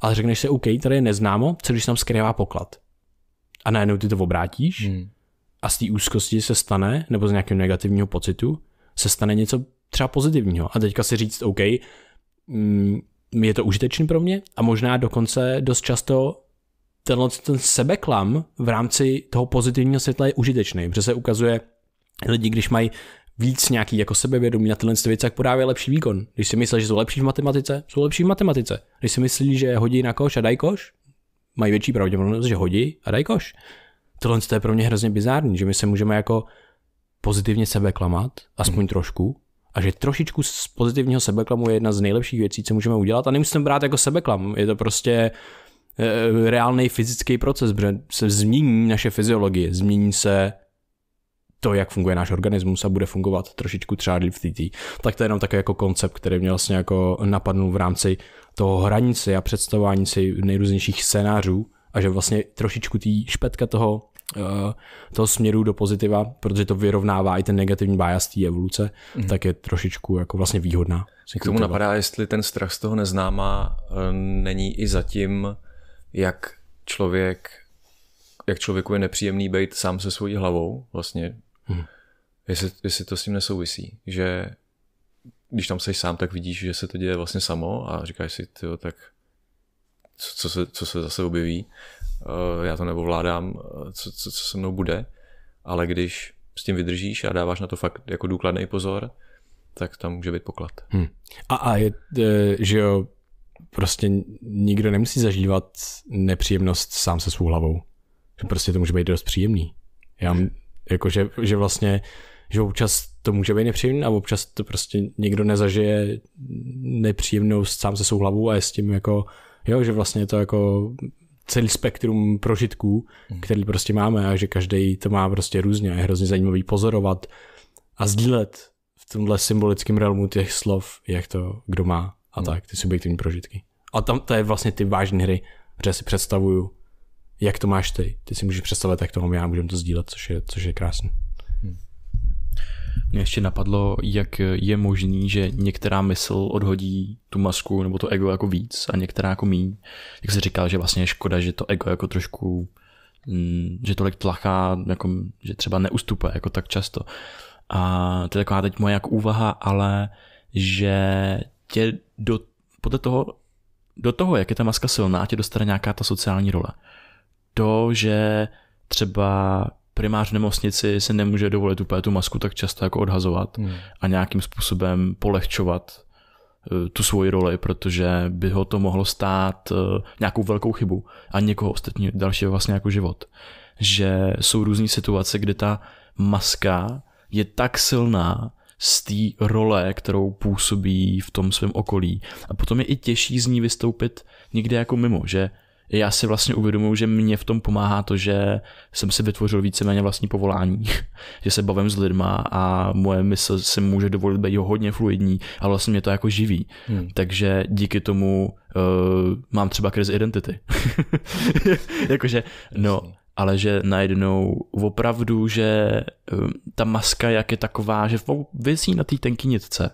ale řekneš si, OK, tady je neznámo, co když tam skrývá poklad. A najednou ty to obrátíš hmm a z té úzkosti se stane, nebo z nějakého negativního pocitu, se stane něco třeba pozitivního. A teďka si říct, OK, mm, je to užitečný pro mě a možná dokonce dost často tenhle ten sebeklam v rámci toho pozitivního světla je užitečný, protože se ukazuje lidi, když mají víc nějaký jako sebevědomí na tyhle věci, tak podávají lepší výkon. Když si myslí, že jsou lepší v matematice, jsou lepší v matematice. Když si myslí, že hodí na koš a daj koš, mají větší pravděpodobnost, že hodí a daj koš tohle je pro mě hrozně bizární, že my se můžeme jako pozitivně sebeklamat, aspoň hmm. trošku, a že trošičku z pozitivního sebeklamu je jedna z nejlepších věcí, co můžeme udělat a nemusíme brát jako sebeklam, je to prostě e, reálný fyzický proces, protože se změní naše fyziologie, změní se to, jak funguje náš organismus a bude fungovat trošičku třeba v TT. Tak to je jenom takový jako koncept, který mě vlastně jako napadnul v rámci toho hranice a představování si nejrůznějších scénářů a že vlastně trošičku tý špetka toho Eh, toho směru do pozitiva, protože to vyrovnává i ten negativní bias té evoluce, mm. tak je trošičku jako vlastně výhodná. K tomu napadá, jestli ten strach z toho neznáma eh, není i zatím, jak člověk, jak člověku je nepříjemný být sám se svojí hlavou vlastně, mm. jestli, jestli to s tím nesouvisí, že když tam seš sám, tak vidíš, že se to děje vlastně samo a říkáš si, tyjo, tak co se, co se zase objeví Eh, já to neovládám, eh, co, co, co se mnou bude, ale když s tím vydržíš a dáváš na to fakt jako důkladný pozor, tak tam může být poklad. Hmm. A, a je, eh, že jo, prostě nikdo nemusí zažívat nepříjemnost sám se svou hlavou. prostě to může být dost příjemný. Já jako, že, že vlastně, že občas to může být nepříjemné a občas to prostě někdo nezažije nepříjemnost sám se svou hlavou a je s tím jako, jo, že vlastně je to jako celý spektrum prožitků, mm. který prostě máme a že každý to má prostě různě a je hrozně zajímavý pozorovat a sdílet v tomhle symbolickém realmu těch slov, jak to kdo má a mm. tak, ty subjektivní prožitky. A tam to je vlastně ty vážné hry, protože si představuju, jak to máš ty. Ty si můžeš představit, jak to mám já, můžeme to sdílet, což je, což je krásné. Mě ještě napadlo, jak je možný, že některá mysl odhodí tu masku nebo to ego jako víc a některá jako míň. Jak se říkal, že vlastně je škoda, že to ego jako trošku, mm, že tolik tlachá, jako, že třeba neustupuje jako tak často. A to je taková teď moje jako úvaha, ale že tě do, podle toho, do toho, jak je ta maska silná, tě dostane nějaká ta sociální role. To, že třeba primář v nemocnici si nemůže dovolit úplně tu masku tak často jako odhazovat hmm. a nějakým způsobem polehčovat eh, tu svoji roli, protože by ho to mohlo stát eh, nějakou velkou chybu a někoho ostatní dalšího vlastně jako život. Že jsou různé situace, kdy ta maska je tak silná z té role, kterou působí v tom svém okolí a potom je i těžší z ní vystoupit někde jako mimo, že já si vlastně uvědomuji, že mě v tom pomáhá to, že jsem si vytvořil víceméně vlastní povolání, [laughs] že se bavím s lidma a moje mysl se může dovolit být hodně fluidní a vlastně mě to jako živí. Hmm. Takže díky tomu uh, mám třeba krizi identity. [laughs] Jakože, no, ale že najednou opravdu, že eh, ta maska jak je taková, že vysí na té tenký nitce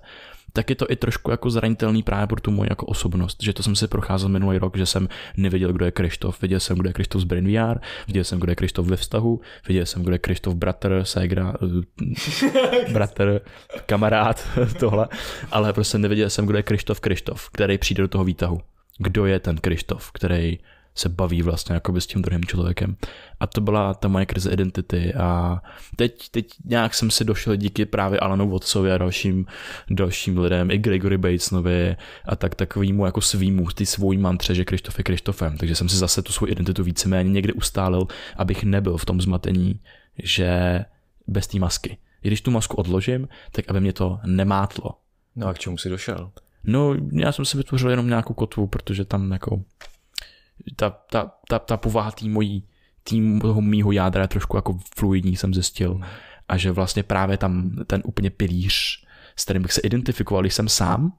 tak je to i trošku jako zranitelný právě pro tu moji jako osobnost, že to jsem si procházel minulý rok, že jsem nevěděl, kdo je Krištof, viděl jsem, kdo je Krištof z Brain VR, viděl jsem, kdo je Krištof ve vztahu, viděl jsem, kdo je Krištof bratr, ségra, eh, bratr, kamarád, [laughs] tohle, ale prostě nevěděl jsem, kdo je Krištof Krištof, který přijde do toho výtahu. Kdo je ten Krištof, který se baví vlastně by s tím druhým člověkem a to byla ta moje krize identity a teď, teď nějak jsem si došel díky právě Alanu Watsovi a dalším, dalším lidem, i Gregory Batesnovi a tak takovýmu jako svýmu, ty svůj mantře, že Krištof je Krištofem, takže jsem si zase tu svou identitu víceméně někde ustálil, abych nebyl v tom zmatení, že bez té masky. I když tu masku odložím, tak aby mě to nemátlo. No a k čemu jsi došel? No, já jsem si vytvořil jenom nějakou kotvu, protože tam jako ta, ta, ta, ta povaha té mojí týmu toho mýho jádra je trošku jako fluidní, jsem zjistil. Hmm. A že vlastně právě tam ten úplně pilíř, s kterým bych se identifikoval, když jsem sám,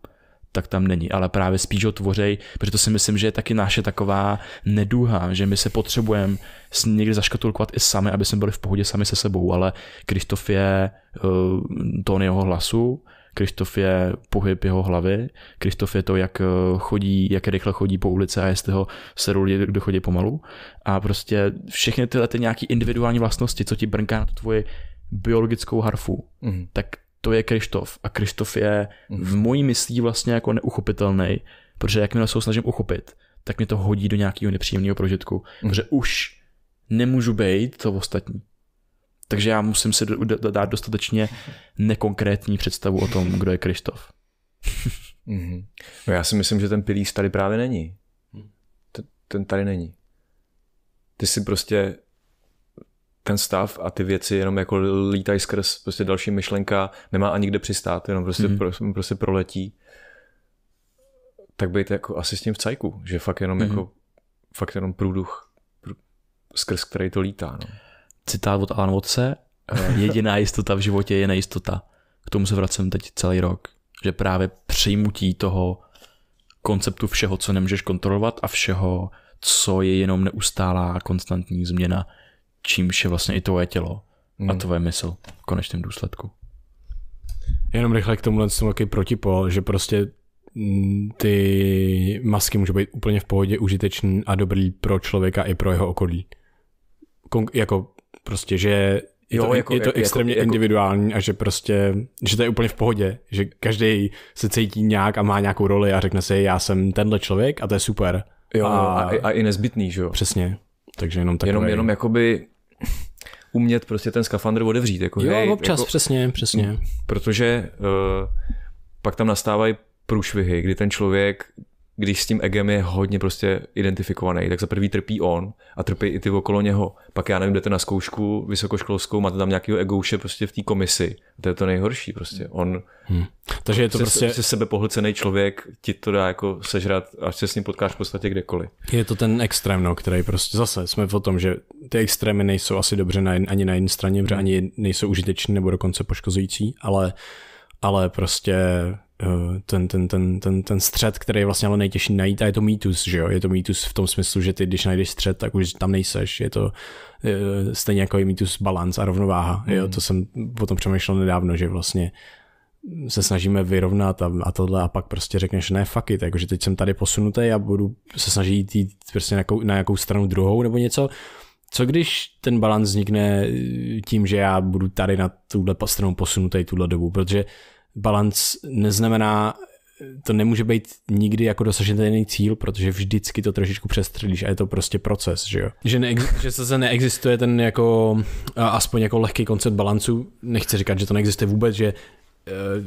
tak tam není, ale právě spíš ho tvořej, protože to si myslím, že je taky naše taková neduha, že my se potřebujeme někdy zaškatulkovat i sami, aby jsme byli v pohodě sami se sebou, ale Kristof je uh, tón jeho hlasu, Kristof je pohyb jeho hlavy, Kristof je to, jak eh, chodí, jak rychle chodí po ulici a jestli ho seru lidi, kdo chodí pomalu. A prostě všechny tyhle ty nějaké individuální vlastnosti, co ti brnká na tvoji biologickou harfu, mm. tak to je Kristof A Kristof je mm. v mojí myslí vlastně jako neuchopitelný, protože jakmile se ho snažím uchopit, tak mě to hodí do nějakého nepříjemného prožitku, mm. protože už nemůžu být to ostatní. Takže já musím si dát dostatečně nekonkrétní představu o tom, kdo je Kristof. Mhm. No já si myslím, že ten pilíř tady právě není. Ten, ten tady není. Ty si prostě ten stav a ty věci jenom jako lítají skrz, prostě další myšlenka nemá ani kde přistát, jenom prostě, mm-hmm. prostě proletí. Tak bejte jako asi s tím v cajku, že fakt jenom mm-hmm. jako fakt jenom průduch skrz který to lítá. No citát od Alan Watse, eh, [laughs] jediná jistota v životě je nejistota. K tomu se vracím teď celý rok. Že právě přijmutí toho konceptu všeho, co nemůžeš kontrolovat a všeho, co je jenom neustálá konstantní změna, čímž je vlastně i tvoje tělo a hmm. tvoje mysl v konečném důsledku. Jenom rychle k tomuhle jsem takový protipol, že prostě mm, ty masky můžou být úplně v pohodě užitečný a dobrý pro člověka i pro jeho okolí. Kon- jako Prostě, že je jo, to, jako, je to jako- jako- extrémně jako, individuální a že prostě, že to je úplně v pohodě, že každý se cítí nějak a má nějakou roli a řekne si, já jsem tenhle člověk a to je super. Jo, a, no, a, a i nezbytný, že jo. Přesně, takže jenom takový. Jenom, jenom jakoby umět prostě ten skafandr odevřít. Jako, jo, hej, občas, jako, přesně, přesně. Mm, protože uh, pak tam nastávají průšvihy, kdy ten člověk když s tím egem je hodně prostě identifikovaný, tak za prvý trpí on a trpí i ty okolo něho. Pak já nevím, jdete na zkoušku vysokoškolskou, máte tam nějakého egouše prostě v té komisi. To je to nejhorší prostě. On, hmm. Takže je to se, prostě... Se sebepohlcený člověk ti to dá jako sežrat, až se s ním potkáš v podstatě kdekoliv. Je to ten extrém, no, který prostě zase jsme o tom, že ty extrémy nejsou asi dobře na, ani na jedné straně, protože hmm. ani nejsou užiteční nebo dokonce poškozující, ale ale prostě ten, ten, ten, ten, ten střed, který je vlastně ale nejtěžší najít a je to mýtus, že jo? Je to mýtus v tom smyslu, že ty, když najdeš střed, tak už tam nejseš. Je to e, stejně jako je mýtus balans a rovnováha. Mm. Jo? To jsem potom přemýšlel nedávno, že vlastně se snažíme vyrovnat a, a tohle a pak prostě řekneš ne, fuck it, jakože teď jsem tady posunutý a budu se snažit jít prostě na jakou, na jakou stranu druhou nebo něco. Co když ten balans vznikne tím, že já budu tady na tuhle stranu posunutý tuhle dobu, protože Balanc neznamená, to nemůže být nikdy jako dosažený cíl, protože vždycky to trošičku přestřelíš a je to prostě proces, že jo. Že, neex- [laughs] že se neexistuje ten jako, aspoň jako lehký koncept balancu, nechci říkat, že to neexistuje vůbec, že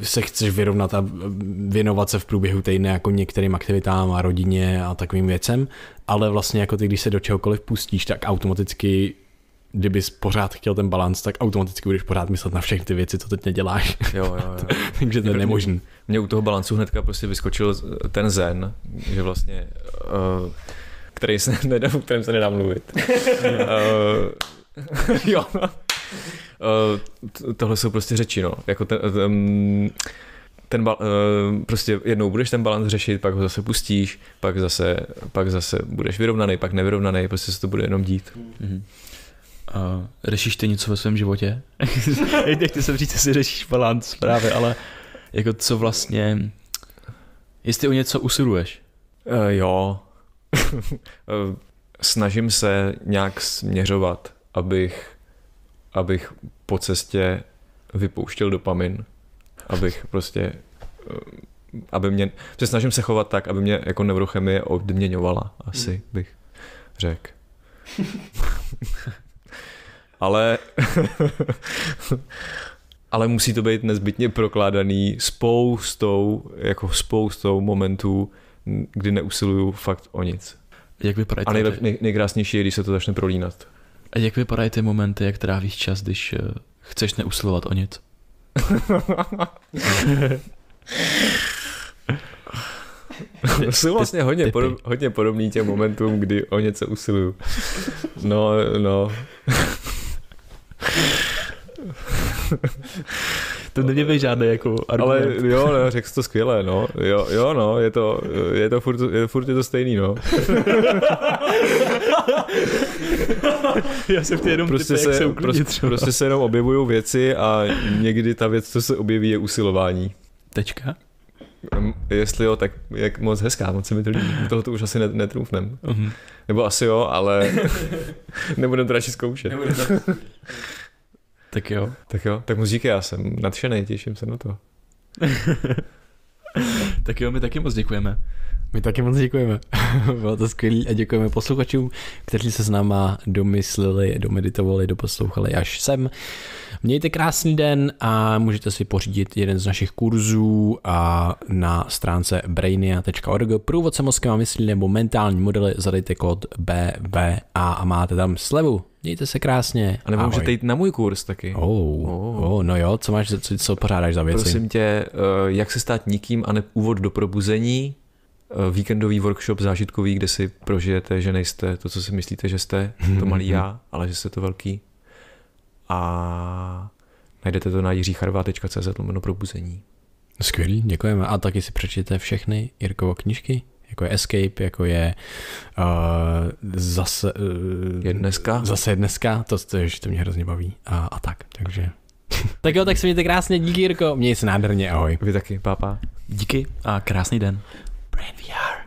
eh, se chceš vyrovnat a věnovat se v průběhu týdne jako některým aktivitám a rodině a takovým věcem, ale vlastně jako ty, když se do čehokoliv pustíš, tak automaticky kdyby pořád chtěl ten balans, tak automaticky budeš pořád myslet na všechny ty věci, co teď neděláš. Jo, jo, jo. [laughs] Takže to je jako nemožný. Mě u toho balancu hnedka prostě vyskočil ten zen, že vlastně, uh, který se [laughs] nedá, o kterém se nedá mluvit. uh, [laughs] jo. Uh, tohle jsou prostě řeči, no. Jako ten, ten, ten bal, uh, prostě jednou budeš ten balans řešit, pak ho zase pustíš, pak zase, pak zase budeš vyrovnaný, pak nevyrovnaný, prostě se to bude jenom dít. Mm. hmm Uh, řešíš ty něco ve svém životě? Nechci [laughs] se říct, jestli řešíš balans právě, ale jako co vlastně, jestli o něco usiluješ? Uh, jo. E, snažím se nějak směřovat, abych, abych po cestě vypouštěl dopamin, abych prostě uh, aby mě, se prostě snažím se chovat tak, aby mě jako neurochemie odměňovala, asi bych řekl. [laughs] ale [laughs] ale musí to být nezbytně prokládaný spoustou, jako spoustou momentů, kdy neusiluju fakt o nic. Jak vypadají a nejlep, nej, nejkrásnější je, když se to začne prolínat. A jak vypadají ty momenty, jak trávíš čas, když eh, chceš neusilovat o nic? [laughs] Jsou vlastně hodně, podob, hodně podobný těm momentům, kdy o něco usiluju. No, no to no, neměl žádný jako argument. Ale jo, no, řekl jsi to skvěle, no. Jo, jo no, je to, je to furt, je, furt je to stejný, no. Já v té jenom prostě se, jak se prostě, třeba. prostě se jenom objevují věci a někdy ta věc, co se objeví, je usilování. Tečka? Jestli jo, tak jak moc hezká, moc se mi to líbí. Tohle to už asi netrůfnem. Uh-huh. Mhm. Nebo asi jo, ale [laughs] nebudem to radši zkoušet. tak jo. Tak jo, tak moc díky, já jsem nadšený, těším se na to. [laughs] tak jo, my taky moc děkujeme. My taky moc děkujeme. [laughs] Bylo to skvělé a děkujeme posluchačům, kteří se s náma domyslili, domeditovali, doposlouchali až sem. Mějte krásný den a můžete si pořídit jeden z našich kurzů a na stránce brainia.org průvodce mozkem a myslí nebo mentální modely zadejte kód BBA a máte tam slevu. Mějte se krásně. A nebo můžete jít na můj kurz taky. Oh, oh. Oh, no jo, co máš, co, co pořádáš za věci? Prosím tě, eh, jak se stát nikým a ne úvod do probuzení, eh, víkendový workshop zážitkový, kde si prožijete, že nejste to, co si myslíte, že jste, to malý [laughs] já, ale že jste to velký a najdete to na jiřicharva.cz lomeno probuzení. Skvělý, děkujeme. A taky si přečtěte všechny Jirkovo knižky, jako je Escape, jako je uh, zase, uh, je dneska. zase dneska, to, to, to mě hrozně baví a, a tak, takže. [laughs] tak jo, tak se mějte krásně, díky Jirko, měj se nádherně, ahoj. Vy taky, pápa. Díky a krásný den. Brain VR.